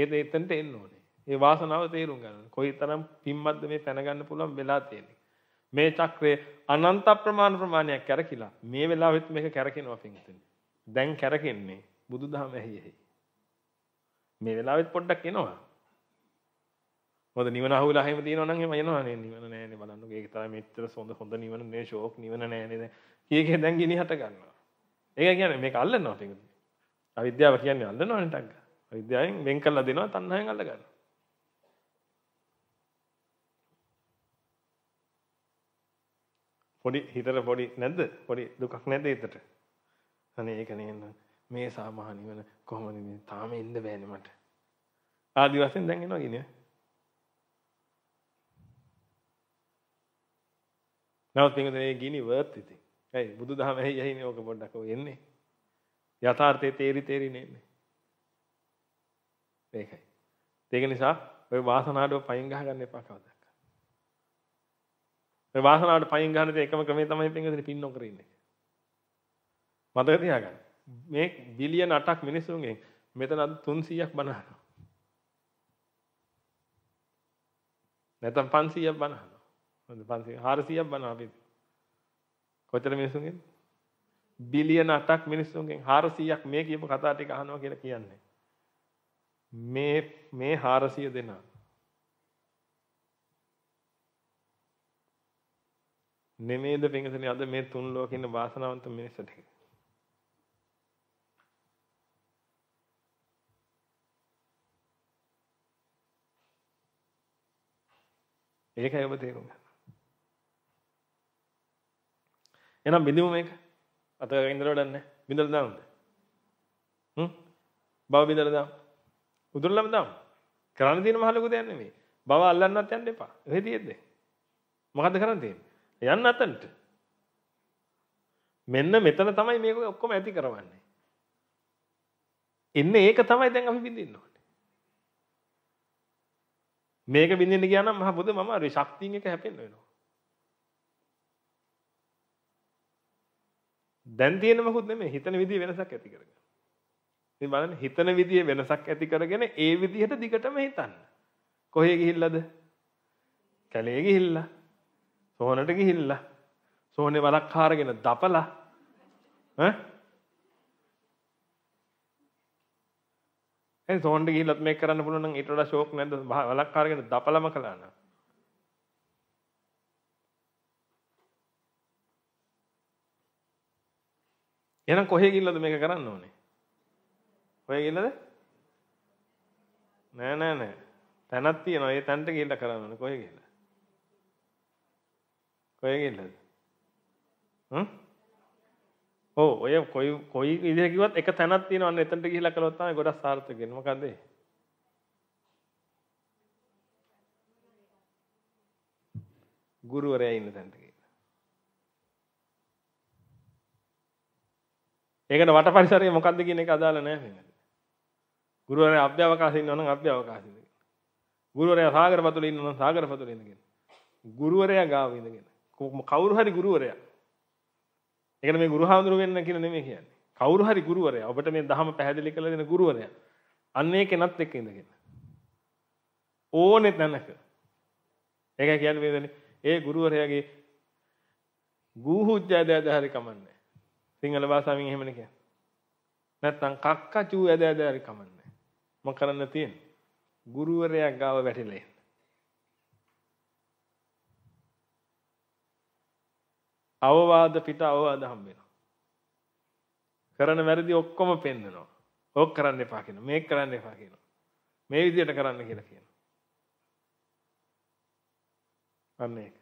Speaker 1: ඒද එතනට එන්න ඕනේ. ඒ වාසනාව තේරුම් ගන්න. කොයිතරම් පිම්මත්ද මේ පැනගන්න පුළුවන් වෙලා තියෙන්නේ. මේ චක්‍රය අනන්ත ප්‍රමාණ ප්‍රමාණයක් කැරකිලා මේ වෙලාවෙත් මේක කැරකෙනවා පින්තුනි. දැන් කැරකෙන්නේ බුදුදහම ඇහි ඇහි. මේ වෙලාවෙත් පොඩ්ඩක් එනවා. මොකද නිවන අහුවෙලා හැම තියෙනවා නම් එහෙම යනවා නේ නිවන නෑනේ බලන්නකෝ ඒක තමයි මෙච්චර හොඳ හොඳ නිවන නේ ෂෝක් නිවන නෑනේ දැන් කීකේ දැන් ගිනි හට ගන්නවා. ඒක කියන්නේ මේක අල්ලනවා පින්තුනි. අවිද්‍යාව කියන්නේ අල්ලනවනේ ටග්ගා. අවිද්‍යාවෙන් වෙන් කරලා දෙනවා තණ්හාවෙන් අල්ල ගන්න. පොඩි හිතට පොඩි නැද්ද? පොඩි දුකක් නැද්ද හිතට? අනේ ඒක නේන මේ සාමාන්‍ය වෙන කොහොමද මේ තාම ඉන්න බෑනේ මට. ආදි වශයෙන් දැන් එනවා කියන්නේ. නමුත් පින්වතුනි මේ ගිනි වර්ත් ඉතින්. ඇයි බුදුදහම ඇයි ඇහිනේ ඕක පොඩ්ඩක් ඔය එන්නේ. යථාර්ථයේ තේරි තේරි නේන්නේ. මේකයි. ඒක නිසා ඔය වාසනාවට පයින් ගහගන්න එපා කවදාවත්. ඔය වාසනාවට පයින් ගහන දේ එකම ක්‍රමේ තමයි පින්වතුනි පින් නොකර ඉන්නේ. මතක තියාගන්න. මේ බිලියන 8ක් මිනිසුන්ගෙන් මෙතන 300ක් බනහනවා. නැත්නම් 500ක් බනහනවා. හොඳ 500 400ක් බනහනවා අපි. කොච්චර මිනිසුන්ගෙන්? බිලියන 8ක් මිනිසුන්ගෙන් 400ක් මේ කියපු කතා ටික අහනවා කියලා කියන්නේ. මේ මේ 400 දෙනා නෙමෙයිද පිංගසනේ අද මේ තුන් ලෝකේ ඉන්න වාසනාවන්ත මිනිස්සු ටික. ඒකයි ඔබ තේරුම් ගන්න. එහෙනම් බිඳිමු මේක. අත ඉඳලා වැඩක් නැහැ. බිඳලා දාමුද? හ්ම්? බව බිඳලා දාමු. උදුරලම දාමු. කරන්න තියෙන මහ ලොකු දෙයක් නෙමෙයි. බව අල්ලන්නත් යන්න එපා. එහෙදියෙද්ද? මොකද්ද කරන්න තියෙන්නේ? යන්න අතන්ට. මෙන්න මෙතන තමයි මේක ඔක්කොම ඇති කරවන්නේ. එන්නේ ඒක තමයි දැන් අපි බින්දින්න ඕනේ. මේක බින්දින්න ගියා නම් මහ බුදු මම අර ශක්තියින් එක හැපෙන්න වෙනවා. දැන් තියෙන මොකුත් නෙමෙයි හිතන විදිහ වෙනසක් ඇති කරගන්න. ඉතින් බලන්න හිතන විදිය වෙනසක් ඇති කරගෙන ඒ විදිහට දිගටම හිතන්න. කොහේ ගිහිල්ලාද? කැලේ ගිහිල්ලා. සෝනට ගිහිල්ලා. සෝනේ වලක් හාරගෙන දපලා ඈ එහෙනම් සෝන්ට ගිහිල්ලත් මේක කරන්න පුළුවන් නම් ඊට වඩා ෂෝක් නැද්ද වලක් හාරගෙන දපලම කළා නම් එහෙනම් කොහේ ගිහිල්ලාද මේක කරන්න ඕනේ ඔය ගිල්ලද? නෑ නෑ නෑ. තැනක් තියෙනවා. ඒ තැනට ගිහිල්ලා කරන්න ඕනේ. කොහෙ ගිහිල්ලා? කොහෙ ගිහිල්ලාද? හ්ම්? ඔව් ඔය කොයි කොයි විදිහ කිව්වත් එක තැනක් තියෙනවා. අන්න එතනට ගිහිල්ලා කළොත් තමයි ගොඩක් සාර්ථක වෙන්නේ. මොකද ඒ? ගුරුවරයා ඉන්න තැනට ගිහිල්ලා. ඒකට වට පරිසරය මොකක්ද කියන එක අදාළ නෑ නේද? ගුරුවරයා අභ්‍යවකාශයේ ඉන්නවා නම් අභ්‍යවකාශයේ ඉඳගෙන. ගුරුවරයා සාගර පතුලේ ඉන්නවා නම් සාගර පතුලේ ඉඳගෙන. ගුරුවරයා ගාව ඉඳගෙන. කවුරු හරි ගුරුවරයා. ඒකනේ මේ ගුරුහාඳුරු වෙන්න කියලා නෙමෙයි කියන්නේ. කවුරු හරි ගුරුවරයා ඔබට මේ ධහම පැහැදිලි කරලා දෙන ගුරුවරයා අන්න ඒ කෙනත් එක්ක ඉඳගෙන ඕනේ තැනක ඒක කියන්නේ මේ ඒ ගුරුවරයාගේ ගූහුජ්ජය දයදහරි කමන්නේ සිංහල භාෂාවෙන් එහෙමනේ කියන්නේ නැත්තම් කක්කචූ යදයදහරි කමන්නේ මම කරන්න තියෙන්නේ. ගුරුවරයා ගාව වැටිලා ඉන්න. අවවාද පිට අවවාද හම්බ වෙනවා. කරන වැරදි ඔක්කොම පෙන්නනවා. ඕක කරන්න එපා කියනවා. මේක කරන්න එපා කියනවා. මේ විදිහට කරන්න කියලා කියනවා. අන්න ඒක.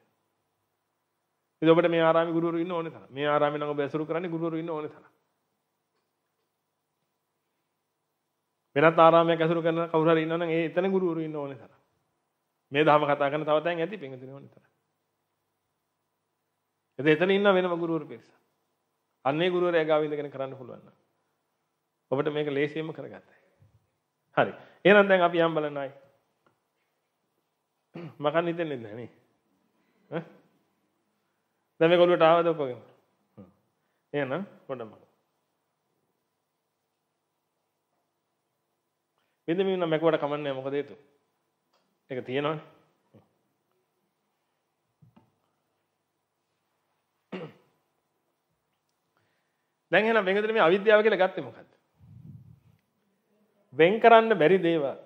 Speaker 1: ඉතින් ඔබට මේ ආරාමේ ගුරුවරු ඉන්න ඕනේ තරම්. මේ ආරාමේ නම් ඔබ ඇසුරු කරන්නේ ගුරුවරු ඉන්න ඕනේ තරම්. වෙනත් ආරාමයක් ඇසුරු කරන කවුරු හරි ඉන්නවනම් ඒ එතන ගුරුවරු ඉන්න ඕනේ තරම්. මේ ධර්ම කතා කරන තව තැන් ඇති පින්විතනේ ඕනේ තරම්. එතන එතන ඉන්න වෙනම ගුරුවරු පිරිස. අන්නේ ගුරුවරයා ගාව ඉඳගෙන කරන්න පුළුවන් නම්. ඔබට මේක ලේසියෙන්ම කරගත්තයි. හරි. එහෙනම් දැන් අපි යම් බලන්නයි. මකන් හිතෙන්නේ නැහැ නේ. ඈ? දැන් මේක ඔලුවට ආවද ඔපගෙන? එහෙනම් පොඩ්ඩක් බින්ද මීමුණ මැකුවට කමන්නේ මොකද හේතුව? ඒක තියෙනවනේ. දැන් එහෙනම් වෙන්කතර මේ අවිද්‍යාව කියලා ගත්තේ මොකද්ද? වෙන් කරන්න බැරි දේවල්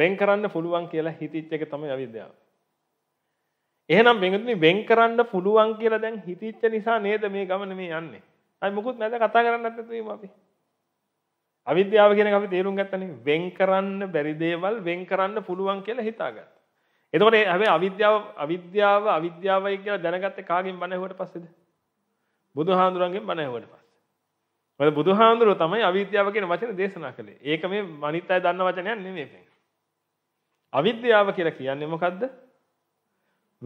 Speaker 1: වෙන් කරන්න පුළුවන් කියලා හිතිච්ච එක තමයි අවිද්‍යාව. එහෙනම් වෙන්කතර වෙන් කරන්න පුළුවන් කියලා දැන් හිතිච්ච නිසා නේද මේ ගමන මේ යන්නේ. අයි මොකුත් නැද කතා කරන්නත් නැතුව අපි. අවිද්‍යාව කියන එක අපි තේරුම් ගත්තනේ වෙන් කරන්න බැරි දේවල් වෙන් කරන්න පුළුවන් කියලා හිතාගත්තා. එතකොට හැබැයි අවිද්‍යාව අවිද්‍යාව අවිද්‍යාවයි කියලා දැනගත්තේ කාගෙන් බණ ඇහුවට පස්සේද? බුදුහාඳුරන්ගෙන් බණ ඇහුවට පස්සේ. මොකද බුදුහාඳුරෝ තමයි අවිද්‍යාව කියන වචනේ දේශනා කළේ. ඒක මේ අනිත් අය දන්න වචනයක් නෙමෙයි මේ. අවිද්‍යාව කියලා කියන්නේ මොකද්ද?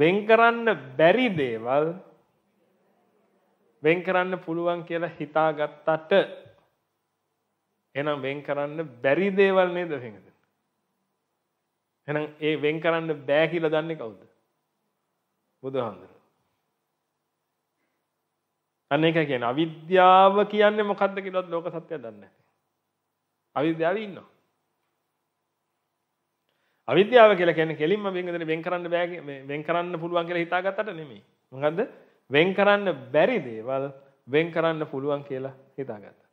Speaker 1: වෙන් කරන්න බැරි දේවල් වෙන් කරන්න පුළුවන් කියලා හිතාගත්තට එහෙනම් වෙන් කරන්න බැරි දේවල් නේද වෙන්නේ. එහෙනම් ඒ වෙන් කරන්න බෑ කියලා දන්නේ කවුද? බුදුහාමුදුරුවෝ. අන්න ඒක කියන අවිද්‍යාව කියන්නේ මොකද්ද කියලාත් ලෝක සත්‍යය දන්නේ නැහැ. අවිද්‍යාවේ ඉන්නවා. අවිද්‍යාව කියලා කියන්නේ කෙලින්ම වෙන්දෙන වෙන් කරන්න බෑ වෙන් කරන්න පුළුවන් කියලා හිතාගත්තට නෙමෙයි. මොකද්ද? වෙන් කරන්න බැරි දේවල් වෙන් කරන්න පුළුවන් කියලා හිතාගත්තා.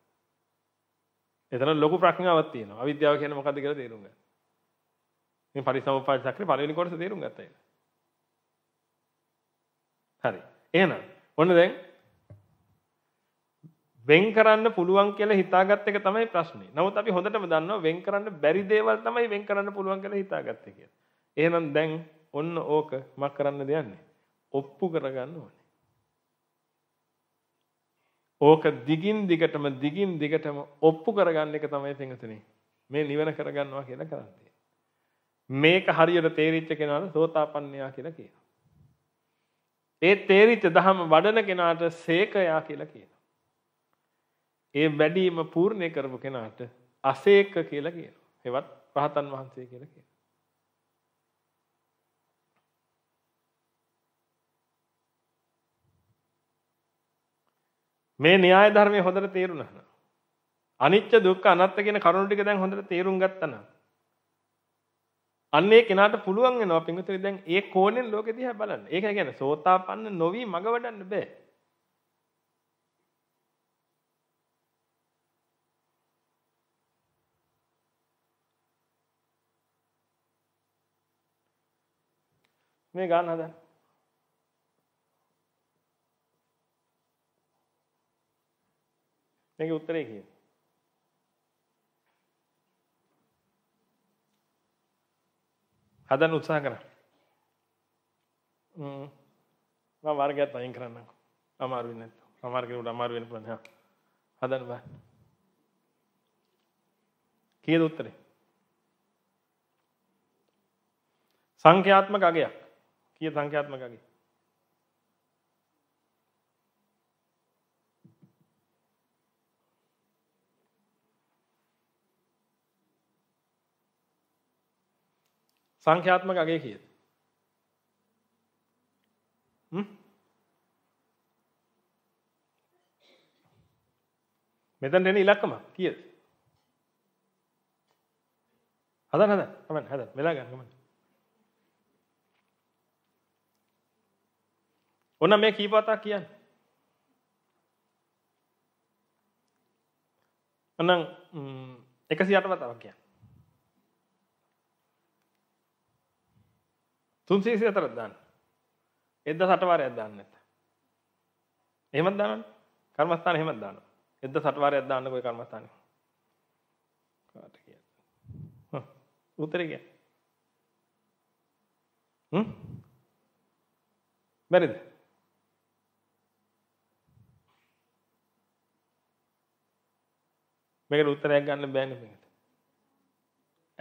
Speaker 1: එතන ලොකු ප්‍රඥාවක් තියෙනවා. අවිද්‍යාව කියන්නේ මොකද්ද කියලා තේරුම් ගන්න. මේ පරිසම්පාද චක්‍රේ පළවෙනි කොටස තේරුම් ගත්තා ඒක. හරි. එහෙනම් ඔන්න දැන් වෙන් කරන්න පුළුවන් කියලා හිතාගත්ත එක තමයි ප්‍රශ්නේ. නමුත් අපි හොඳටම දන්නවා වෙන් කරන්න බැරි දේවල් තමයි වෙන් කරන්න පුළුවන් කියලා හිතාගත්තේ කියලා. එහෙනම් දැන් ඔන්න ඕක මක් කරන්නද යන්නේ? ඔප්පු කරගන්න ඕනේ. ඕක දිගින් දිගටම දිගින් දිගටම ඔප්පු කරගන්න එක තමයි පින්වතුනි. මේ නිවන කරගන්නවා කියලා කරන්නේ. මේක හරියට තේරිච්ච කෙනාට සෝතාපන්නයා කියලා කියනවා. ඒ තේරිච්ච දහම වඩන කෙනාට සේකයා කියලා කියනවා. ඒ වැඩිම පූර්ණේ කරපු කෙනාට අසේක කියලා කියනවා. ඒවත් රහතන් වහන්සේ කියලා කියනවා. මේ න්‍යාය ධර්මයේ හොඳට තේරුණා නම් අනිත්‍ය දුක්ඛ අනාත්ම කියන කරුණු ටික දැන් හොඳට තේරුම් ගත්තා නම් අන්න ඒ කෙනාට පුළුවන් වෙනවා පින්විතේ දැන් ඒ කෝණයෙන් ලෝකෙ දිහා බලන්න. ඒක කියන්නේ සෝතාපන්න නොවි මග වඩන්න බෑ. මේ ගාන හදන්න. क्योंकि उत्तर एक ही है हदन उत्साह करा हम्म। मैं वार गया था इंख रहा अमार भी नहीं अमार के ऊपर अमार भी नहीं पड़ा हाँ। हदन वह किए तो उत्तर संख्यात्मक आ गया किए संख्यात्मक आ गया සංඛ්‍යාත්මක අගය කීයද? හ්ම්? මෙතනට එන ඉලක්කම කීයද? හදන්න හදන්න. කමන්න හදන්න. වෙලා ගන්න කමන්න. ඔන්න මේ කීපවතාවක් කියන්නේ. අනං 108 වතාවක් කියන්නේ. තුන්සේසි අතරත් දාන්න එද සටවාරයක් දාන්න ඇත එහෙමත් දානන් කර්මස්ථාන එහෙමත් දාන එද සටවාරයක් දාන්න කොයි කර්මස්ථානය කාට කිය උත්තරේ කිය බැරිද මේකට උත්තරයක් ගන්න බෑනේ මේකට.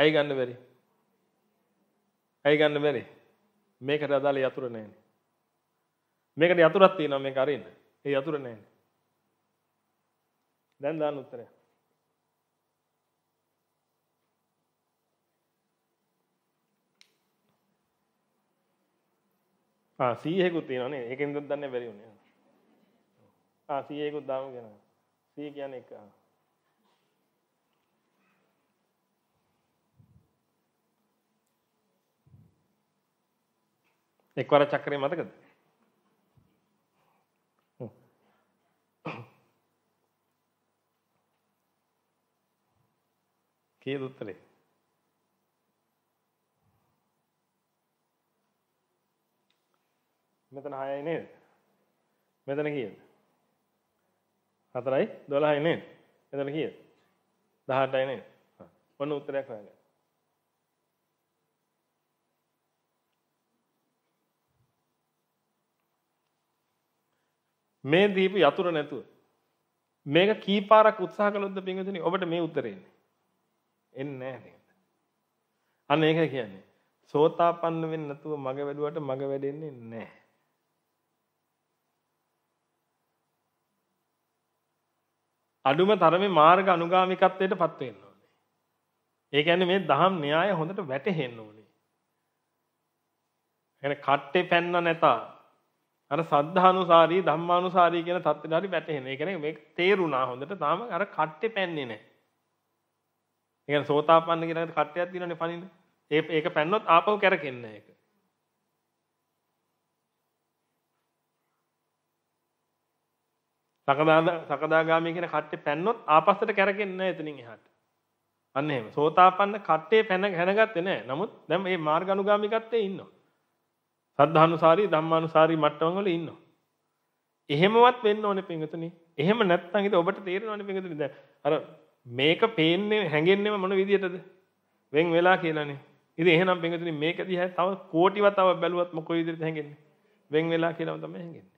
Speaker 1: ඇයි ගන්න බැරි? ඇයි ගන්න බැරි? මේකට අදාළ යතුරු නැහැනේ. මේකට යතුරක් තියෙනවා මේක අරින්න. ඒ යතුරු නැහැනේ. දැන් දාන්න උත්තරය. ආ 100 එකකුත් තියෙනවා නේ. ඒකෙන්ද දන්නේ බැරි වුණේ. ආ 100 එකකුත් දාමු කියනවා. 100 කියන්නේ එක. ආ එක්වර චක්‍රේ මතකද? කීයද උත්තරේ? මෙතන 6යි නේද? මෙතන කීයද? 4යි 12යි නේද? මෙතන කීයද? 18යි නේද? ඔන්න උත්තරයක් හොයාගන්න. මේ දීපු යතුරු නැතුව මේක කීපාරක් උත්සාහ කළොත්ද පින්විතනි ඔබට මේ උත්තරේ එන්නේ එන්නේ අන්න ඒක කියන්නේ සෝතාපන්න වෙන්න නැතුව මග වැඩුවට මග වැඩෙන්නේ නැහැ අඩුම තරමේ මාර්ග අනුගාමිකත්වයට පත් වෙන්න ඕනේ. ඒ කියන්නේ මේ දහම් න්‍යාය හොඳට වැටහෙන්න ඕනේ. يعني කට්ටේ පැන්න නැතා අර සද්ධානුසාරී ධම්මානුසාරී කියන தත්ත්වෙට හරි වැටහෙන. ඒ කියන්නේ මේක තේරුණා හොඳට. තාම අර කට්ටේ පැන්නේ නැහැ. ඒ කියන්නේ සෝතාපන්න කියන කට්ටයක් තියෙනනේ පණින්න. ඒ ඒක පැන්නොත් ආපහු කැරකෙන්නේ ඒක. සකදා සකදාගාමී කියන කට්ටේ පැන්නොත් ආපස්සට කැරකෙන්නේ නැහැ එතනින් එහාට. අන්න එහෙම. සෝතාපන්න කට්ටේ පැන හැනගත්තේ නැහැ. නමුත් දැන් මේ මාර්ග අනුගාමිකත්වයේ ඉන්නවා. සද්ධානුසාරී ධම්මානුසාරී මට්ටම් වල ඉන්නවා. එහෙමවත් වෙන්න ඕනේ පින්විතනේ. එහෙම නැත්නම් ඉතින් ඔබට තේරෙනවනේ පින්විතනේ දැන් අර මේක පේන්නේ හැංගෙන්නේ මොන විදියටද? වෙන් වෙලා කියලානේ. ඉතින් එහෙනම් පින්විතනේ මේක දිහා තව කෝටිවත් තව බැලුවත් මොකෝ විදියට හැංගෙන්නේ? වෙන් වෙලා කියලාම තමයි හැංගෙන්නේ.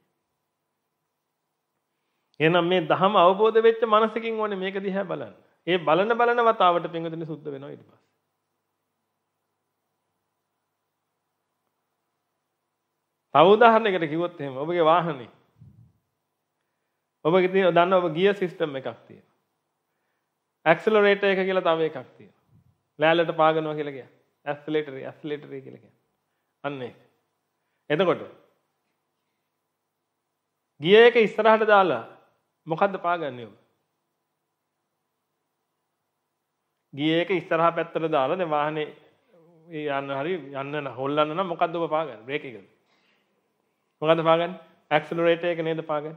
Speaker 1: එහෙනම් මේ ධහම අවබෝධ වෙච්ච මනසකින් ඕනේ මේක දිහා බලන්න. ඒ බලන බලන වතාවට පින්විතනේ සුද්ධ වෙනවා ඊට පස්සේ. තව උදාහරණයකට කිව්වොත් එහෙම ඔබගේ වාහනේ ඔබගේ තියෙන දන්න ඔබ ගියර් සිස්ටම් එකක් තියෙනවා. ඇක්සලරේටර් එක කියලා තව එකක් තියෙනවා. ලෑල්ලට පාගනවා කියලා කියන්නේ ඇක්සලරේටර් ඇක්සලරේටර් කියලා කියන්නේ. අන්න ඒක. එතකොට ගිය එක ඉස්සරහට දාලා මොකද්ද පාගන්නේ ඔබ? ගිය එක ඉස්සරහා පැත්තට දාලා දැන් වාහනේ යන්න හරි යන්න හොල්ලන්න නම් මොකද්ද ඔබ පාගන්නේ? බ්‍රේක් එකද? මොකද පාගන්න ඇක්සලරේට එක නේද පාගන්න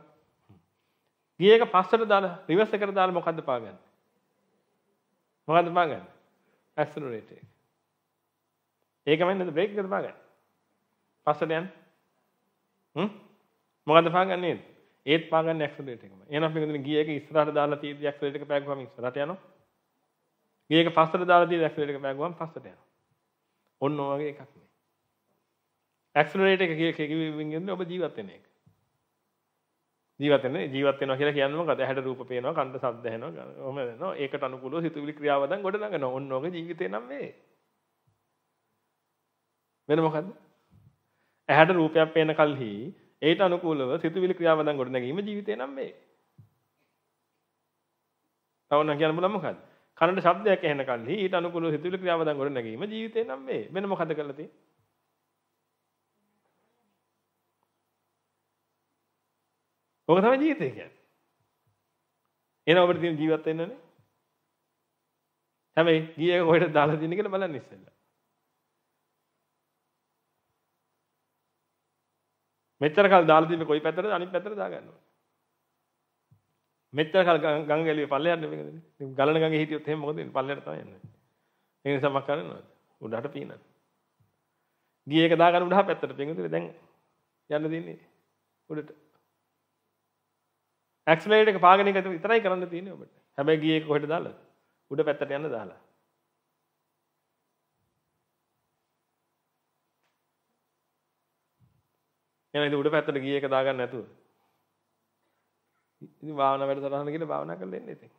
Speaker 1: ගියක පස්සට දාන රිවර්ස් එකට දාලා මොකද්ද පාගන්න මොකද්ද පාගන්න ඇක්සලරේට එක ඒකමයි නේද බ්‍රේක් එකට පාගන්න පස්සට යන්න හ්ම් මොකද්ද පාගන්න නේද ඒත් පාගන්න ඇක්සලරේට එකම එහෙනම් පිටින් ගිය එක ඉස්සරහට දාලා තියෙද්දි ඇක්සලරේට එක පෑගුවම ඉස්සරහට යනවා ගියක පස්සට දාලා තියෙද්දි ඇක්සලරේට එක පෑගුවම පස්සට යනවා ඔන්න ඔය වගේ එකක් නේ ඇක්සලරේටර් එක කියවෙන්නේ ඔබ ජීවත් වෙන එක. ජීවත් වෙන ජීවත් වෙනවා කියලා කියන්නේ මොකද? ඇහැට රූප පේනවා, කනට ශබ්ද ඇහෙනවා, ඔහම වෙනවා. ඒකට අනුකූලව සිතුවිලි ක්‍රියාවදන් ගොඩ නගනවා. ඔන්න ඔගේ ජීවිතේ නම් මේ. වෙන මොකද්ද? ඇහැට රූපයක් පේන කල්හි ඒට අනුකූලව සිතුවිලි ක්‍රියාවදන් ගොඩ නැගීම ජීවිතේ නම් මේ. තවන්න කියන්න බුණා මොකද්ද? කනට ශබ්දයක් ඇහෙන කල්හි ඊට අනුකූලව සිතුවිලි ක්‍රියාවදන් ගොඩ නැගීම ජීවිතේ නම් මේ. වෙන මොකද කරලා තියෙන්නේ? ඕක තමයි ජීවිතය කියන්නේ. එහෙනම් අපිට තියෙන ජීවත් වෙන්නනේ. හැබැයි ගියේ කොහෙට දාලා තියෙන කියලා බලන්න ඉස්සෙල්ලා. මෙච්චර කල් දාලා තිබ්බේ කොයි පැත්තටද අනිත් පැත්තට දාගන්න ඕනේ. මෙච්චර කල් ගඟ ගැලුවේ පල්ලෙහාට මේකද? ගලන ගඟේ හිටියොත් එහෙම මොකද වෙන්නේ? පල්ලෙහාට තමයි යන්නේ. ඒ නිසා මම කරන්නේ උඩට පීනන. ගියේ එක දාගන්න උඩහා පැත්තට පීනන. දැන් යන්න දෙන්නේ උඩට. ඇක්ස්ලේට එක පාගන එක විතරයි කරන්න තියෙන ඔබට හැබැ ගිය කොහෙට දාලා උඩ පැත්තට යන්න දාලා එනයිද උඩ පැත්තට ගිය එක දාගන්න නැතුව ඉතින් භාවනා වැඩසටහන කියලා භාවනා කරලා ඉන්න ඉතින්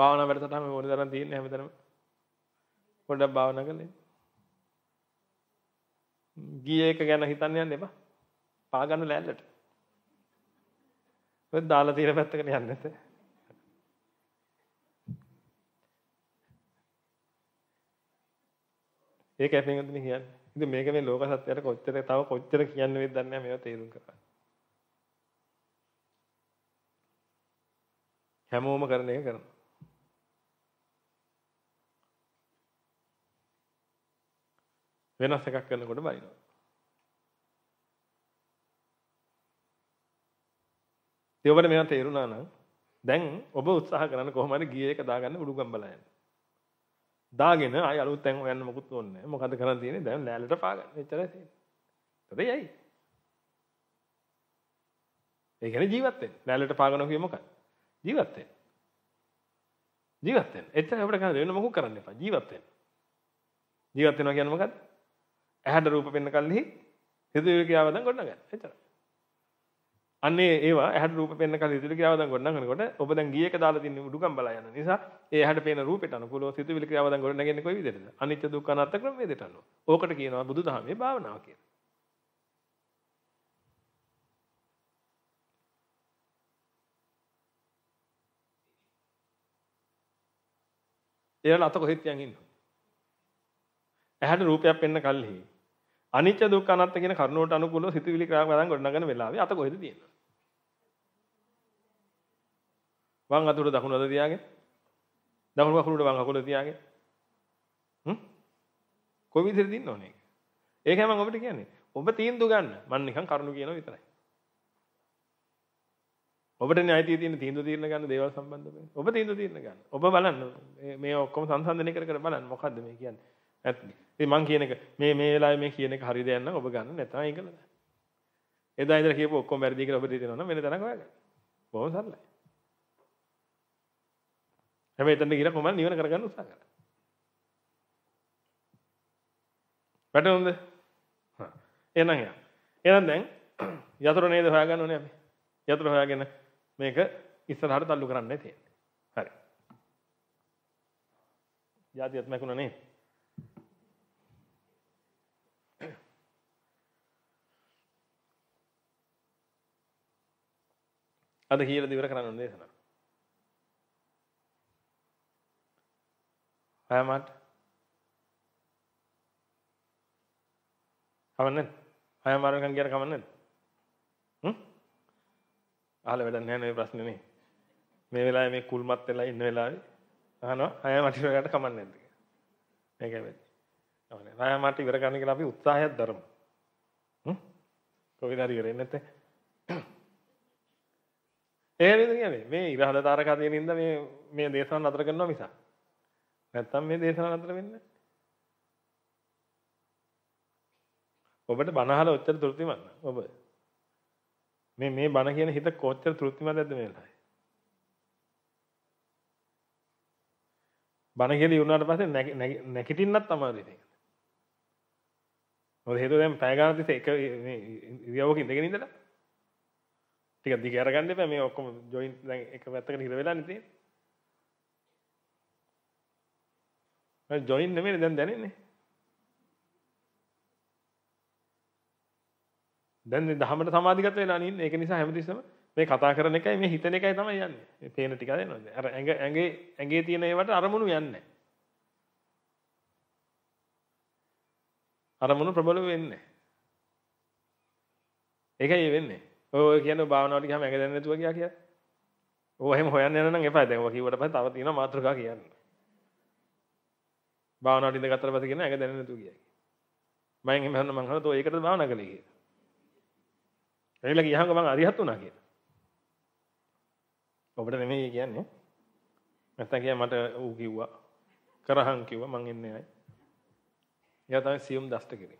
Speaker 1: භාවනා වැඩසටහන මේ මොන තරම් තියෙන්නේ හැමතැනම පොඩ්ඩක් භාවනා කරලා ගිය එක ගැන හිතන්න යන්න එපා පාගන්න ලෑල්ලට ඔය දාලා තියෙන පැත්තකට යන්නේ නැත. ඒක ඇපින්ගුතුනි කියන්නේ. ඉතින් මේක මේ ලෝක සත්‍යයට කොච්චර තව කොච්චර කියන්න වෙයිද දන්නේ නැහැ මේවා තේරුම් කරගන්න. හැමෝම කරන එක කරනවා. වෙනස් එකක් කරනකොට බලනවා. ඉතින් ඔබට මේවා තේරුණා නම් දැන් ඔබ උත්සාහ කරන්න කොහොම හරි ගියේ එක දාගන්න උඩුගම් බලයන්. දාගෙන ආය අලුත් තැන් හොයන්න මොකුත් ඕනේ නැහැ. මොකද කරන් තියෙන්නේ දැන් ලෑලට පාගන්න. එච්චරයි තියෙන්නේ. තදයි. ඒ කියන්නේ ජීවත් වෙන්න. ලෑලට පාගනවා කියන්නේ මොකක්ද? ජීවත් වෙන්න. ජීවත් වෙන්න. එච්චරයි අපිට කරන්න වෙන මොකුත් කරන්න එපා. ජීවත් වෙන්න. ජීවත් වෙනවා කියන්නේ මොකක්ද? ඇහැට රූප පෙන්න කල්හි හිතුවේ කියාවදන් ගොඩනගන්න. එච්චරයි. අන්නේ ඒවා ඇහැට රූප පේන්න කල සිතුවිලි ක්‍රියාවදම් ගොඩනගන කරනකොට ඔබ දැන් ගියේක දාලා තින්න උඩුකම් බලා යන නිසා ඒ ඇහැට පේන රූපෙට අනුකූලව සිතුවිලි ක්‍රියාවදම් ගොඩනගන්නේ කොයි විදිහටද? අනිත්‍ය දුක්ඛ අනාත්ම ක්‍රම වේදට අනුව. ඕකට කියනවා බුදුදහමේ භාවනාව කියලා. ඒවල අත කොහෙත් යන් ඉන්නවා. ඇහැට රූපයක් පෙන්න කල්හි අනිත්‍ය දුක්ඛ අනාත්ම කියන කරුණෝට අනුකූලව සිතුවිලි ක්‍රියාවදම් ගොඩනගන වෙලාවේ අත කොහෙද තියෙන්නේ? වම් අතුර දකුණු අත තියාගෙන දකුණු කකුලට වම් කකුල තියාගෙන හ්ම් කොයි විදිහට දින්න ඕනේ ඒකයි මම ඔබට කියන්නේ ඔබ තීන්දුව ගන්න මම නිකන් කරුණු කියනවා විතරයි ඔබටනේ අයිතිය තියෙන තීන්දුව తీරන ගන්න දේවල් සම්බන්ධව ඔබ තීන්දුව తీරන ගන්න ඔබ බලන්න මේ ඔක්කොම සංසන්දනය කර කර බලන්න මොකද්ද මේ කියන්නේ ඇත්නේ ඉතින් මං කියන එක මේ මේ වෙලාවේ මේ කියන එක හරියද යන්න ඔබ ගන්න නැත්නම් ඒකලද එදා ඉඳලා කියපු ඔක්කොම වැරදි කියලා ඔබ දිතනවා නම් වෙන තැනක හොයාගන්න බොහොම සරලයි හැබැයි එතන ගිහින් කොහමද නිවන කරගන්න උත්සාහ කරන්නේ. වැටුණාද? හා. එහෙනම් යා. එහෙනම් දැන් [clears throat] යතුරු නේද හොයාගන්න ඕනේ අපි. යතුරු හොයාගෙන මේක ඉස්සරහට තල්ලු කරන්නයි තියෙන්නේ. හරි. යාදියත් මැකුණා නේ. [clears throat] අද කියලා දිවර කරන්න ඕනේ දේශනා. Am I mad? කමන්නේ. අය මාරුකම් කියන කමන්නේ. හ්ම්? අහලා වැඩක් නැහැ නේ ප්‍රශ්නේ නේ. මේ වෙලාවේ මේ කුල්මත් වෙලා ඉන්න වෙලාවේ අහනවා අය මට ඉවරකට කමන්නේ නැද්ද කියලා. මේකයි වෙන්නේ. නෝනේ. අය මට ඉවර කරන්න කියලා අපි උත්සාහයක් දරමු. හ්ම්? කොහේද හරි ඉවරෙන්නේ නැත්තේ? ඒ නේද කියන්නේ මේ ඉරහඳ තාරකා දෙනින්ද මේ මේ දේශන නතර කරනවා මිසක්. නැත්තම් මේ දේශනාව නතර වෙන්නේ ඔබට බනහල ඔච්චර තෘප්තිමත් ඔබ මේ මේ බන කියන හිත කොච්චර තෘප්තිමත්ද මේ වෙලාවේ බන කියලා ඉවුනාට පස්සේ නැගිටින්නත් අමාරුයි ඉතින් මොකද හේතුව දැන් පැය ගන්න තිස්සේ එක මේ ඉරියව්වක ඉඳගෙන ඉඳලා ටිකක් දිග අරගන්න එපා මේ ඔක්කොම ජොයින්ට් දැන් එක පැත්තකට හිර වෙලා නේ තියෙන්නේ ජොයින් නෙමෙයි දැන් දැනෙන්නේ. දැන් මේ ධහමට සමාධිගත වෙලා නින්නේ. ඒක නිසා හැමතිස්සම මේ කතා කරන එකයි මේ හිතන එකයි තමයි යන්නේ. මේ පේන ටික දෙනවා. අර ඇඟ ඇඟේ ඇඟේ තියෙන ඒවට අරමුණු යන්නේ අරමුණු ප්‍රබල වෙන්නේ ඒකයි වෙන්නේ. ඔය කියන භාවනාවට ගියාම ඇඟ දැනෙන්නේ නැතුව ගියා කියලා. ඕවා එහෙම හොයන්න යන නම් එපා. දැන් ඔය කිව්වට පස්සේ තව තියෙනවා මාත්‍රකා කියන්නේ. භාවනාවට ඉඳගත්තට පස්සේ කියන එක දැනෙන්නේ නැතුව ගියා. මම එහෙම හන්න මං හනතෝ ඒකටද භාවනා කළේ කියලා. එනිලා ගියාම මං අරිහත් වුණා කියලා. ඔබට නෙමෙයි කියන්නේ. නැත්තම් කිය මට ඌ කිව්වා. කරහන් කිව්වා මං එන්නේ ආයි. එයා තමයි සියුම් දෂ්ට කෙනෙක්.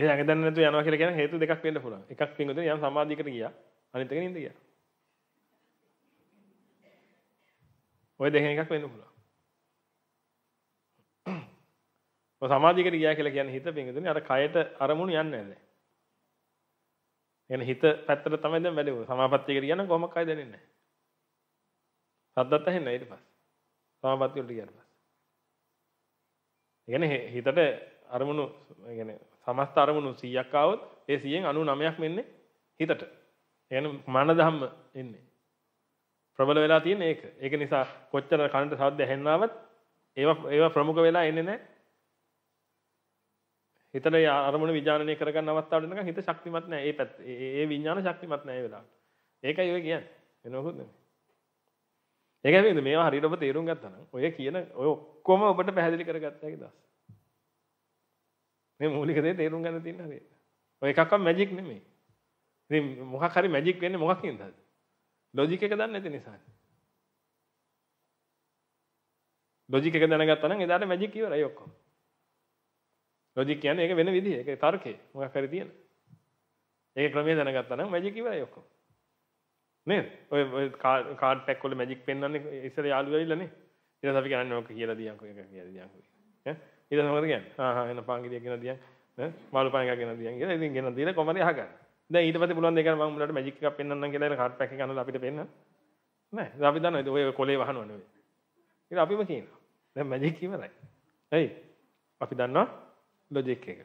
Speaker 1: ඒ ඇඟ දැනෙන්නේ නැතුව යනවා කියලා කියන හේතු දෙකක් වෙන්න පුළුවන්. එකක් පින්වතුනි යම් සමාධියකට ගියා. අනිත් එක නින්ද ගියා. ඔය දෙකෙන් එකක් වෙන්න පුළුවන්. ඔය සමාධියකට ගියා කියලා කියන්නේ හිත පිඟුදුනේ අර කයට අරමුණු යන්නේ නැහැ. එන හිත පැත්තට තමයි දැන් වැඩේ. සමාපත්තියකට කියන්නේ කොහොම කය දැනෙන්නේ නැහැ. සද්දත් ඇහෙන්නේ ඊට පස්සේ. සමාපත්තිය වලට ගියාට පස්සේ. يعني හිතට අරමුණු يعني සමස්ත අරමුණු 100ක් ආවොත් ඒ 100න් 99ක් මෙන්නේ හිතට. يعني මන ධම්ම එන්නේ. ප්‍රබල වෙලා තියෙන ඒක. ඒක නිසා කොච්චර කනට ශබ්ද ඇහෙන්නවත් ඒවා ඒවා ප්‍රමුඛ වෙලා එන්නේ නැහැ. හිතට ඒ අරමුණ විඥානනය කරගන්න අවස්ථාවට එනකන් හිත ශක්තිමත් නැහැ. ඒ පැත්ත ඒ විඥාන ශක්තිමත් නැහැ ඒ වෙලාවට. ඒකයි ඔය කියන්නේ. වෙන මොකුත් නෙමෙයි. ඒක හැබැයි මේවා හරියට ඔබ තේරුම් ගත්තා නම් ඔය කියන ඔය ඔක්කොම ඔබට පැහැදිලි කරගත්ත හැකි දවස්. මේ මූලික දේ තේරුම් ගන්න තියෙන හැබැයි. ඔය එකක්වත් මැජික් නෙමෙයි. ඉතින් මොකක් හරි මැජික් වෙන්නේ මොකකින්දද? ලොජික එක දන්න ඇති නිසා ලොජික එක දැනගත්තනම් එදාට මැජික් ඉවරයි ඔක්කොම ලොජික් කියන්නේ ඒක වෙන විදිහ ඒක තර්කය මොකක් හරි තියෙන ඒ ක්‍රමය දැනගත්තනම් මැජික් ඉවරයි ඔක්කොම නේද ඔය කාඩ් පැක් වල මැජික් පෙන්වන්නේ ඉස්සර යාළුවා ඉල්ලනේ ඊට අපි කියන්නේ ඔක කියලා දියන්කෝ ඒක කියලා දියන්කෝ ඈ ඊට මොකද කියන්නේ ආ හා එන පාන් ගෙඩියක් ගෙන දියන් ඈ මාළු පාන් එකක් ගෙන දියන් කියලා ඉතින් ගෙන දීලා කොහමද අහගන්නේ දැන් ඊට පස්සේ පුළුවන් දෙයක් මම උඹලට මැජික් එකක් පෙන්වන්නම් කියලා ඒක කාඩ් පැක් එක අනලා අපිට පෙන්නන්න නෑ ඉතින් අපි දන්නවා ඔය කොලේ වහනවා නෙවෙයි ඉතින් අපිම කියනවා දැන් මැජික් ඉවරයි එයි අපි දන්නවා ලොජික් එක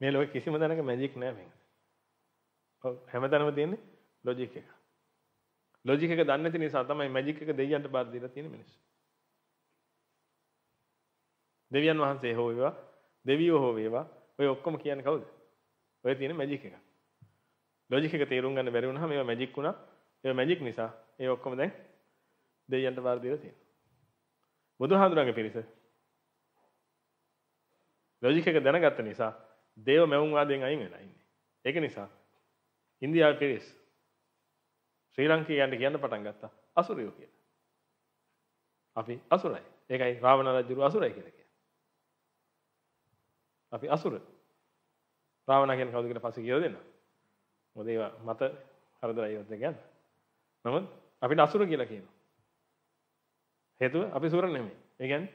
Speaker 1: මේ ලෝකෙ කිසිම දැනක මැජික් නෑ මේක ඔව් හැමතැනම තියෙන්නේ ලොජික් එක ලොජික් එක දන්නේ නැති නිසා තමයි මැජික් එක දෙවියන්ට බාර දීලා තියෙන මිනිස්සු දෙවියන් වහන්සේ හෝ වේවා දෙවියෝ හෝ වේවා ඔය ඔක්කොම කියන්නේ කවුද? ඔය තියෙන මැජික් එක. ලොජික් එක තේරුම් ගන්න බැරි වුණාම ඒවා මැජික් වුණා. ඒවා මැජික් නිසා ඒ ඔක්කොම දැන් දෙයයන්ට බාර දීලා තියෙනවා. බුදුහාඳුනගේ පිරිස ලොජික් එක දැනගත්ත නිසා දේව මැවුම් වාදයෙන් අයින් වෙලා ඉන්නේ. ඒක නිසා ඉන්දියාවේ පිරිස් ශ්‍රී ලංකාවට කියන්න පටන් ගත්තා අසුරයෝ කියලා. අපි අසුරයි. ඒකයි රාවණ රජුරු අසුරයි කියලා අපි අසුර රාවණ කියන කවුද කියලා පස්සේ කියලා දෙන්න. මොකද ඒවා මත හරදරයි යොද්ද ගන්න. නමුත් අපිට අසුර කියලා කියනවා. හේතුව අපි සුර නෙමෙයි. ඒ කියන්නේ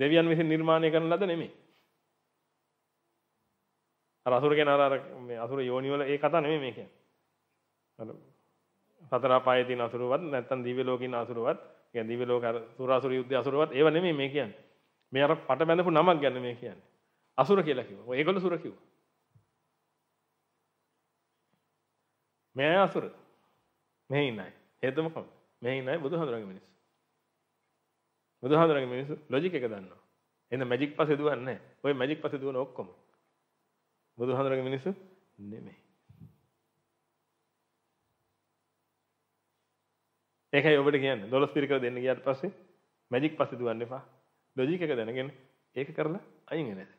Speaker 1: දෙවියන් විසින් නිර්මාණය කරන ලද නෙමෙයි. අර අසුර කියන අර මේ අසුර යෝනි වල ඒ කතා නෙමෙයි මේ කියන්නේ. අර සතර පායේ තියෙන අසුරවත් නැත්නම් දිව්‍ය ලෝකින් අසුරවත්, කියන්නේ දිව්‍ය ලෝක අර සුරාසුර යුද්ධ අසුරවත් ඒව නෙමෙයි මේ කියන්නේ. මේ අර පට බැඳපු නමක් ගැන මේ කියන්නේ. අසුර කියලා කිව්වා. ඒගොල්ලෝ සුර කිව්වා. මේ අසුර. මෙහි ඉන්න අය. හේතුව මොකක්ද? මෙහි ඉන්න අය බුදුහාඳුරගේ මිනිස්සු. බුදුහාඳුරගේ මිනිස්සු ලොජික් එක දන්නවා. එහෙනම් මැජික් පස්සේ දුවන්නේ නැහැ. ওই මැජික් පස්සේ දුවන ඔක්කොම බුදුහාඳුරගේ මිනිස්සු නෙමෙයි. ඒකයි ඔබට කියන්නේ. දොළොස් පිරිකර දෙන්න ගියාට පස්සේ මැජික් පස්සේ දුවන්න එපා. ලොජික් එක දැනගෙන ඒක කරලා අයින් වෙන්න.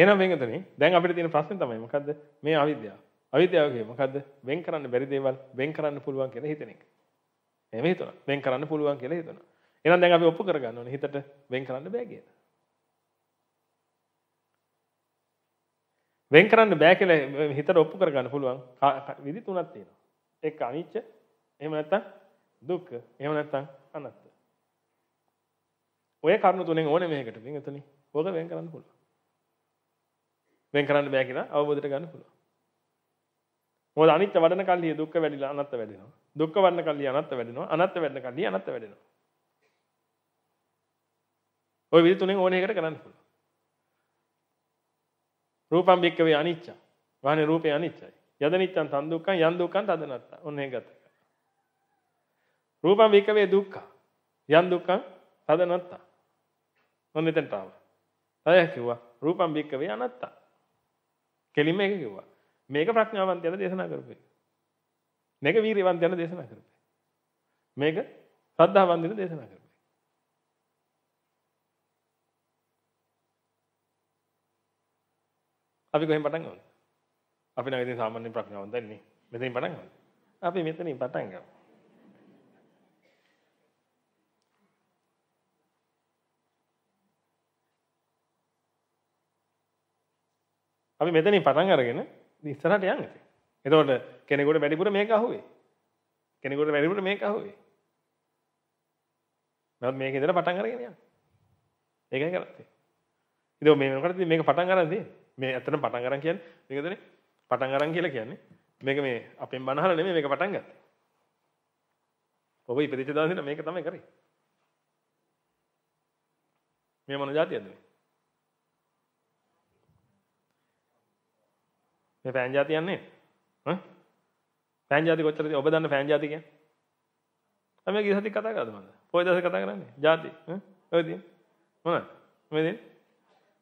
Speaker 1: එහෙනම් වෙන්ගතනේ දැන් අපිට තියෙන ප්‍රශ්නේ තමයි මොකද්ද මේ අවිද්‍යාව. අවිද්‍යාව කියන්නේ මොකද්ද? වෙන් කරන්න බැරි දේවල් වෙන් කරන්න පුළුවන් කියලා හිතන එක. එහෙම හිතනවා. වෙන් කරන්න පුළුවන් කියලා හිතනවා. එහෙනම් දැන් අපි ඔප්පු කරගන්න ඕනේ හිතට වෙන් කරන්න බෑ කියලා. වෙන් කරන්න බෑ කියලා හිතට ඔප්පු කරගන්න පුළුවන් විදි තුනක් තියෙනවා. එක අනිච්ච, එහෙම නැත්නම් දුක්ඛ, එහෙම නැත්නම් අනාත්ම. ඔය කරුණු තුනෙන් ඕනේ මේකට. මෙන්න එතනින්. ඕක වෙන් කරන්න පුළුවන්. වෙන් කරන්න බෑ කියලා අවබෝධයට ගන්න පුළුවන්. මොකද අනිත්‍ය වඩන කල්හි දුක්ඛ වැඩිලා අනත්ත වැඩෙනවා. දුක්ඛ වඩන කල්හි අනත්ත වැඩෙනවා. අනත්ත වැඩන කල්හි අනත්ත වැඩෙනවා. ওই විදි තුනෙන් ඕනේ එකට කරන්න පුළුවන්. රූපම් භික්කවේ අනිච්ච. වානේ රූපේ අනිච්චයි. යද නිච්චං තන් දුක්ඛං යන් දුක්ඛං තද නත්තා. ඔන්නේ ගත. රූපම් භික්කවේ දුක්ඛ. යන් දුක්ඛං තද නත්තා. ඔන්න එතනට ආවා. අය කිව්වා රූපම් භික්කවේ අනත්තා. කෙලින්ම ඒක කිව්වා. මේක ප්‍රඥාවන්තයන දේශනා කරපේ. මේක වීරියවන්තයන දේශනා කරපේ. මේක ශ්‍රද්ධාවන්තයන දේශනා කරපේ. අපි කොහෙන් පටන් ගමුද? අපි නම් ඉතින් සාමාන්‍ය ප්‍රඥාවන්තයන්නේ. මෙතනින් පටන් ගමුද? අපි මෙතනින් පටන් ගමු. අපි මෙතනින් පටන් අරගෙන ඉස්සරහට යන්න ඉතින්. එතකොට කෙනෙකුට වැඩිපුර මේක අහුවේ. කෙනෙකුට වැඩිපුර මේක අහුවේ. නමුත් මේක ඉඳලා පටන් අරගෙන යන්න. ඒකයි කරන්නේ. ඉතින් මේ වෙනකොට ඉතින් මේක පටන් ගන්න තියෙන්නේ. මේ ඇත්තටම පටන් ගන්න කියන්නේ මේකදනේ පටන් ගන්න කියලා කියන්නේ. මේක මේ අපෙන් බනහලා නෙමෙයි මේක පටන් ගත්තේ. ඔබ ඉපදිච්ච දවසේ මේක තමයි කරේ. මේ මොන જાතියද මේ? මේ පෑන් ජාති යන්නේ ඈ පෑන් ජාති කොච්චරද ඔබ දන්න පෑන් ජාති කියන්නේ අපි මේ ගිහසති කතා කරාද මන්ද පොයි දවසේ කතා කරන්නේ ජාති ඈ ඔය තියෙන මොනවද මේ දෙන්නේ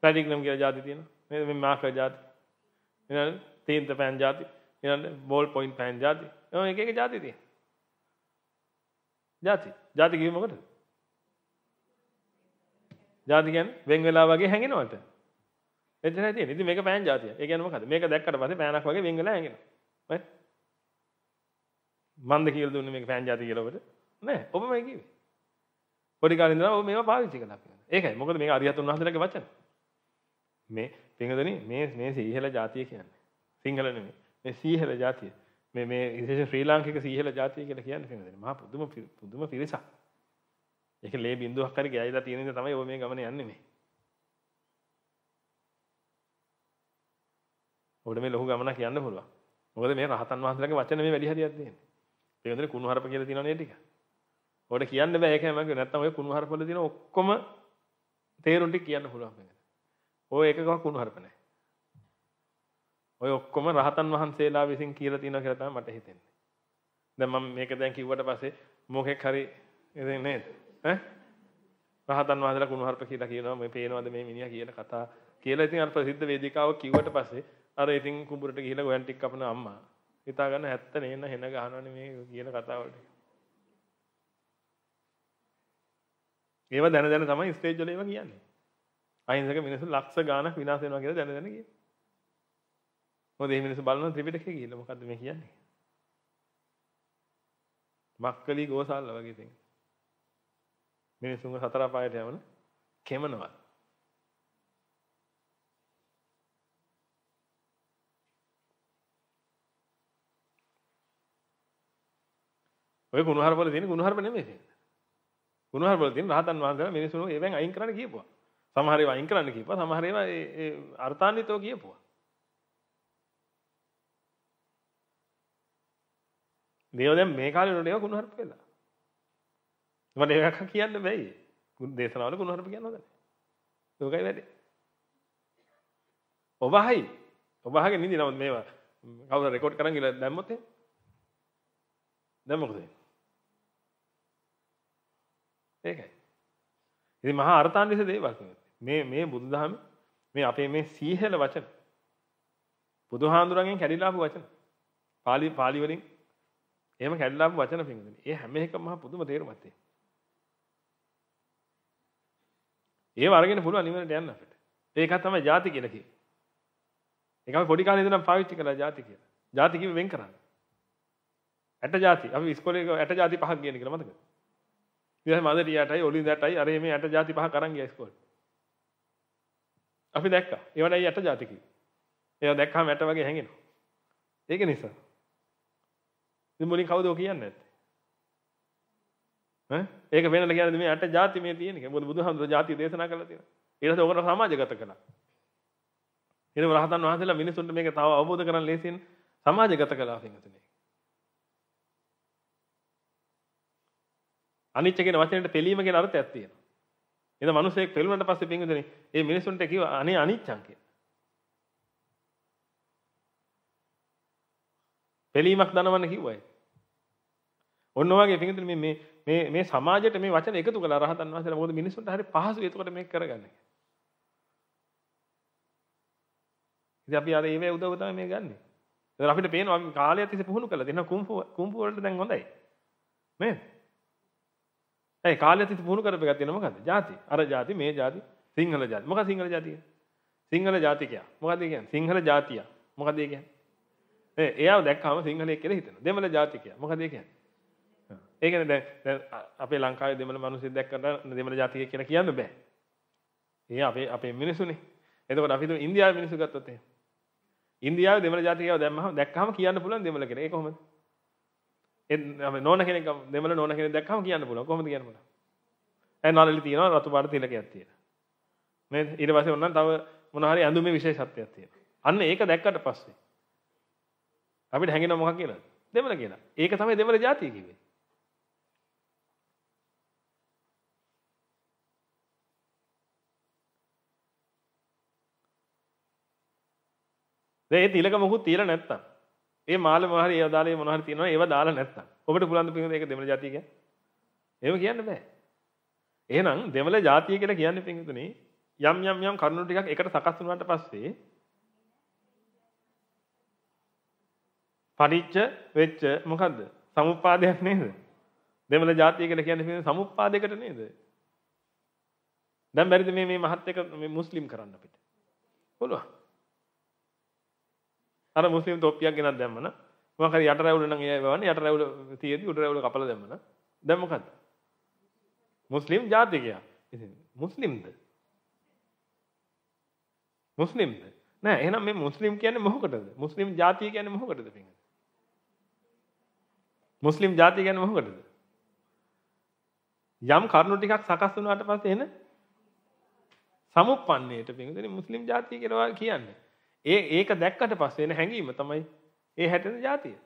Speaker 1: පැඩිග්‍රම් කියලා ජාති තියෙනවා මේ මේ මාකර් ජාති ඊළඟ තීන්ත පෑන් ජාති ඊළඟ බෝල් පොයින්ට් පෑන් ජාති ඔය එක එක ජාති තියෙනවා ජාති ජාති කිව්වෙ මොකටද ජාති කියන්නේ වෙන් වෙලා වගේ හැංගෙනවට එතනයි තියෙන්නේ. ඉතින් මේක පෑන් જાතිය. ඒ කියන්නේ මොකද? මේක දැක්කට පස්සේ පෑනක් වගේ වෙන් වෙලා ඇඟෙනවා. හරි? මන්ද කියලා දුන්නේ මේක පෑන් જાතිය කියලා ඔබට. නෑ. ඔබමයි කිව්වේ. පොඩි කාලේ ඉඳලා ඔබ මේවා පාවිච්චි කළා කියලා. ඒකයි. මොකද මේක අරියත් උන්වහන්සේලාගේ වචන. මේ පින්වදනි මේ මේ සීහල જાතිය කියන්නේ. සිංහල නෙමෙයි. මේ සීහල જાතිය. මේ මේ විශේෂ ශ්‍රී ලාංකික සීහල જાතිය කියලා කියන්නේ පින්වදනි. මහා පුදුම පුදුම පිරිසක්. ඒක ලේ බින්දුවක් හරි ගෑවිලා තියෙන නිසා තමයි ඔබ මේ ගමන යන්නේ මේ. ඔබට මේ ලොකු ගමනක් යන්න පුළුවන්. මොකද මේ රහතන් වහන්සේලාගේ වචන මේ වැඩි හරියක් දෙන්නේ. ඒ වෙනදේ කුණු හරප කියලා තියෙනවනේ ටික. ඔබට කියන්න බෑ ඒක මම කිව්වේ නැත්තම් ඔය කුණු හරප වල තියෙන ඔක්කොම තේරුම් ටික කියන්න පුළුවන් මේකට. ඔය එකකව කුණු හරප නැහැ. ඔය ඔක්කොම රහතන් වහන්සේලා විසින් කියලා තියෙනවා කියලා තමයි මට හිතෙන්නේ. දැන් මම මේක දැන් කිව්වට පස්සේ මොකෙක් හරි ඉතින් නේද? ඈ රහතන් වහන්සේලා කුණු හරප කියලා කියනවා මේ පේනවද මේ මිනිහා කියන කතා කියලා ඉතින් අර ප්‍රසිද්ධ වේදිකාව කිව්වට පස්සේ අර ඉතින් කුඹුරට ගිහිලා ගොයන් ටික කපන අම්මා හිතා ගන්න ඇත්ත නේන හෙන ගහනවනේ මේ කියන කතාවට. ඒව දැන දැන තමයි ස්ටේජ් වල ඒවා කියන්නේ. අහිංසක මිනිස්සු ලක්ෂ ගාණක් විනාශ වෙනවා කියලා දැන දැන කියනවා. මොකද මේ මිනිස්සු බලන ත්‍රිපිටකය කියලා මොකද්ද මේ කියන්නේ? මක්කලි ගෝසාල වගේ තෙන්. මිනිසුන්ගේ සතර පායට යවන කෙමනවත්. ඔය ගුණහරප වල තියෙන ගුණහරප නෙමෙයි තියෙන්නේ. ගුණහරප වල තියෙන රහතන් වහන්සේලා මිනිස්සුන් ඒවෙන් අයින් කරන්න කියපුවා. සමහර ඒවා අයින් කරන්න කියපුවා. සමහර ඒවා ඒ ඒ අර්ථාන්විතව කියපුවා. මේවා දැන් මේ කාලේ වල ඒවා ගුණහරප කියලා. මම ඒකක් කියන්න බෑ. ගුණ දේශනාවල ගුණහරප කියන්න හොඳ නැහැ. ඒකයි වැඩේ. ඔබහයි ඔබහගේ නිදි නමුත් මේවා කවුරු රෙකෝඩ් කරන් ගිහලා දැම්මොත් එහෙනම් දැන් මොකද වෙන්නේ? ඒකයි. ඉතින් මහා අර්ථාන්විත දේවල් මේ මේ බුදුදහම මේ අපේ මේ සීහල වචන බුදුහාඳුරන්ගෙන් කැඩිලා ආපු වචන පාලි පාලි වලින් එහෙම කැඩිලා ආපු වචන පින්දුනේ. ඒ හැම එකම මහා පුදුම තේරුමක් තියෙනවා. ඒව අරගෙන පුළුවන් නිවනට යන්න අපිට. ඒක තමයි ಜಾති කියලා කියන්නේ. ඒක අපි පොඩි කාලේ ඉඳන් පාවිච්චි කළා ಜಾති කියලා. ಜಾති කිව්වෙ වෙන් කරන්නේ. ඇට ಜಾති. අපි ඉස්කෝලේ ඇට ಜಾති පහක් කියන කියලා මතකද? ඉතින් මන්දරියටයි ඔලින්දටයි අර මේ යට ಜಾති පහක් අරන් ගියා ඉස්කෝලේ. අපි දැක්කා. ඒවනේ යට ಜಾති කිව්වේ. ඒවා දැක්කම යට වගේ හැංගෙනවා. ඒක නිසා. ඉතින් මුලින් කවුද ඔය කියන්නේ නැත්තේ? ඈ? ඒක වෙනලා කියන්නේ මේ යට ಜಾති මේ තියෙන එක. මොකද බුදුහාමුදුරුවෝ ಜಾති දේශනා කළා තියෙනවා. ඊට පස්සේ ඕකට සමාජගත කළා. ඊට රහතන් වහන්සේලා මිනිසුන්ට මේක තව අවබෝධ කරගන්න ලේසියෙන් සමාජගත කළා පින්වතුනි. අනිච්ච කියන වචනේට පෙලීම කියන අර්ථයක් තියෙනවා. එද මිනිසෙක් පෙළුනට පස්සේ පින්විතනේ මේ මිනිසුන්ට කිව්ව අනේ අනිච්චං කියලා. පෙලීමක් දනවන්න කිව්වයි. ඔන්න ඔයගේ පින්විතනේ මේ මේ මේ මේ සමාජයට මේ වචන එකතු කළා රහතන් වහන්සේලා මොකද මිනිසුන්ට හරි පහසුයි එතකොට මේක කරගන්න. ඉතින් අපි අර ඒවේ උදව් තමයි මේ ගන්නෙ. ඒතර අපිට පේනවා අපි කාලය තිස්සේ පුහුණු කළා. දෙන කුම්පු කුම්පු වලට දැන් හොඳයි. නේද? ඒ කාලෙත් පුහුණු කරපු ගතිය මොකද්ද? ಜಾති. අර ಜಾති මේ ಜಾති සිංහල ಜಾති. මොකක් සිංහල ಜಾතිය? සිංහල ජාතිකයා. මොකද්ද කියන්නේ? සිංහල ಜಾතිය. මොකද්ද කියන්නේ? ඒ එයාව දැක්කම සිංහලෙක් කියලා හිතෙනවා. දෙමළ ජාතිකයා. මොකද ඒ කියන්නේ? ඒ කියන්නේ දැන් දැන් අපේ ලංකාවේ දෙමළ මිනිස්සු දැක්කට දෙමළ ජාතිකය කියලා කියන්න බෑ. ඒ අපේ අපේ මිනිස්සුනේ. එතකොට අපි හිතමු ඉන්දියාවේ මිනිස්සු ගත්තොත් එහෙම. ඉන්දියාවේ දෙමළ ජාතිකයව දැම්මහම දැක්කහම කියන්න පුළුවන් දෙමළ කියලා. ඒ කොහොමද? නෝන කෙනෙක් දෙමළ නෝන කෙනෙක් දැක්කම කියන්න පුළුවන් කොහොමද කියන්න පුළුවන් ඇයි නළලි තියෙනවා රතු පාට තිලකයක් තියෙන නේද ඊට පස්සේ ඕනනම් තව මොන හරි ඇඳුමේ විශේෂත්වයක් තියෙනවා අන්න ඒක දැක්කට පස්සේ අපිට හැඟෙන මොකක් කියලාද දෙමළ කියලා ඒක තමයි දෙමළ ජාතිය කිව්වේ ඒ තිලක මොකුත් තියලා නැත්තම් ඒ මාළ මොහරි ඒ අදාළේ මොන හරි තියෙනවා ඒව දාලා නැත්තම්. ඔබට පුළුවන් පින්වද ඒක දෙමළ ජාතිය කියන්නේ? එහෙම කියන්න බෑ. එහෙනම් දෙමළ ජාතිය කියලා කියන්නේ පින්වතුනි යම් යම් යම් කරුණු ටිකක් එකට සකස් වුණාට පස්සේ පරිච්ඡ වෙච්ච මොකද්ද? සමුප්පාදයක් නේද? දෙමළ ජාතිය කියලා කියන්නේ පින්වතුනි සමුප්පාදයකට නේද? දැන් බැරිද මේ මේ මහත් එක මේ මුස්ලිම් කරන්න අපිට? පුළුවන්. අර මුස්ලිම් තොප්පියක් ගෙනත් දැම්මන මොකක් හරි යට රැවුල නම් එයා වවන්නේ යට රැවුල තියෙදි උඩ රැවුල කපලා දැම්මන දැන් මොකද්ද මුස්ලිම් ජාතිකයා ඉතින් මුස්ලිම්ද මුස්ලිම්ද නෑ එහෙනම් මේ මුස්ලිම් කියන්නේ මොකටද මුස්ලිම් ජාතිය කියන්නේ මොකටද පින්වද මුස්ලිම් ජාතිය කියන්නේ මොකටද යම් කරුණු ටිකක් සකස් වුණාට පස්සේ එන සමුප්පන්නේට පින්වදනේ මුස්ලිම් ජාතිය කියලා කියන්නේ ඒ ඒක දැක්කට පස්සේ එන හැඟීම තමයි ඒ හැටෙන જાතිය.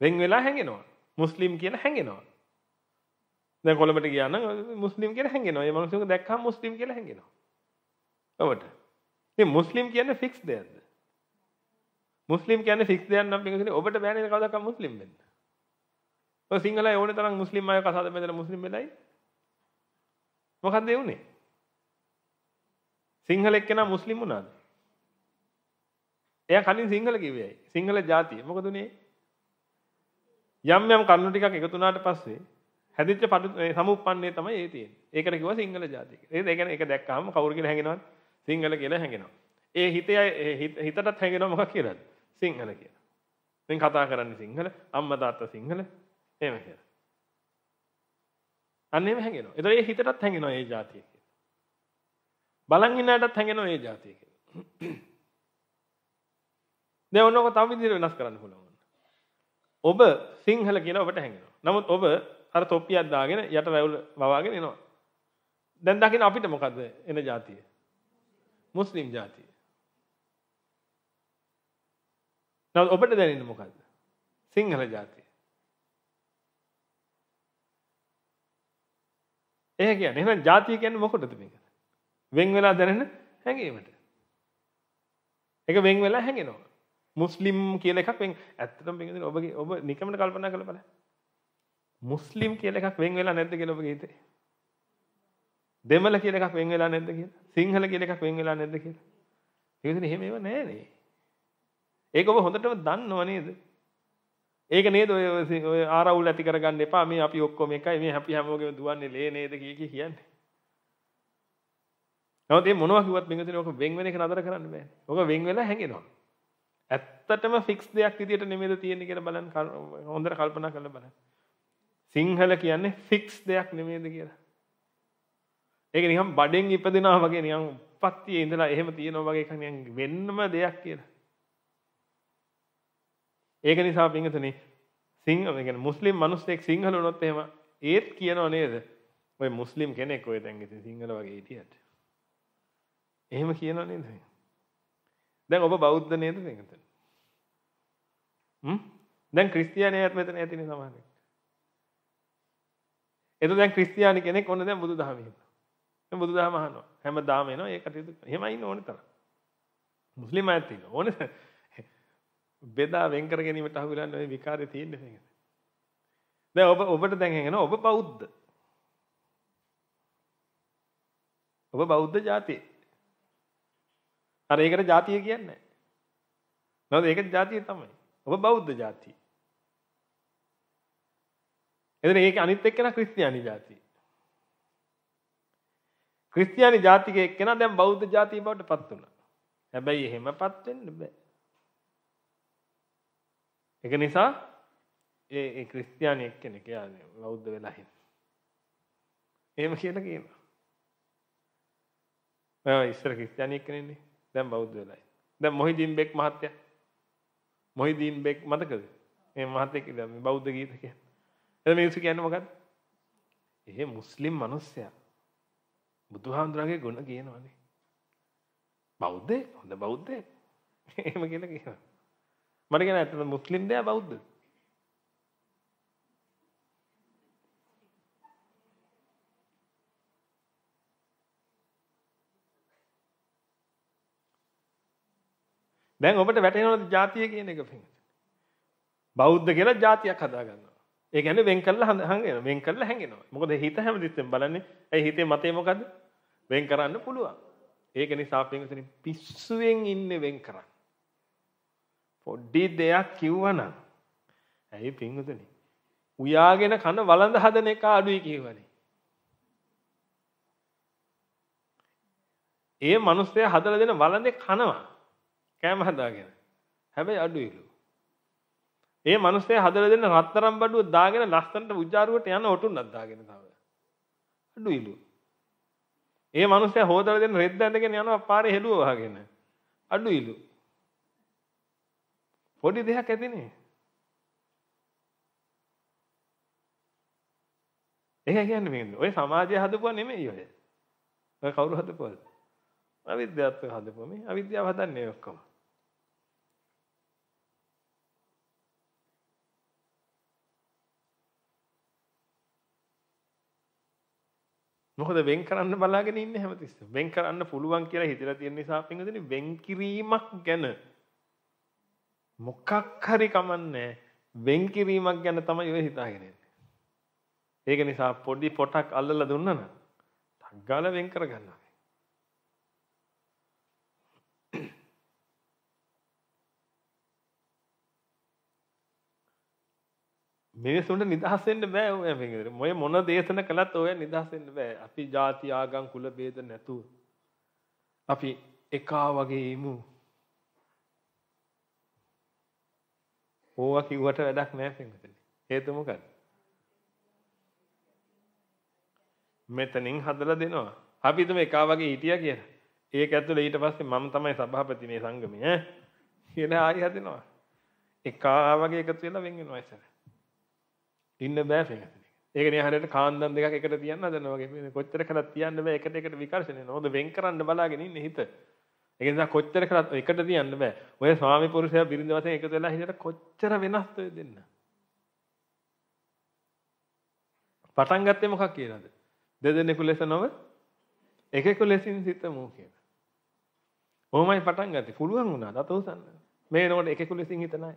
Speaker 1: වෙන් වෙලා හැංගෙනවා. මුස්ලිම් කියන හැංගෙනවා. දැන් කොළඹට ගියා නම් මුස්ලිම් කියලා හැංගෙනවා. ඒ මිනිස්සුන්ව දැක්කම මුස්ලිම් කියලා හැංගෙනවා. ඔබට. ඉතින් මුස්ලිම් කියන්නේ ෆික්ස් දෙයක්ද? මුස්ලිම් කියන්නේ ෆික්ස් දෙයක් නම් පිටින් ඔබට බෑනේ කවදාවත් මුස්ලිම් වෙන්න. ඔය සිංහලයි ඕනේ තරම් මුස්ලිම් අය කසාද බඳලා මුස්ලිම් වෙලයි. මොකද්ද ඒ උනේ? සිංහල එක්කෙනා මුස්ලිම් වුණාද? එයා කලින් සිංහල කිව්වේයි. සිංහල ජාතිය. මොකද උනේ? යම් යම් කරුණු ටිකක් එකතු වුණාට පස්සේ හැදිච්ච සමුප්පන්නේ තමයි ඒ තියෙන්නේ. ඒකට කිව්වා සිංහල ජාතිය කියලා. ඒ කියන්නේ ඒක දැක්කහම කවුරු කියලා හැඟෙනවද? සිංහල කියලා හැඟෙනවා. ඒ හිතේ හිතටත් හැඟෙනවා මොකක් කියලාද? සිංහල කියලා. දැන් කතා කරන්නේ සිංහල, අම්මා තාත්තා සිංහල එහෙම කියලා. අන්න එහෙම හැඟෙනවා. ඒතර ඒ හිතටත් හැඟෙනවා ඒ ජාතිය කියලා. බලන් ඉන්නාටත් හැංගෙනවා ඒ જાතිය කියලා. [clears throat] දැන් ඔන්නක තව විදිහට වෙනස් කරන්න පුළුවන්. ඔබ සිංහල කියලා ඔබට හැංගෙනවා. නමුත් ඔබ අර තොප්පියක් දාගෙන යට රැවුල වවාගෙන එනවා. දැන් දකින්න අපිට මොකද්ද එන જાතිය? මුස්ලිම් જાතිය. නමුත් ඔබට දැනෙන්නේ මොකද්ද? සිංහල જાතිය. එහෙ කියන්නේ එහෙනම් ಜಾතිය කියන්නේ මොකටද මේක? වෙන් වෙලා දැනෙන හැඟීමට. ඒක වෙන් වෙලා හැඟෙනවා. මුස්ලිම් කියලා එකක් වෙන් ඇත්තටම බින්දින ඔබගේ ඔබ නිකමට කල්පනා කරලා බලන්න. මුස්ලිම් කියලා එකක් වෙන් වෙලා නැද්ද කියලා ඔබගේ හිතේ? දෙමළ කියලා එකක් වෙන් වෙලා නැද්ද කියලා? සිංහල කියලා එකක් වෙන් වෙලා නැද්ද කියලා? ඒක ඉතින් එහෙම ඒව නෑනේ. ඒක ඔබ හොඳටම දන්නව නේද? ඒක නේද ඔය ආරවුල් ඇති කරගන්න එපා මේ අපි ඔක්කොම එකයි මේ අපි හැමෝගෙම දුවන්නේ ලේ නේද කිය කිය කියන්නේ නමුත් මේ මොනවා කිව්වත් මේකෙන් ඔක වෙන් වෙන එක නතර කරන්න බෑ. ඔක වෙන් වෙලා හැංගෙනවා. ඇත්තටම ෆික්ස් දෙයක් විදියට නෙමෙයිද තියෙන්නේ කියලා බලන්න හොඳට කල්පනා කරලා බලන්න. සිංහල කියන්නේ ෆික්ස් දෙයක් නෙමෙයිද කියලා. ඒක නිකන් බඩෙන් ඉපදෙනවා වගේ නිකන් උප්පත්තියේ ඉඳලා එහෙම තියෙනවා වගේ එකක් නිකන් වෙන්නම දෙයක් කියලා. ඒක නිසා පින්විතනේ සිංහල කියන්නේ මුස්ලිම් මිනිස්සෙක් සිංහල වුණොත් එහෙම ඒත් කියනව නේද? ඔය මුස්ලිම් කෙනෙක් ඔය දැන් ඉතින් සිංහල වගේ හිටියට. එහෙම කියනව නේද මේ? දැන් ඔබ බෞද්ධ නේද මේකට? හ්ම්? දැන් ක්‍රිස්තියානියත් මෙතන ඇතිනේ සමහරවිට. එතකොට දැන් ක්‍රිස්තියානි කෙනෙක් ඔන්න දැන් බුදුදහම හිතනවා. දැන් බුදුදහම අහනවා. හැමදාම එනවා ඒ කටයුතු. එහෙමයි ඉන්න ඕනේ තරම්. මුස්ලිම් අයත් ඉන්න ඕනේ. බෙදා වෙන් කර ගැනීමට අහු වෙලා මේ විකාරය තියෙන්නේ මේක. දැන් ඔබ ඔබට දැන් හංගනවා ඔබ බෞද්ධ. ඔබ බෞද්ධ ජාතියේ අර ඒකට ජාතිය කියන්නේ නැහැ. නේද? ඒකට ජාතිය තමයි. ඔබ බෞද්ධ ජාතිය. එතන ඒක අනිත් එක්කෙනා ක්‍රිස්තියානි ජාතිය. ක්‍රිස්තියානි ජාතිකයේ එක්කෙනා දැන් බෞද්ධ ජාතිය බවට පත් වුණා. හැබැයි එහෙමපත් වෙන්න බෑ. ඒක නිසා ඒ ඒ ක්‍රිස්තියානි එක්කෙනෙක් යානේ බෞද්ධ වෙලා හිටියා. එහෙම කියලා කියනවා. මම ඉස්සර ක්‍රිස්තියානි එක්කෙනෙක්නේ. දැන් බෞද්ධ වෙලයි. දැන් මොහිදීන් බෙක් මහත්තයා මොහිදීන් බෙක් මතකද? මේ මහත්තයෙක් ඉඳලා මේ බෞද්ධ ගීත කියන්නේ. එතන මිනිස්සු කියන්නේ මොකද්ද? එහෙ මුස්ලිම් මිනිස්සයා බුදුහාමුදුරන්ගේ ගුණ කියනවානේ. බෞද්ධ හොඳ බෞද්ධ. එහෙම කියලා කියනවා. මට කියන ඇත්තට මුස්ලිම් දෑ බෞද්ධ. දැන් ඔබට වැටහෙනවද ජාතිය කියන එක පිං? බෞද්ධ කියලා ජාතියක් හදා ගන්නවා. ඒ කියන්නේ වෙන් කළා හංගෙනවා. වෙන් කළා හැංගෙනවා. මොකද හිත හැමතිස්සෙම බලන්නේ ඒ හිතේ මතේ මොකද්ද? වෙන් කරන්න පුළුවන්. ඒක නිසා පිංගුතුනි පිස්සුවෙන් ඉන්නේ වෙන් කරන්න. පොඩි දෙයක් කිව්වනම් ඇයි පිංගුතුනි? උයාගෙන කන වළඳ හදන එක අඩුයි කියවනේ. ඒ මිනිස්සයා හදලා දෙන වළඳේ කනවා. කෑම හදාගෙන. හැබැයි අඩුයිලු. ඒ මිනිස්සේ හදලා දෙන්න රත්තරම් බඩුව දාගෙන ලස්සනට උජාරුවට යන ඔටුන්නක් දාගෙන තව. අඩුයිලු. ඒ මිනිස්සේ හොදලා දෙන්න රෙද්ද ඇඳගෙන යනවා පාරේ හෙළුව වහගෙන. අඩුයිලු. පොඩි දෙයක් ඇතිනේ. ඒක කියන්නේ මේ ඔය සමාජය හදපුවා නෙමෙයි ඔය. ඔය කවුරු හදපුවද? අවිද්‍යාත්මක හදපුවා මේ. අවිද්‍යාව හදන්නේ ඔක්කොම. මොකද වෙන් කරන්න බලාගෙන ඉන්නේ හැමතිස්සෙම. වෙන් කරන්න පුළුවන් කියලා හිතලා තියෙන නිසා පින්වදිනේ වෙන් කිරීමක් ගැන මොකක් හරි කමන්නේ වෙන් කිරීමක් ගැන තමයි ඔය හිතාගෙන ඉන්නේ. ඒක නිසා පොඩි පොටක් අල්ලලා දුන්නා නම් ඩග්ගාල වෙන් කරගන්නවා. මිනිසුන්ට නිදහස් වෙන්න බෑ ඔය මේකද මොය මොන දේශන කළත් ඔය නිදහස් වෙන්න බෑ අපි ಜಾති ආගම් කුල ભેද නැතුව අපි එකා වගේ ඉමු ඕවා කිව්වට වැඩක් නෑ පින්විතනි හේතුව මොකක්ද මෙතනින් හදලා දෙනවා අපි හිතමු එකා වගේ හිටියා කියලා ඒක ඇතුළේ ඊට පස්සේ මම තමයි සභාපති මේ සංගමේ ඈ කියලා ආයෙ හදෙනවා එකා වගේ එකතු වෙලා වෙන් වෙනවා ඉතින් ඉන්න බෑ පින්වතුනි. ඒක නිහඬට කාන්දම් දෙකක් එකට තියන්න හදනවා වගේ මේ කොච්චර කළත් තියන්න බෑ එකට එකට විකර්ෂණය නෝද වෙන් කරන්න බලාගෙන ඉන්නේ හිත. ඒක නිසා කොච්චර කළත් එකට තියන්න බෑ. ඔය ස්වාමි පුරුෂයා බිරිඳ වශයෙන් එකතු වෙලා හිතට කොච්චර වෙනස්ද දෙන්න. පටන් ගත්තේ මොකක් කියලාද? දෙදෙනෙකු ලෙස නොව එකෙකු ලෙසින් සිතමු කියලා. කොහොමයි පටන් ගත්තේ? පුළුවන් වුණාද අත උසන්න? මේ නෝඩ එකෙකු ලෙසින් හිතන අය.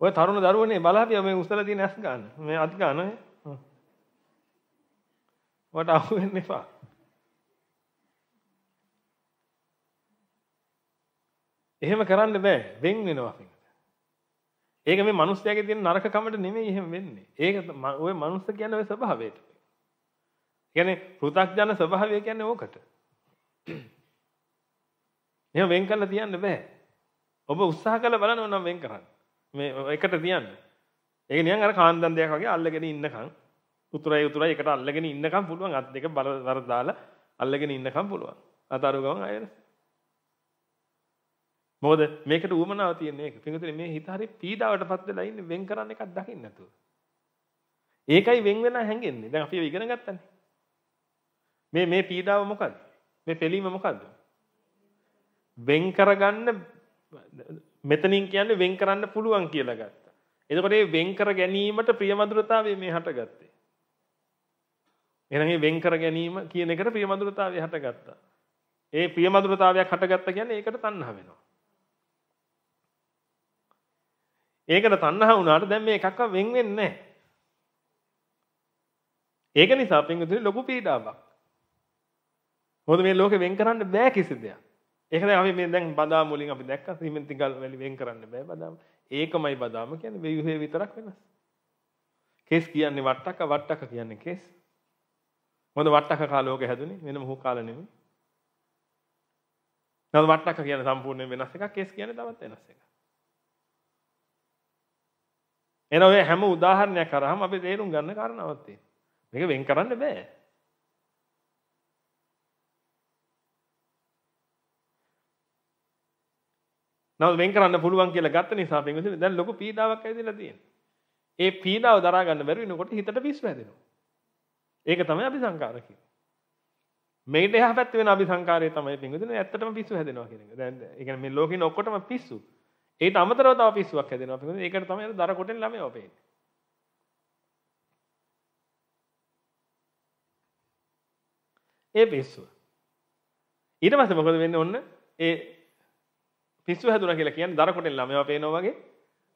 Speaker 1: ඔය තරුණ දරුවනේ බලහපියා මේ උස්සලා තියෙන ඇස් ගන්න. මේ අත් ගන්න. වට අහු වෙන්න එපා. එහෙම කරන්න බෑ. වෙන් වෙනවා පිට. ඒක මේ මිනිස්යාගේ තියෙන නරක කමට නෙමෙයි එහෙම වෙන්නේ. ඒක ඔය මිනිස්ස කියන්නේ ඔය ස්වභාවයට. කියන්නේ පෘථග්ජන ස්වභාවය කියන්නේ ඕකට. එහෙම වෙන් කරලා තියන්න බෑ. ඔබ උත්සාහ කරලා බලනවා නම් වෙන් කරන්න. මේ එකට තියන්න. ඒක නිකන් අර කාන්දන් දෙයක් වගේ අල්ලගෙන ඉන්නකම් උතුරයි උතුරයි එකට අල්ලගෙන ඉන්නකම් පුළුවන් අත් දෙක බල වර දාලා අල්ලගෙන ඉන්නකම් පුළුවන්. අතාරු ගමන් අයද. මොකද මේකට උවමනාව තියෙන එක. පිටුතුනේ මේ හිත හරි පීඩාවටපත් වෙලා ඉන්නේ වෙන් කරන්න එකක් දකින්න නැතුව. ඒකයි වෙන් වෙලා හැංගෙන්නේ. දැන් අපි ඉගෙන ගත්තනේ. මේ මේ පීඩාව මොකද්ද? මේ පෙලීම මොකද්ද? වෙන් කරගන්න මෙතනින් කියන්නේ වෙන් කරන්න පුළුවන් කියලා ගත්තා. එතකොට මේ වෙන් කර ගැනීමට ප්‍රියමధుරතාවය මේ හටගත්තේ. එහෙනම් මේ වෙන් කර ගැනීම කියන එකට ප්‍රියමధుරතාවය හටගත්තා. ඒ ප්‍රියමధుරතාවයක් හටගත්ත කියන්නේ ඒකට තණ්හා වෙනවා. ඒකට තණ්හා වුණාට දැන් මේ එකක්ව වෙන් වෙන්නේ නැහැ. ඒක නිසා පින්විතුනි ලොකු පීඩාවක්. මොකද මේ ලෝකෙ වෙන් කරන්න බෑ කිසි දෙයක්. ඒක දැන් අපි මේ දැන් බදාම වලින් අපි දැක්ක සිමෙන්ති ගල් වැලි වෙන් කරන්න බෑ බදාම. ඒකමයි බදාම කියන්නේ ව්‍යුහය විතරක් වෙනස්. කේස් කියන්නේ වට්ටක වට්ටක කියන්නේ කේස්. මොකද වට්ටක කාලෝක හැදුනේ වෙන මොහොත කාල නෙමෙයි. නැත්නම් වට්ටක කියන්නේ සම්පූර්ණයෙන් වෙනස් එකක් කේස් කියන්නේ තවත් වෙනස් එකක්. එන ඔය හැම උදාහරණයක් කරාම අපි තේරුම් ගන්න කාරණාවක් තියෙනවා. මේක වෙන් කරන්න බෑ. නමුත් වෙන් කරන්න පුළුවන් කියලා ගත්ත නිසා පින්විතනේ දැන් ලොකු පීඩාවක් ඇවිදලා තියෙනවා. ඒ පීඩාව දරා ගන්න බැරි වෙනකොට හිතට පිස් වැදෙනවා. ඒක තමයි අපි සංකාර කියන්නේ. මේට එහා පැත්තේ වෙන අபிසංකාරය තමයි පින්විතනේ ඇත්තටම පිස්සු හැදෙනවා කියන එක. දැන් ඒ කියන්නේ මේ ලෝකෙින ඔක්කොටම පිස්සු. ඒට අමතරව තව පිස්සුවක් හැදෙනවා පින්විතනේ. ඒකට තමයි දර කොටෙන් ළමයා පෙන්නේ. ඒ පිස්සුව. ඊට පස්සේ මොකද වෙන්නේ ඔන්න ඒ පිස්සු හැදුනා කියලා කියන්නේ දරකොටෙන් ළමයා පේනවා වගේ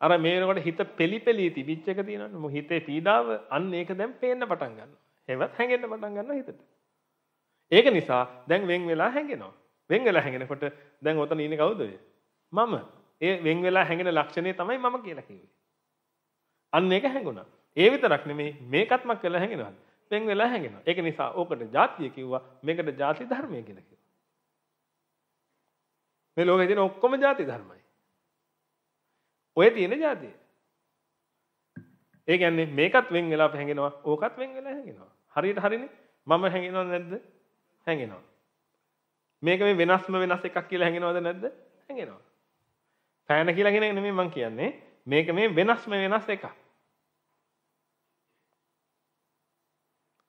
Speaker 1: අර මේ වෙනකොට හිත පෙලිපෙලී තිබිච්ච එක තියෙනවනේ මො හිතේ පීඩාව අන්න ඒක දැන් පේන්න පටන් ගන්නවා හෙවත් හැංගෙන්න පටන් ගන්නවා හිතට ඒක නිසා දැන් වෙන් වෙලා හැංගෙනවා වෙන් වෙලා හැංගෙනකොට දැන් ඔතන ඉන්නේ කවුද මම ඒ වෙන් වෙලා හැංගෙන ලක්ෂණය තමයි මම කියලා කිව්වේ අන්න ඒක හැඟුණා ඒ විතරක් නෙමෙයි මේකත්මක් වෙලා හැංගෙනවා වෙන් වෙලා හැංගෙනවා ඒක නිසා ඕකට ಜಾතිය කිව්වා මේකට ಜಾති ධර්මය කියලා කිව්වා මේ ලෝකේ තියෙන ඔක්කොම ಜಾති ධර්මයි. ඔය තියෙන ಜಾතිය. ඒ කියන්නේ මේකත් වෙන් වෙලා අපි හැංගෙනවා, ඕකත් වෙන් වෙලා හැංගෙනවා. හරියට හරිනේ. මම හැංගෙනවද නැද්ද? හැංගෙනවා. මේක මේ වෙනස්ම වෙනස් එකක් කියලා හැංගෙනවද නැද්ද? හැංගෙනවා. පෑන කියලා කියන එක නෙමෙයි මම කියන්නේ. මේක මේ වෙනස්ම වෙනස් එකක්.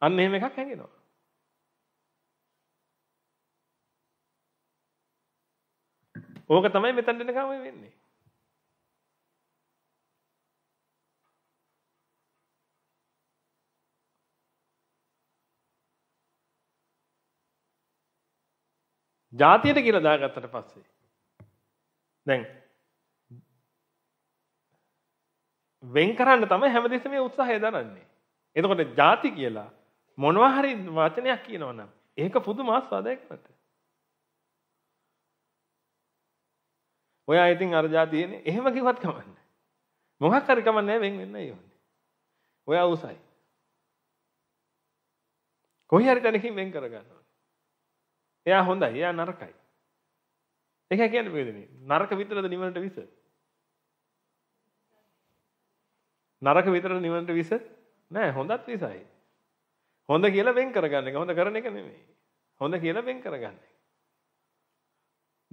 Speaker 1: අන්න එහෙම එකක් හැංගෙනවා. ඕක තමයි මෙතන දෙනකම වෙන්නේ. ජාතියට කියලා දාගත්තට පස්සේ දැන් වෙන් කරන්න තමයි හැමදෙස්සම මේ උත්සාහය දරන්නේ. එතකොට ಜಾති කියලා මොනවා හරි වචනයක් කියනවනම් ඒක පුදුම ආස්වාදයක් නැත. ඔයා ඉතින් අර જાතියනේ. එහෙම කිව්වත් කමන්නේ. මොකක් හරි කමන්නේ වෙන් වෙන්නයි ඕනේ. ඔයා උසයි. කොහේ හරි තැනකින් වෙන් කරගන්න ඕනේ. එයා හොඳයි, එයා නරකයි. ඒක කියන්නේ මොකද මේ? නරක විතරද නිවනට විස? නරක විතරද නිවනට විස? නෑ, හොඳත් විසයි. හොඳ කියලා වෙන් කරගන්න එක. හොඳ කරන එක නෙමෙයි. හොඳ කියලා වෙන් කරගන්න එක.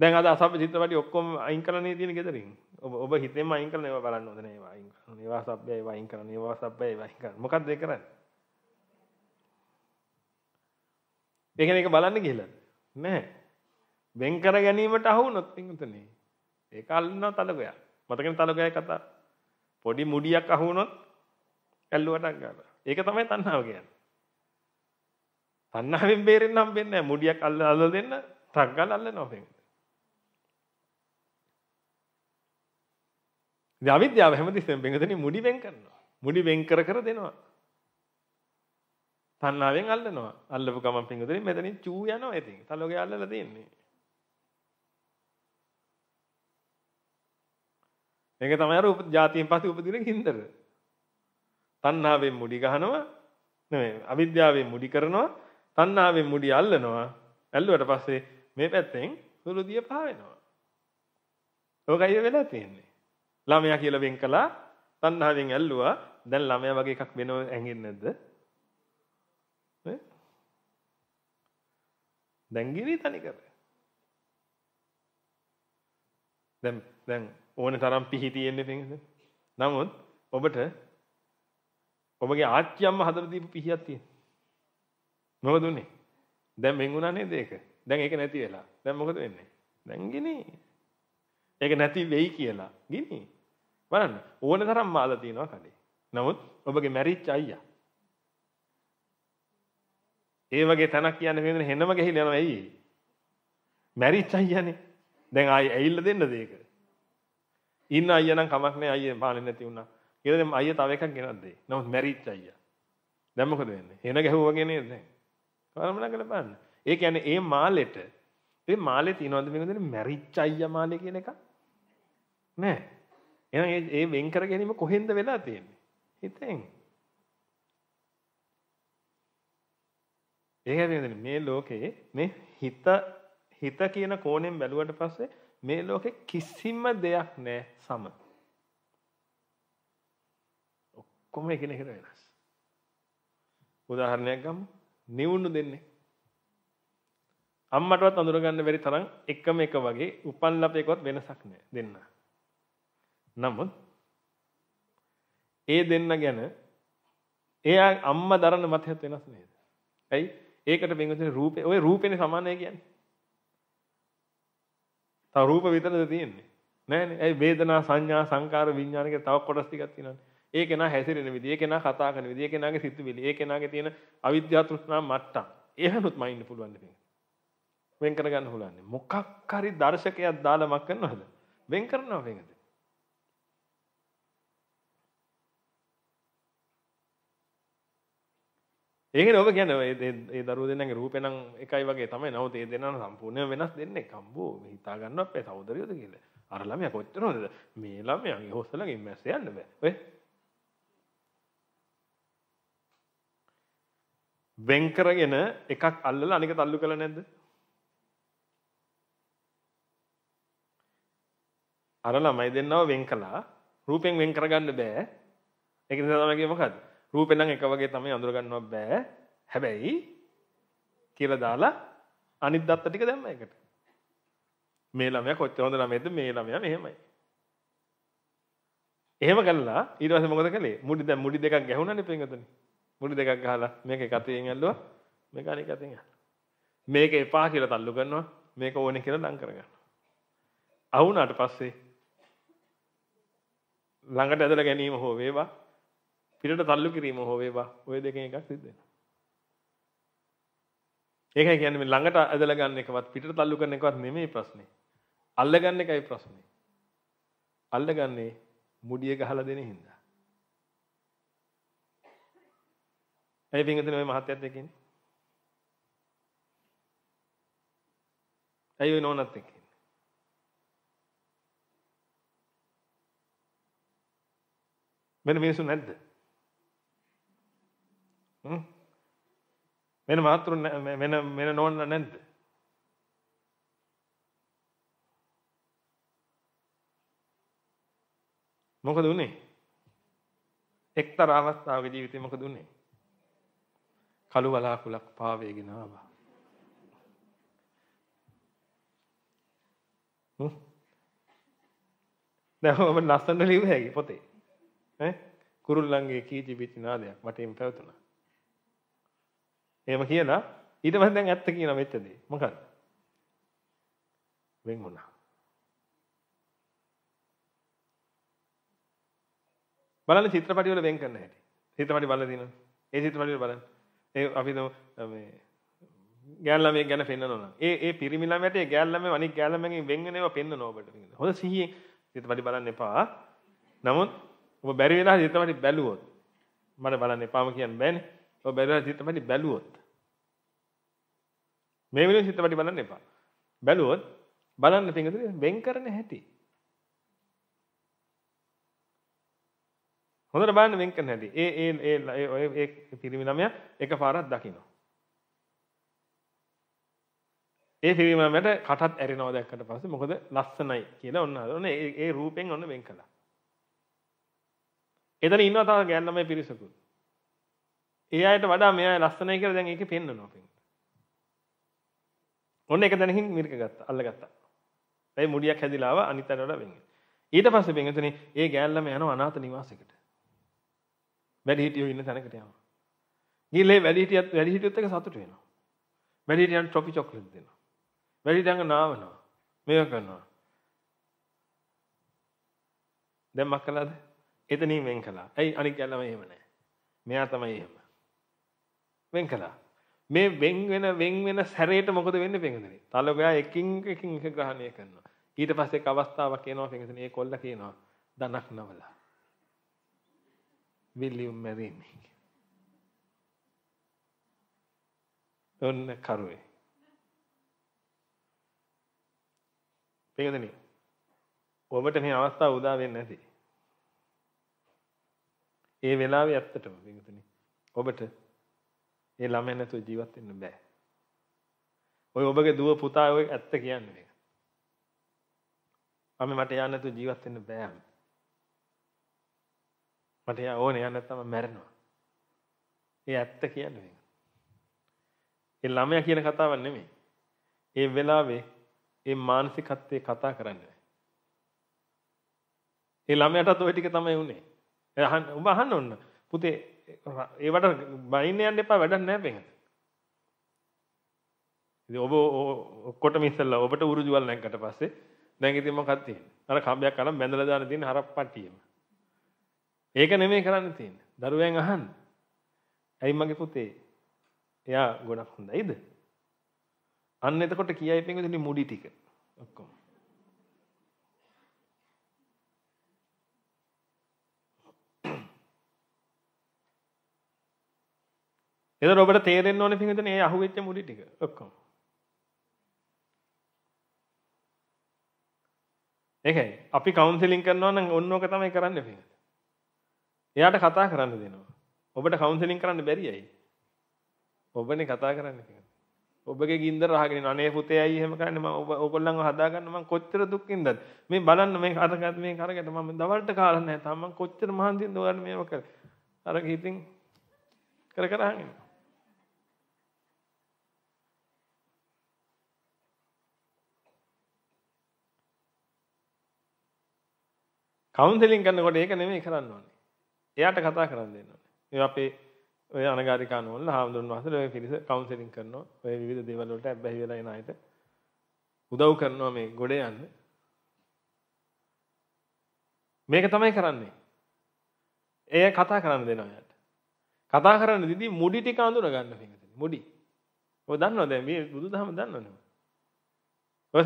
Speaker 1: දැන් අද අසබ්බ චිත්තපටි ඔක්කොම අයින් කරන්නේ තියෙන ගෙදරින්. ඔබ ඔබ හිතෙන්ම අයින් කරන ඒවා බලන්න ඕනේ ඒවා අයින් කරන. ඒවා සබ්බය ඒවා අයින් කරන. ඒවා සබ්බය ඒවා අයින් කරන. මොකක්ද ඒ කරන්නේ? ඒ කියන්නේ ඒක බලන්න ගිහලා නැහැ. වෙන් කර ගැනීමට අහු වුණොත් පින්තුනේ. ඒක අල්ලනවා තලගයක්. මතකනේ තලගයක් කතා. පොඩි මුඩියක් අහු වුණොත් ඇල්ලුවටක් ගන්නවා. ඒක තමයි තණ්හාව කියන්නේ. තණ්හාවෙන් බේරෙන්න හම්බෙන්නේ නැහැ. මුඩියක් අල්ල අල්ල දෙන්න ටක් ගාලා අල්ලනවා පින්තුනේ. ඉතින් අවිද්‍යාව හැමතිස්සෙම බෙන්ගතනේ මුඩි වෙන් කරනවා. මුඩි වෙන් කර කර දෙනවා. තණ්හාවෙන් අල්ලනවා. අල්ලපු ගමන් පිංගුදෙනි මෙතනින් චූ යනවා ඉතින්. තලෝගේ අල්ලලා තියෙන්නේ. මේක තමයි අර ජාතියෙන් පස්සේ උපදින කින්දර. තණ්හාවෙන් මුඩි ගහනවා නෙමෙයි අවිද්‍යාවෙන් මුඩි කරනවා තණ්හාවෙන් මුඩි අල්ලනවා ඇල්ලුවට පස්සේ මේ පැත්තෙන් සුළුදිය පහ වෙනවා. ඕකයි වෙලා තියෙන්නේ. ළමයා කියලා වෙන් කළා තණ්හාවෙන් ඇල්ලුවා දැන් ළමයා වගේ එකක් වෙනව ඇඟෙන්නේ නැද්ද දැන් ගිනි තනි කර දැන් දැන් ඕන තරම් පිහි තියෙන්නේ පින්ද නමුත් ඔබට ඔබගේ ආච්චි අම්මා හදලා දීපු පිහියක් තියෙනවා මොකද උනේ දැන් වෙන් වුණා නේද ඒක දැන් ඒක නැති වෙලා දැන් මොකද වෙන්නේ දැන් ගිනි ඒක නැති වෙයි කියලා ගිනි බලන්න ඕන තරම් මාලා තියෙනවා කඩේ. නමුත් ඔබගේ මැරිච්ච අයියා ඒ වගේ තැනක් කියන්නේ වෙන හෙනම ගහිලා යනවා ඇයි? මැරිච්ච අයියානේ. දැන් ආයි ඇවිල්ලා දෙන්න දෙයක. ඉන්න අයියා නම් කමක් නෑ අයියා පාලේ නැති වුණා. කියලා දැන් අයියා තව එකක් ගෙනත් දෙයි. නමුත් මැරිච්ච අයියා. දැන් මොකද වෙන්නේ? හෙන ගැහුවාගේ නේද දැන්? කලමනා කරලා බලන්න. ඒ කියන්නේ ඒ මාළෙට ඒ මාළේ තියනවද මේකද මැරිච්ච අයියා මාළේ කියන එක? නෑ. එහෙනම් ඒ වෙන් කර ගැනීම කොහෙන්ද වෙලා තියෙන්නේ? හිතෙන්. ඒකයි මේ ලෝකේ මේ හිත හිත කියන කෝණයෙන් බැලුවට පස්සේ මේ ලෝකේ කිසිම දෙයක් නැහැ සම. ඔක්කොම එකිනෙකට වෙනස්. උදාහරණයක් ගමු. නිවුණු දෙන්නේ. අම්මටවත් අඳුර ගන්න බැරි තරම් එකම එක වගේ උපන් ලපේකවත් වෙනසක් නැහැ දෙන්නා. නමුත් ඒ දෙන්න ගැන එයා අම්ම දරන්න මතයත් වෙනස් නේද? ඇයි? ඒකට බින්ගුතේ රූපේ ඔය රූපේනේ සමානයි කියන්නේ. තව රූප විතරද තියෙන්නේ? නෑනේ. ඇයි වේදනා සංඥා සංකාර විඥාන කියලා තව කොටස් ටිකක් තියෙනවානේ. ඒ කෙනා හැසිරෙන විදිහ, ඒ කෙනා කතා කරන විදිහ, ඒ කෙනාගේ සිතුවිලි, ඒ කෙනාගේ තියෙන අවිද්‍යාව තෘෂ්ණා මට්ටම්. එහෙමනුත් මයින්න පුළුවන් දෙයක්. වෙන් කරගන්න හොලන්නේ. මොකක් හරි දර්ශකයක් දාලා මක් කරනවද? වෙන් කරනවා වෙන්ද? ඒකනේ ඔබ කියන්නේ ඒ දරුවෝ දෙන්නගේ රූපේ නම් එකයි වගේ තමයි. නමුත් ඒ දෙන්නා සම්පූර්ණයෙන් වෙනස් දෙන්නේ. කම්බෝ මේ හිතා ගන්නවා අපේ සහෝදරයෝද කියලා. අර ළමයා කොච්චර හොඳද? මේ ළමයාගේ හොස්සලකින් මැස්ස යන්න බෑ. ඔය වෙන් කරගෙන එකක් අල්ලලා අනික තල්ලු කළා නැද්ද? අර ළමයි දෙන්නව වෙන් කළා. රූපෙන් වෙන් කරගන්න බෑ. ඒක නිසා තමයි කියේ මොකද්ද? රූපේ නම් එක වගේ තමයි අඳුර ගන්නව බෑ. හැබැයි කියලා දාලා අනිත් දත්ත ටික දැම්ම එකට. මේ ළමයා කොච්චර හොඳ ළමයිද මේ ළමයා මෙහෙමයි. එහෙම කළා ඊට පස්සේ මොකද කළේ? මුඩි දැන් මුඩි දෙකක් ගැහුණානේ පෙන්ගතනේ. මුඩි දෙකක් ගහලා මේක එක අතෙන් ඇල්ලුවා මේක අනික අතෙන් ඇල්ලුවා. මේක එපා කියලා තල්ලු කරනවා මේක ඕනේ කියලා ලං කරගන්නවා. අහුණාට පස්සේ ළඟට ඇදලා ගැනීම හෝ වේවා පිටට තල්ලු කිරීම හෝ වේවා ඔය දෙකෙන් එකක් සිද්ධ වෙනවා. ඒකයි කියන්නේ මේ ළඟට ඇදලා ගන්න එකවත් පිටට තල්ලු කරන එකවත් නෙමෙයි ප්‍රශ්නේ. අල්ලගන්න එකයි ප්‍රශ්නේ. අල්ලගන්නේ මුඩිය ගහලා දෙන හින්දා. ඇයි වින්ගතන මේ මහත්යත් එක්කනේ? ඇයි ඔය නෝනත් එක්කනේ? මෙන්න මිනිසු නැද්ද? වෙන මාතෘ වෙන වෙන නෝන්න නැද්ද? මොකද උනේ? එක්තරා අවස්ථාවක ජීවිතේ මොකද උනේ? කළු වලාකුලක් පාවේගෙන ආවා. දැන් ඔබ ලස්සන ලිව්ව හැකි පොතේ. ඈ කුරුල්ලන්ගේ කීචි පිටි නාදයක් මට එම් පැවතුණා. එහෙම කියලා ඊට පස්සේ දැන් ඇත්ත කියන මෙතනදී මොකද? වෙන් වුණා. බලන්න චිත්‍රපටි වල වෙන් කරන හැටි. චිත්‍රපටි බලලා දිනන. ඒ චිත්‍රපටි වල බලන්න. ඒ අපි මේ ගෑන් ළමයෙක් ගැන පෙන්නනවා. ඒ ඒ පිරිමි ළමයට ඒ ගෑන් ළමයා අනික් ගෑන් ළමයෙන් වෙන් වෙන ඒවා පෙන්නනවා ඔබට. හොඳ සිහියෙන් චිත්‍රපටි බලන්න එපා. නමුත් ඔබ බැරි වෙලා චිත්‍රපටි බැලුවොත් මට බලන්න එපාම කියන්න බෑනේ. ඔබ බැරි වෙලා චිත්‍රපටි බැලුවොත් මේ වෙලාවේ හිත වැඩි බලන්න එපා. බැලුවොත් බලන්න පිටින් වෙන් කරන හැටි. හොඳට බලන්න වෙන් කරන හැටි. ඒ ඒ ඒ ඔය ඒ පිරිමි ළමයා එකපාරක් දකිනවා. ඒ පිරිමි ළමයාට කටත් ඇරෙනවා දැක්කට පස්සේ මොකද ලස්සනයි කියලා ඔන්න හදන. ඒ ඒ රූපෙන් ඔන්න වෙන් කළා. එතන ඉන්නවා තව ගෑන් ළමයි පිරිසකුත්. ඒ අයට වඩා මෙයා ලස්සනයි කියලා දැන් ඒකේ පෙන්නනවා පිටින්. ඔන්න එක දැනකින් මිරික ගත්තා අල්ලගත්තා. ඒ මුඩියක් හැදිලාව අනිත් අයට වඩා වෙන් වෙනවා. ඊට පස්සේ බින්දුනේ ඒ ගෑල්ලම යනවා අනාථ නිවාසයකට. වැඩි හිටියෝ ඉන්න තැනකට යනවා. ගිහලා වැඩි හිටියත් වැඩි හිටියොත් එක සතුට වෙනවා. වැඩි හිටියන් ට්‍රොෆි චොක්ලට් දෙනවා. වැඩි හිටියන්ගේ නාවනවා. මේක කරනවා. දැන් මක් කළාද? එතනින් වෙන් කළා. ඇයි අනිත් ගෑල්ලම එහෙම නැහැ. මෙයා තමයි එහෙම. වෙන් කළා. මේ වෙන් වෙන වෙන් වෙන සැරේට මොකද වෙන්නේ පෙඟදෙනේ. තලගයා එකින් එකින් එක ග්‍රහණය කරනවා. ඊට පස්සේ එක් අවස්ථාවක් එනවා පෙඟදෙනේ ඒ කොල්ල කියනවා ධනක් නවලා. will you marry me? ඔන්න කරුවේ. පේනදනේ. ඔබට මේ අවස්ථාව උදා වෙන්නේ නැති. ඒ වෙලාවේ ඇත්තටම පේනදනේ. ඔබට ඒ ළමයා නැතුව ජීවත් වෙන්න බෑ. ඔය ඔබගේ දුව පුතා ඔය ඇත්ත කියන්නේ මේක. මම මට යන්න නැතුව ජීවත් වෙන්න බෑ. මට යා ඕනේ යන්න නැත්නම් මැරෙනවා. ඒ ඇත්ත කියන්නේ මේක. ඒ ළමයා කියන කතාවක් නෙමෙයි. ඒ වෙලාවේ ඒ මානසිකත්වයේ කතා කරන්නේ. ඒ ළමයාටත් ওই ටික තමයි උනේ. අහන්න ඔබ අහන්න ඕන. පුතේ ඒවට බයින්න යන්න එපා වැඩක් නෑ පෙන් ඔබ ඔක්කොට මිස්සල්ල ඔබට උරුජුවල් නැකට පස්සේ දැඟතිම කත්තිය අර කම්යක් කනම් බැඳල දාන තින හරක් පට්ටියීම ඒක නෙමේ කරන්න තියෙන දරුවෙන් අහන් ඇයි මගේ පුතේ එයා ගොඩක් හොඳයිද අන්න එතකොට කියයි පෙන්ගතිනි මුඩි ටික ඔක්කොම එතකොට ඔබට තේරෙන්න ඕනේ පිටින් මේ අහුවෙච්ච මුඩි ටික ඔක්කොම. ඒකයි අපි කවුන්සලින් කරනවා නම් ඔන්න ඔක තමයි කරන්න පිටින්. එයාට කතා කරන්න දෙනවා. ඔබට කවුන්සලින් කරන්න බැරි ඇයි? ඔබනේ කතා කරන්න කියන්නේ. ඔබගේ ගින්දර රහගෙන ඉන්න අනේ පුතේ අයියේ එහෙම කරන්නේ මම ඔබ ඕගොල්ලන්ව හදාගන්න මම කොච්චර දුකින්දද මේ බලන්න මේ අරකට මේ කරකට මම දවල්ට කාලා නැහැ තාම මම කොච්චර මහන්සියෙන්ද ඔයාලා මේව කරේ අර ගිහින් කර කර හංගෙන කවුන්සලින් කරනකොට ඒක නෙමෙයි කරන්න ඕනේ. එයාට කතා කරන්න දෙන්න ඕනේ. මේ අපේ ඔය අනගාരികානෝල්ල හාමුදුරන් වහන්සේ ඔය පිරිස කවුන්සලින් කරනවා. ඔය විවිධ දේවල් වලට ඇබ්බැහි වෙලා එන අයට උදව් කරනවා මේ ගොඩ යන්න. මේක තමයි කරන්නේ. එය කතා කරන්න දෙනවා එයාට. කතා කරන්න දීදී මුඩි ටික අඳුර ගන්න පිටින්. මුඩි. ඔය දන්නවද මේ බුදුදහම දන්නවනේ. ඔය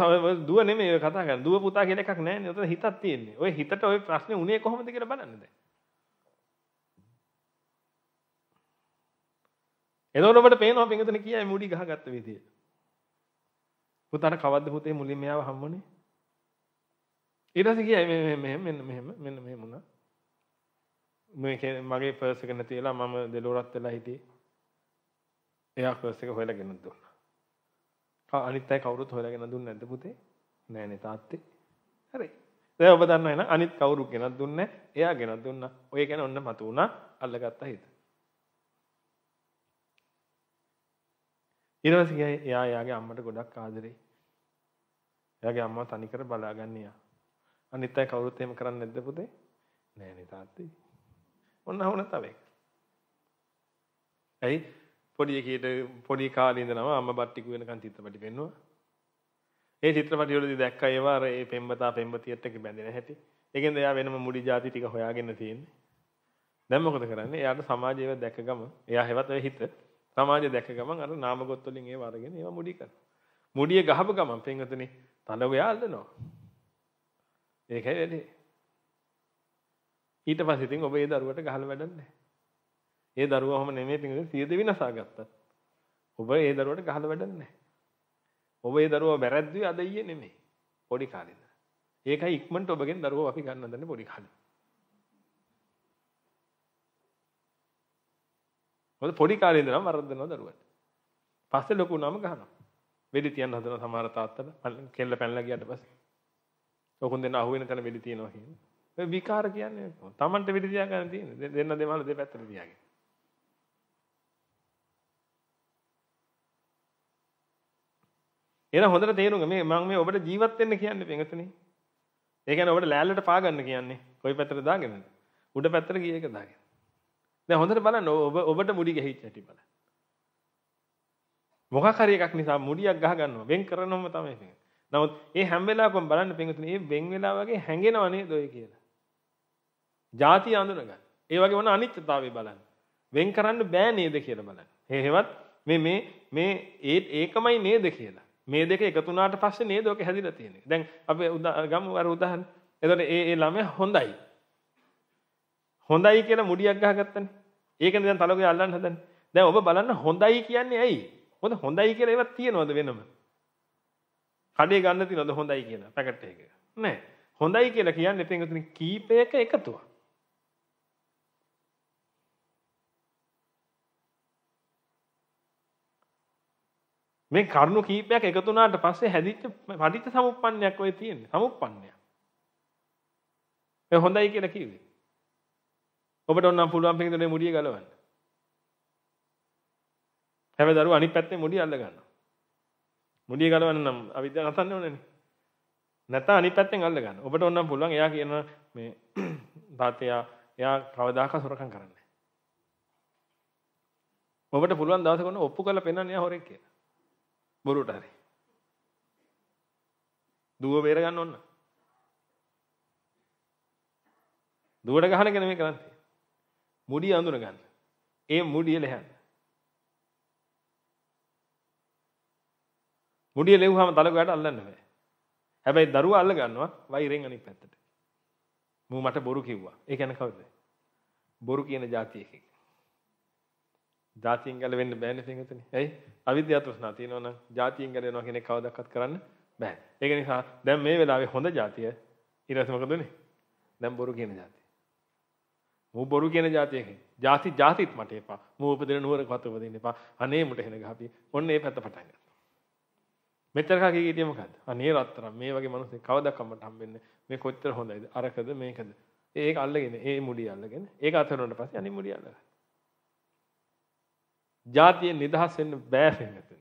Speaker 1: දුව නෙමෙයි ඔය කතා කරන්නේ. දුව පුතා කියලා එකක් නැහැ නේ. ඔතන හිතක් තියෙන්නේ. ඔය හිතට ඔය ප්‍රශ්නේ උනේ කොහොමද කියලා බලන්න දැන්. එතකොට ඔබට පේනවා පින්විතනේ කියයි මුඩි ගහගත්ත විදිය. පුතාට කවද්ද පුතේ මුලින් මෙයාව හම්බුනේ? ඊට පස්සේ කියයි මේ මේ මෙන්න මෙහෙම මෙන්න මෙහෙම වුණා. මේ මගේ පර්ස් එක නැති වෙලා මම දෙලොරත් වෙලා හිටියේ. එයා පර්ස් එක හොයලා ගෙනත් දුන්නා. අනිත් අය කවුරුත් හොයලාගෙන දුන්නේ නැද්ද පුතේ? නෑ නේ තාත්තේ. හරි. දැන් ඔබ දන්නවා නේද? අනිත් කවුරු ගෙනත් දුන්නේ නැහැ. එයා ගෙනත් දුන්නා. ඔය කියන්නේ ඔන්න මතු වුණා අල්ලගත්ත හිත. ඊට පස්සේ එයා එයාගේ අම්මට ගොඩක් ආදරෙයි. එයාගේ අම්මා තනිකර බලාගන්න එයා. අනිත් අය කවුරුත් එහෙම කරන්නේ නැද්ද පුතේ? නෑ නේ තාත්තේ. ඔන්න වුණා තව එක. ඇයි පොඩි එකේට පොඩි කාලේ ඉඳනම අම්මා බට්ටිකු වෙනකන් චිත්‍රපටි පෙන්නුවා. ඒ චිත්‍රපටි වලදී දැක්කා ඒවා අර ඒ පෙම්වතා පෙම්වතියට එක බැඳෙන හැටි. ඒකෙන්ද එයා වෙනම මුඩි જાති ටික හොයාගෙන තියෙන්නේ. දැන් මොකද කරන්නේ? එයාට සමාජයව දැක ගම එයා හැවත් ඔය හිත සමාජය දැක ගමන් අර නාමගොත් වලින් ඒව අරගෙන ඒව මුඩි කරනවා. මුඩිය ගහපු ගමන් පෙන්වතනේ තලගයා අල්ලනවා. ඒකයි වැඩේ. ඊට පස්සේ ඉතින් ඔබ ඒ දරුවට ගහලා වැඩක් නැහැ. ඒ දරුවා ඔහම නෙමෙයි පිංගුතුනි සියද විනාශා ගත්තා. ඔබ ඒ දරුවට ගහලා වැඩක් නැහැ. ඔබ ඒ දරුවා වැරද්දුවේ අද ඊයේ නෙමෙයි. පොඩි කාලේ. ඒකයි ඉක්මනට ඔබගෙන් දරුවෝ අපි ගන්න හදන්නේ පොඩි කාලේ. මොකද පොඩි කාලේ ඉඳලම වරද්දනවා දරුවට. පස්සේ ලොකු වුණාම ගහනවා. වෙඩි තියන්න හදනවා සමහර තාත්තලා කෙල්ල පැනලා ගියාට පස්සේ. ඔකුන් දෙන්න අහු වෙන තැන වෙඩි තියනවා කියන්නේ. විකාර කියන්නේ තමන්ට වෙඩි තියාගන්න තියෙන දෙන්න දෙමළ දෙපැත්තට තියාගෙන. එහෙනම් හොඳට තේරුම් ගන්න මේ මම මේ ඔබට ජීවත් වෙන්න කියන්නේ පින්වතුනි. ඒ කියන්නේ ඔබට ලෑල්ලට පා ගන්න කියන්නේ. කොයි පැත්තට දාගෙනද? උඩ පැත්තට ගිය එක දාගෙන. දැන් හොඳට බලන්න ඔබ ඔබට මුඩි ගහිච්ච හැටි බලන්න. මොකක් හරි එකක් නිසා මුඩියක් ගහ ගන්නවා. වෙන් කරනවම තමයි පින්වතුනි. නමුත් මේ හැම වෙලාවකම බලන්න පින්වතුනි මේ වෙන් වෙලා වගේ හැංගෙනව නේද ඔය කියලා. ಜಾති අඳුනගන්න. ඒ වගේ වුණ අනිත්‍යතාවය බලන්න. වෙන් කරන්න බෑ නේද කියලා බලන්න. හේහෙවත් මේ මේ මේ ඒකමයි නේද කියලා. මේ දෙක එකතු වුණාට පස්සේ නේද ඔක හැදිලා තියෙන්නේ. දැන් අපි ගමු අර උදාහරණ. එතකොට ඒ ඒ ළමයා හොඳයි. හොඳයි කියලා මුඩියක් ගහගත්තනේ. ඒකනේ දැන් තලෝගේ අල්ලන්න හදන්නේ. දැන් ඔබ බලන්න හොඳයි කියන්නේ ඇයි? මොකද හොඳයි කියලා ඒවත් තියනවද වෙනම? කඩේ ගන්න තියනවද හොඳයි කියලා පැකට් එක? නැහැ. හොඳයි කියලා කියන්නේ පින්වතුනි කීපයක එකතුවක්. මේ කරුණු කීපයක් එකතු වුණාට පස්සේ හැදිච්ච පටිච්ච සමුප්පන්නයක් ඔය තියෙන්නේ. සමුප්පන්නය. ඒ හොඳයි කියලා කිව්වේ. ඔබට ඕනම් පුළුවන් පිටින් මුඩිය ගලවන්න. හැබැයි දරුවා අනිත් පැත්තේ මුඩිය අල්ල ගන්නවා. මුඩිය ගලවන්න නම් අවිද්‍යාව නැතන්න ඕනේනේ. නැත්නම් අනිත් පැත්තෙන් අල්ල ගන්න. ඔබට ඕනම් පුළුවන් එයා කියන මේ [clears throat] තාත්තයා එයා කවදාකවත් සොරකම් කරන්නේ නැහැ. ඔබට පුළුවන් දවසක ඔන්න ඔප්පු කරලා පෙන්වන්න එයා හොරෙක් කියලා. බොරුවට හරි. දුව බේර ගන්න ඕන. දුවට ගහන එක නෙමෙයි කරන්නේ. මුඩිය අඳුන ගන්න. ඒ මුඩිය ලැහන්න. මුඩිය ලැබුවාම තලකයට අල්ලන්න බෑ. හැබැයි දරුවා අල්ල ගන්නවා වෛරෙන් අනිත් පැත්තට. මූ මට බොරු කිව්වා. ඒ කියන්නේ කවුද? බොරු කියන જાතියකෙක්. ජාතියෙන් ගැලවෙන්න බෑනේ පින්විතනේ. ඇයි? අවිද්‍යාව තෘෂ්ණා තියෙනවා නම් ජාතියෙන් ගැලවෙනවා කියන එක කවදාවත් කරන්න බෑ. ඒක නිසා දැන් මේ වෙලාවේ හොඳ ජාතිය ඊට පස්සේ මොකද උනේ? දැන් බොරු කියන ජාතිය. මූ බොරු කියන ජාතියකින්. ජාති ජාතිත් මට එපා. මූ උපදින නුවරකවත් උපදින්න එපා. අනේ මුට හෙන ගහපිය. ඔන්න ඒ පැත්ත පටන් ගත්තා. මෙච්චර කකේ කීතිය මොකද්ද? අනේ රත්තරන් මේ වගේ මිනිස්සු කවදාකම්මට හම්බෙන්නේ. මේ කොච්චර හොඳයිද? අරකද මේකද? ඒක අල්ලගෙන ඒ මුඩිය අල්ලගෙන ඒක අතරුණට පස්සේ අනේ මුඩිය අල්ලගන්න. ජාතියෙන් නිදහස් වෙන්න බෑ වෙනතන.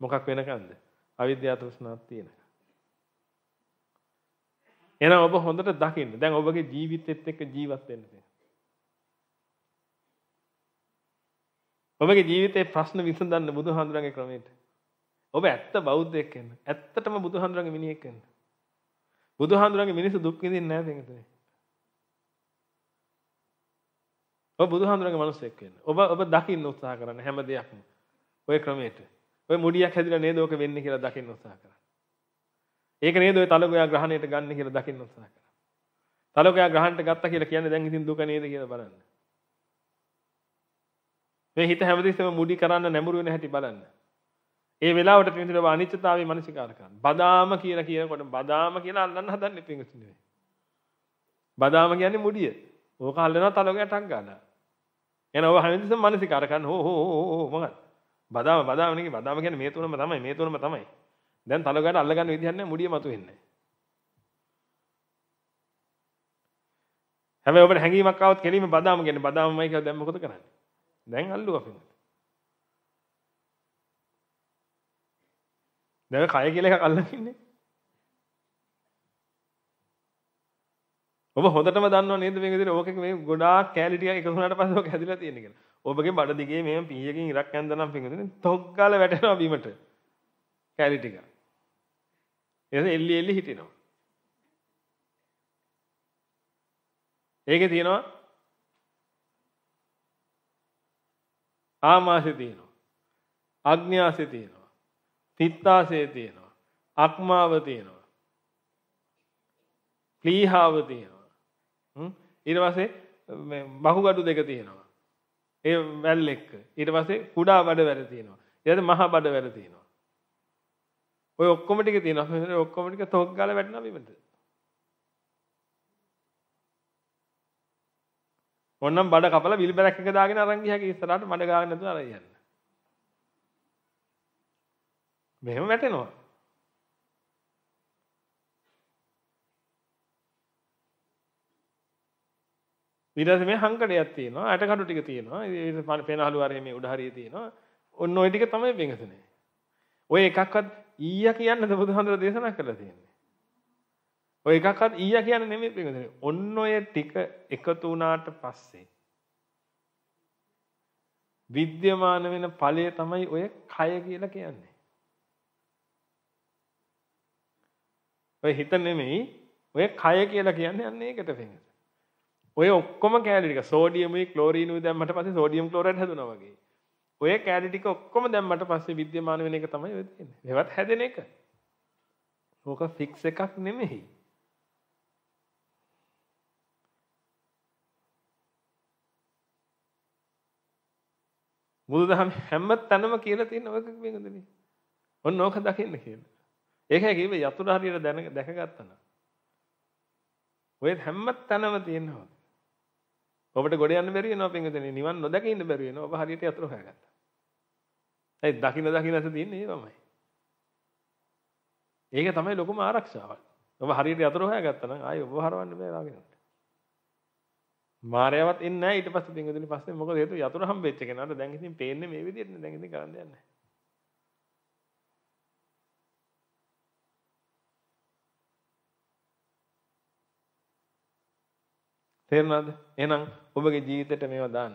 Speaker 1: මොකක් වෙනකන්ද? අවිද්‍යාව තෘෂ්ණාවක් තියෙනකන්. එහෙනම් ඔබ හොඳට දකින්න. දැන් ඔබගේ ජීවිතෙත් එක්ක ජීවත් වෙන්න ඔබගේ ජීවිතේ ප්‍රශ්න විසඳන්න බුදුහාඳුරන්ගේ ක්‍රමයට. ඔබ ඇත්ත බෞද්ධයෙක් වෙන්න. ඇත්තටම බුදුහාඳුරන්ගේ මිනිහෙක් වෙන්න. බුදුහාඳුරන්ගේ මිනිස්සු දුක් විඳින්නේ නැහැ දෙන්නේ. ඔබ බුදුහාඳුනගේ මනුස්සයෙක් වෙන්න. ඔබ ඔබ දකින්න උත්සාහ කරන්න හැම දෙයක්ම. ඔය ක්‍රමයට. ඔය මුඩියක් හැදිලා නේද ඕක වෙන්නේ කියලා දකින්න උත්සාහ කරන්න. ඒක නේද ඔය තලගොයා ග්‍රහණයට ගන්න කියලා දකින්න උත්සාහ කරන්න. තලගොයා ග්‍රහණයට ගත්තා කියලා කියන්නේ දැන් ඉතින් දුක නේද කියලා බලන්න. මේ හිත හැමතිස්සෙම මුඩි කරන්න නැඹුරු වෙන හැටි බලන්න. ඒ වෙලාවට පින්තුනේ ඔබ අනිත්‍යතාවයේ මනසිකාර කරන්න. බදාම කියලා කියනකොට බදාම කියලා අල්ලන්න හදන්නේ පින්තුනේ. බදාම කියන්නේ මුඩිය. ඕක අල්ලනවා තලගොයාටක් ගන්නවා. එන ඔබ හනින්දස මානසිකාර කරන්න ඕ ඕ ඕ මගන් බදාම බදාම නේ බදාම කියන්නේ මේ තුනම තමයි මේ තුනම තමයි දැන් තලගාට අල්ලගන්න විදිහක් නැහැ මුඩිය මතුවෙන්නේ හැබැයි ඔබට හැංගීමක් ආවොත් කෙලින්ම බදාම කියන්නේ බදාමමයි කියලා දැන් මොකද කරන්නේ දැන් අල්ලුවා පින්න දැන් කය කියලා එකක් අල්ලගෙන ඉන්නේ ඔබ හොඳටම දන්නව නේද මේ විදිහට ඕකෙක මේ ගොඩාක් කැලිටිය එකතු වුණාට පස්සේ ඕක හැදිලා තියෙන කියලා. ඔබගේ බඩ දිගේ මේම පීයකින් ඉරක් ඇන්දනම් පිඟුදින තොග්ගාල වැටෙනවා බීමට. කැලිටික. එහෙනම් එල්ලි එල්ලි හිටිනවා. ඒකේ තියෙනවා ආමාශය තියෙනවා. අග්න්‍යාසය තියෙනවා. තිත්තාසය තියෙනවා. අක්මාව තියෙනවා. ක්ලීහාව තියෙනවා. ඊට පස්සේ බහුගඩු දෙක තියෙනවා. ඒ වැල් එක්ක. ඊට පස්සේ කුඩා බඩ වැල තියෙනවා. ඊට මහා බඩ වැල තියෙනවා. ඔය ඔක්කොම ටික තියෙනවා. මේ ඔක්කොම ටික තොක් ගාලා වැටෙනවා බිමට. ඔන්නම් බඩ කපලා විල් බැලක් එක දාගෙන අරන් ගියා කී ඉස්සරහට මඩ ගාගෙන නැතුව අර යන්න. මෙහෙම වැටෙනවා. ඊට පස්සේ මේ හංකඩයක් තියෙනවා, ඇටකඩු ටික තියෙනවා, ඊට පස්සේ පේනහළු වරේ මේ උඩ හරිය තියෙනවා. ඔන්න ওই ටික තමයි වෙනසනේ. ඔය එකක්වත් ඊයා කියන්නද බුදුහාමුදුර දේශනා කරලා තියෙන්නේ. ඔය එකක්වත් ඊයා කියන්නේ නෙමෙයි වෙනසනේ. ඔන්න ඔය ටික එකතු වුණාට පස්සේ විද්‍යමාන වෙන ඵලය තමයි ඔය කය කියලා කියන්නේ. ඔය හිත නෙමෙයි ඔය කය කියලා කියන්නේ අන්න ඒකට වෙනස. ඔය ඔක්කොම කෑලි ටික සෝඩියමයි ක්ලෝරීනුයි දැම්මට පස්සේ සෝඩියම් ක්ලෝරයිඩ් හැදුනා වගේ. ඔය කෑලි ටික ඔක්කොම දැම්මට පස්සේ විද්‍යමාන වෙන එක තමයි ඔය තියෙන්නේ. ඒවත් හැදෙන එක. ඕක ෆික්ස් එකක් නෙමෙයි. බුදුදහම හැම තැනම කියලා තියෙන ඔයක මේකදනේ. ඔන්න ඕක දකින්න කියලා. ඒකයි කිව්වේ යතුරු හරියට දැක ගත්තා නම්. ඔය හැම තැනම තියෙනවා. ඔබට ගොඩ යන්න බැරි වෙනවා පින්විතනේ. නිවන් නොදක ඉන්න බැරි වෙනවා. ඔබ හරියට යතර හොයාගත්තා. ඒ දකින්න දකින්නට තියෙන්නේ ඒ තමයි. ඒක තමයි ලොකුම ආරක්ෂාව. ඔබ හරියට යතර හොයාගත්තා නම් ආයි ඔබ හරවන්න බෑ වාගෙනට. මායාවත් එන්නේ නැහැ ඊට පස්සේ පින්විතනේ පස්සේ මොකද හේතුව යතර හම්බෙච්ච කෙනාට දැන් ඉතින් පේන්නේ මේ විදිහට නේ. දැන් ඉතින් කරන්න දෙයක් නැහැ. තේරුණාද? එහෙනම් ඔබගේ ජීවිතයට මේවා දාන්න.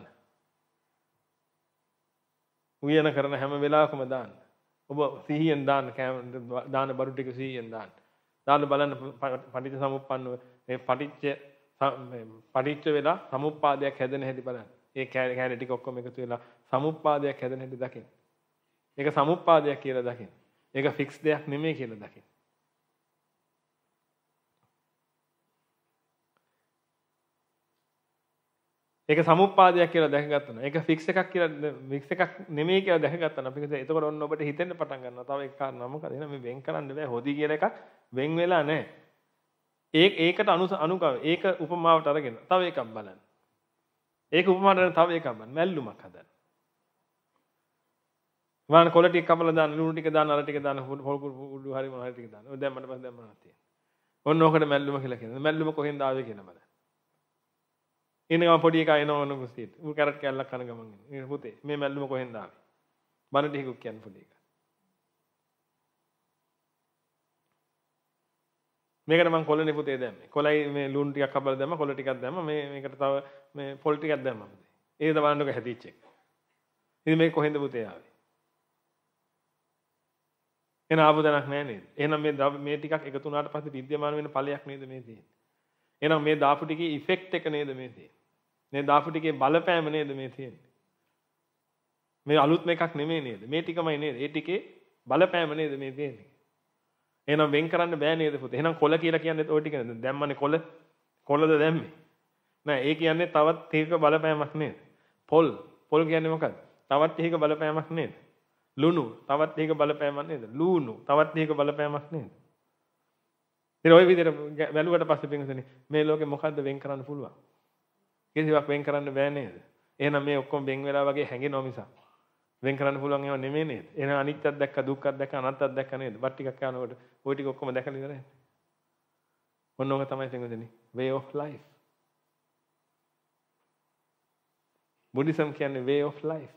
Speaker 1: උයන කරන හැම වෙලාවකම දාන්න. ඔබ සිහියෙන් දාන්න දාන බරු ටික සිහියෙන් දාන්න. දාන්න බලන්න පටිච්ච සමුප්පන්නව මේ පටිච්ච පටිච්ච වෙලා සමුප්පාදයක් හැදෙන හැටි බලන්න. ඒ කැලේ ටික ඔක්කොම එකතු වෙලා සමුප්පාදයක් හැදෙන හැටි දකින්න. ඒක සමුප්පාදයක් කියලා දකින්න. ඒක ෆික්ස් දෙයක් නෙමෙයි කියලා දකින්න. ඒක සමුප්පාදයක් කියලා දැකගත්තා. ඒක ෆික්ස් එකක් කියලා මික්ස් එකක් නෙමෙයි කියලා දැකගත්තා. අපි කිව්වා එතකොට ඔන්න ඔබට හිතෙන්න පටන් ගන්නවා. තව එක කාරණා මොකද? එහෙනම් මේ වෙන් කරන්න බෑ. හොදි කියලා එකක් වෙන් වෙලා නැහැ. ඒ ඒකට අනු අනුකව ඒක උපමාවට අරගෙන තව එකක් බලන්න. ඒක උපමාවට අරගෙන තව එකක් බලන්න. මැල්ලුමක් හදන්න. වාන කොළ ටික කපලා දාන්න, ලුණු ටික දාන්න, අර ටික දාන්න, හොල් කුඩු හරි මොන හරි ටික දාන්න. ඔය දැම්මට පස්සේ දැම්මනක් තියෙනවා. ඔන්න ඕකට මැල්ලුම කියලා කියනවා. මැල්ලුම කොහෙන්ද ආවේ කියලා බලන්න. එනවා පොඩි එකා එනවා ඕන කුස්සියට. ඌ කැරට් කැල්ලක් කන ගමන් එනවා. ඒ පුතේ මේ මැල්ලුම කොහෙන්ද ආවේ? බන ටිකක් කියන්න පොඩි එකා. මේකට මම කොළනේ පුතේ දැම්මේ. කොළයි මේ ලුණු ටිකක් කපලා දැම්ම, කොළ ටිකක් දැම්ම. මේ මේකට තව මේ පොල් ටිකක් දැම්ම පුතේ. ඒකද බලන්නක හැදිච්ච එක. ඉතින් මේක කොහෙන්ද පුතේ ආවේ? එන ආවදනක් නැහැ නේද? එහෙනම් මේ මේ ටිකක් එකතු වුණාට පස්සේ විද්‍යමාන වෙන ඵලයක් නේද මේ තියෙන්නේ? එහෙනම් මේ දාපු ටිකේ ඉෆෙක්ට් එක නේද මේ තියෙන්නේ. මේ දාපු ටිකේ බලපෑම නේද මේ තියෙන්නේ. මේ අලුත්ම එකක් නෙමෙයි නේද? මේ ටිකමයි නේද? ඒ ටිකේ බලපෑම නේද මේ තියෙන්නේ. එහෙනම් වෙන් කරන්න බෑ නේද පුතේ. එහෙනම් කොළ කියලා කියන්නේ ওই ටික නේද? දැම්මනේ කොළ. කොළද දැම්මේ. නෑ ඒ කියන්නේ තවත් තීක බලපෑමක් නේද? පොල්. පොල් කියන්නේ මොකක්ද? තවත් තීක බලපෑමක් නේද? ලුණු. තවත් තීක බලපෑමක් නේද? ලූණු. තවත් තීක බලපෑමක් නේද? ඉතින් ওই විදිහට වැළුවට පස්සේ පින්වතුනි මේ ලෝකෙ මොකද්ද වෙන් කරන්න පුළුවන්? කිසිවක් වෙන් කරන්න බෑ නේද? එහෙනම් මේ ඔක්කොම වෙන් වෙලා වගේ හැංගෙනව මිසක් වෙන් කරන්න පුළුවන් ඒවා නෙමෙයි නේද? එහෙනම් අනිත්‍යත් දැක්ක, දුක්ඛත් දැක්ක, අනාත්තත් දැක්ක නේද? බත් ටිකක් කනකොට ওই ටික ඔක්කොම දැකලා ඉවරයි. ඔන්න ඕක තමයි තේරුණේ. way of life. බුද්දිසම් කියන්නේ way of life.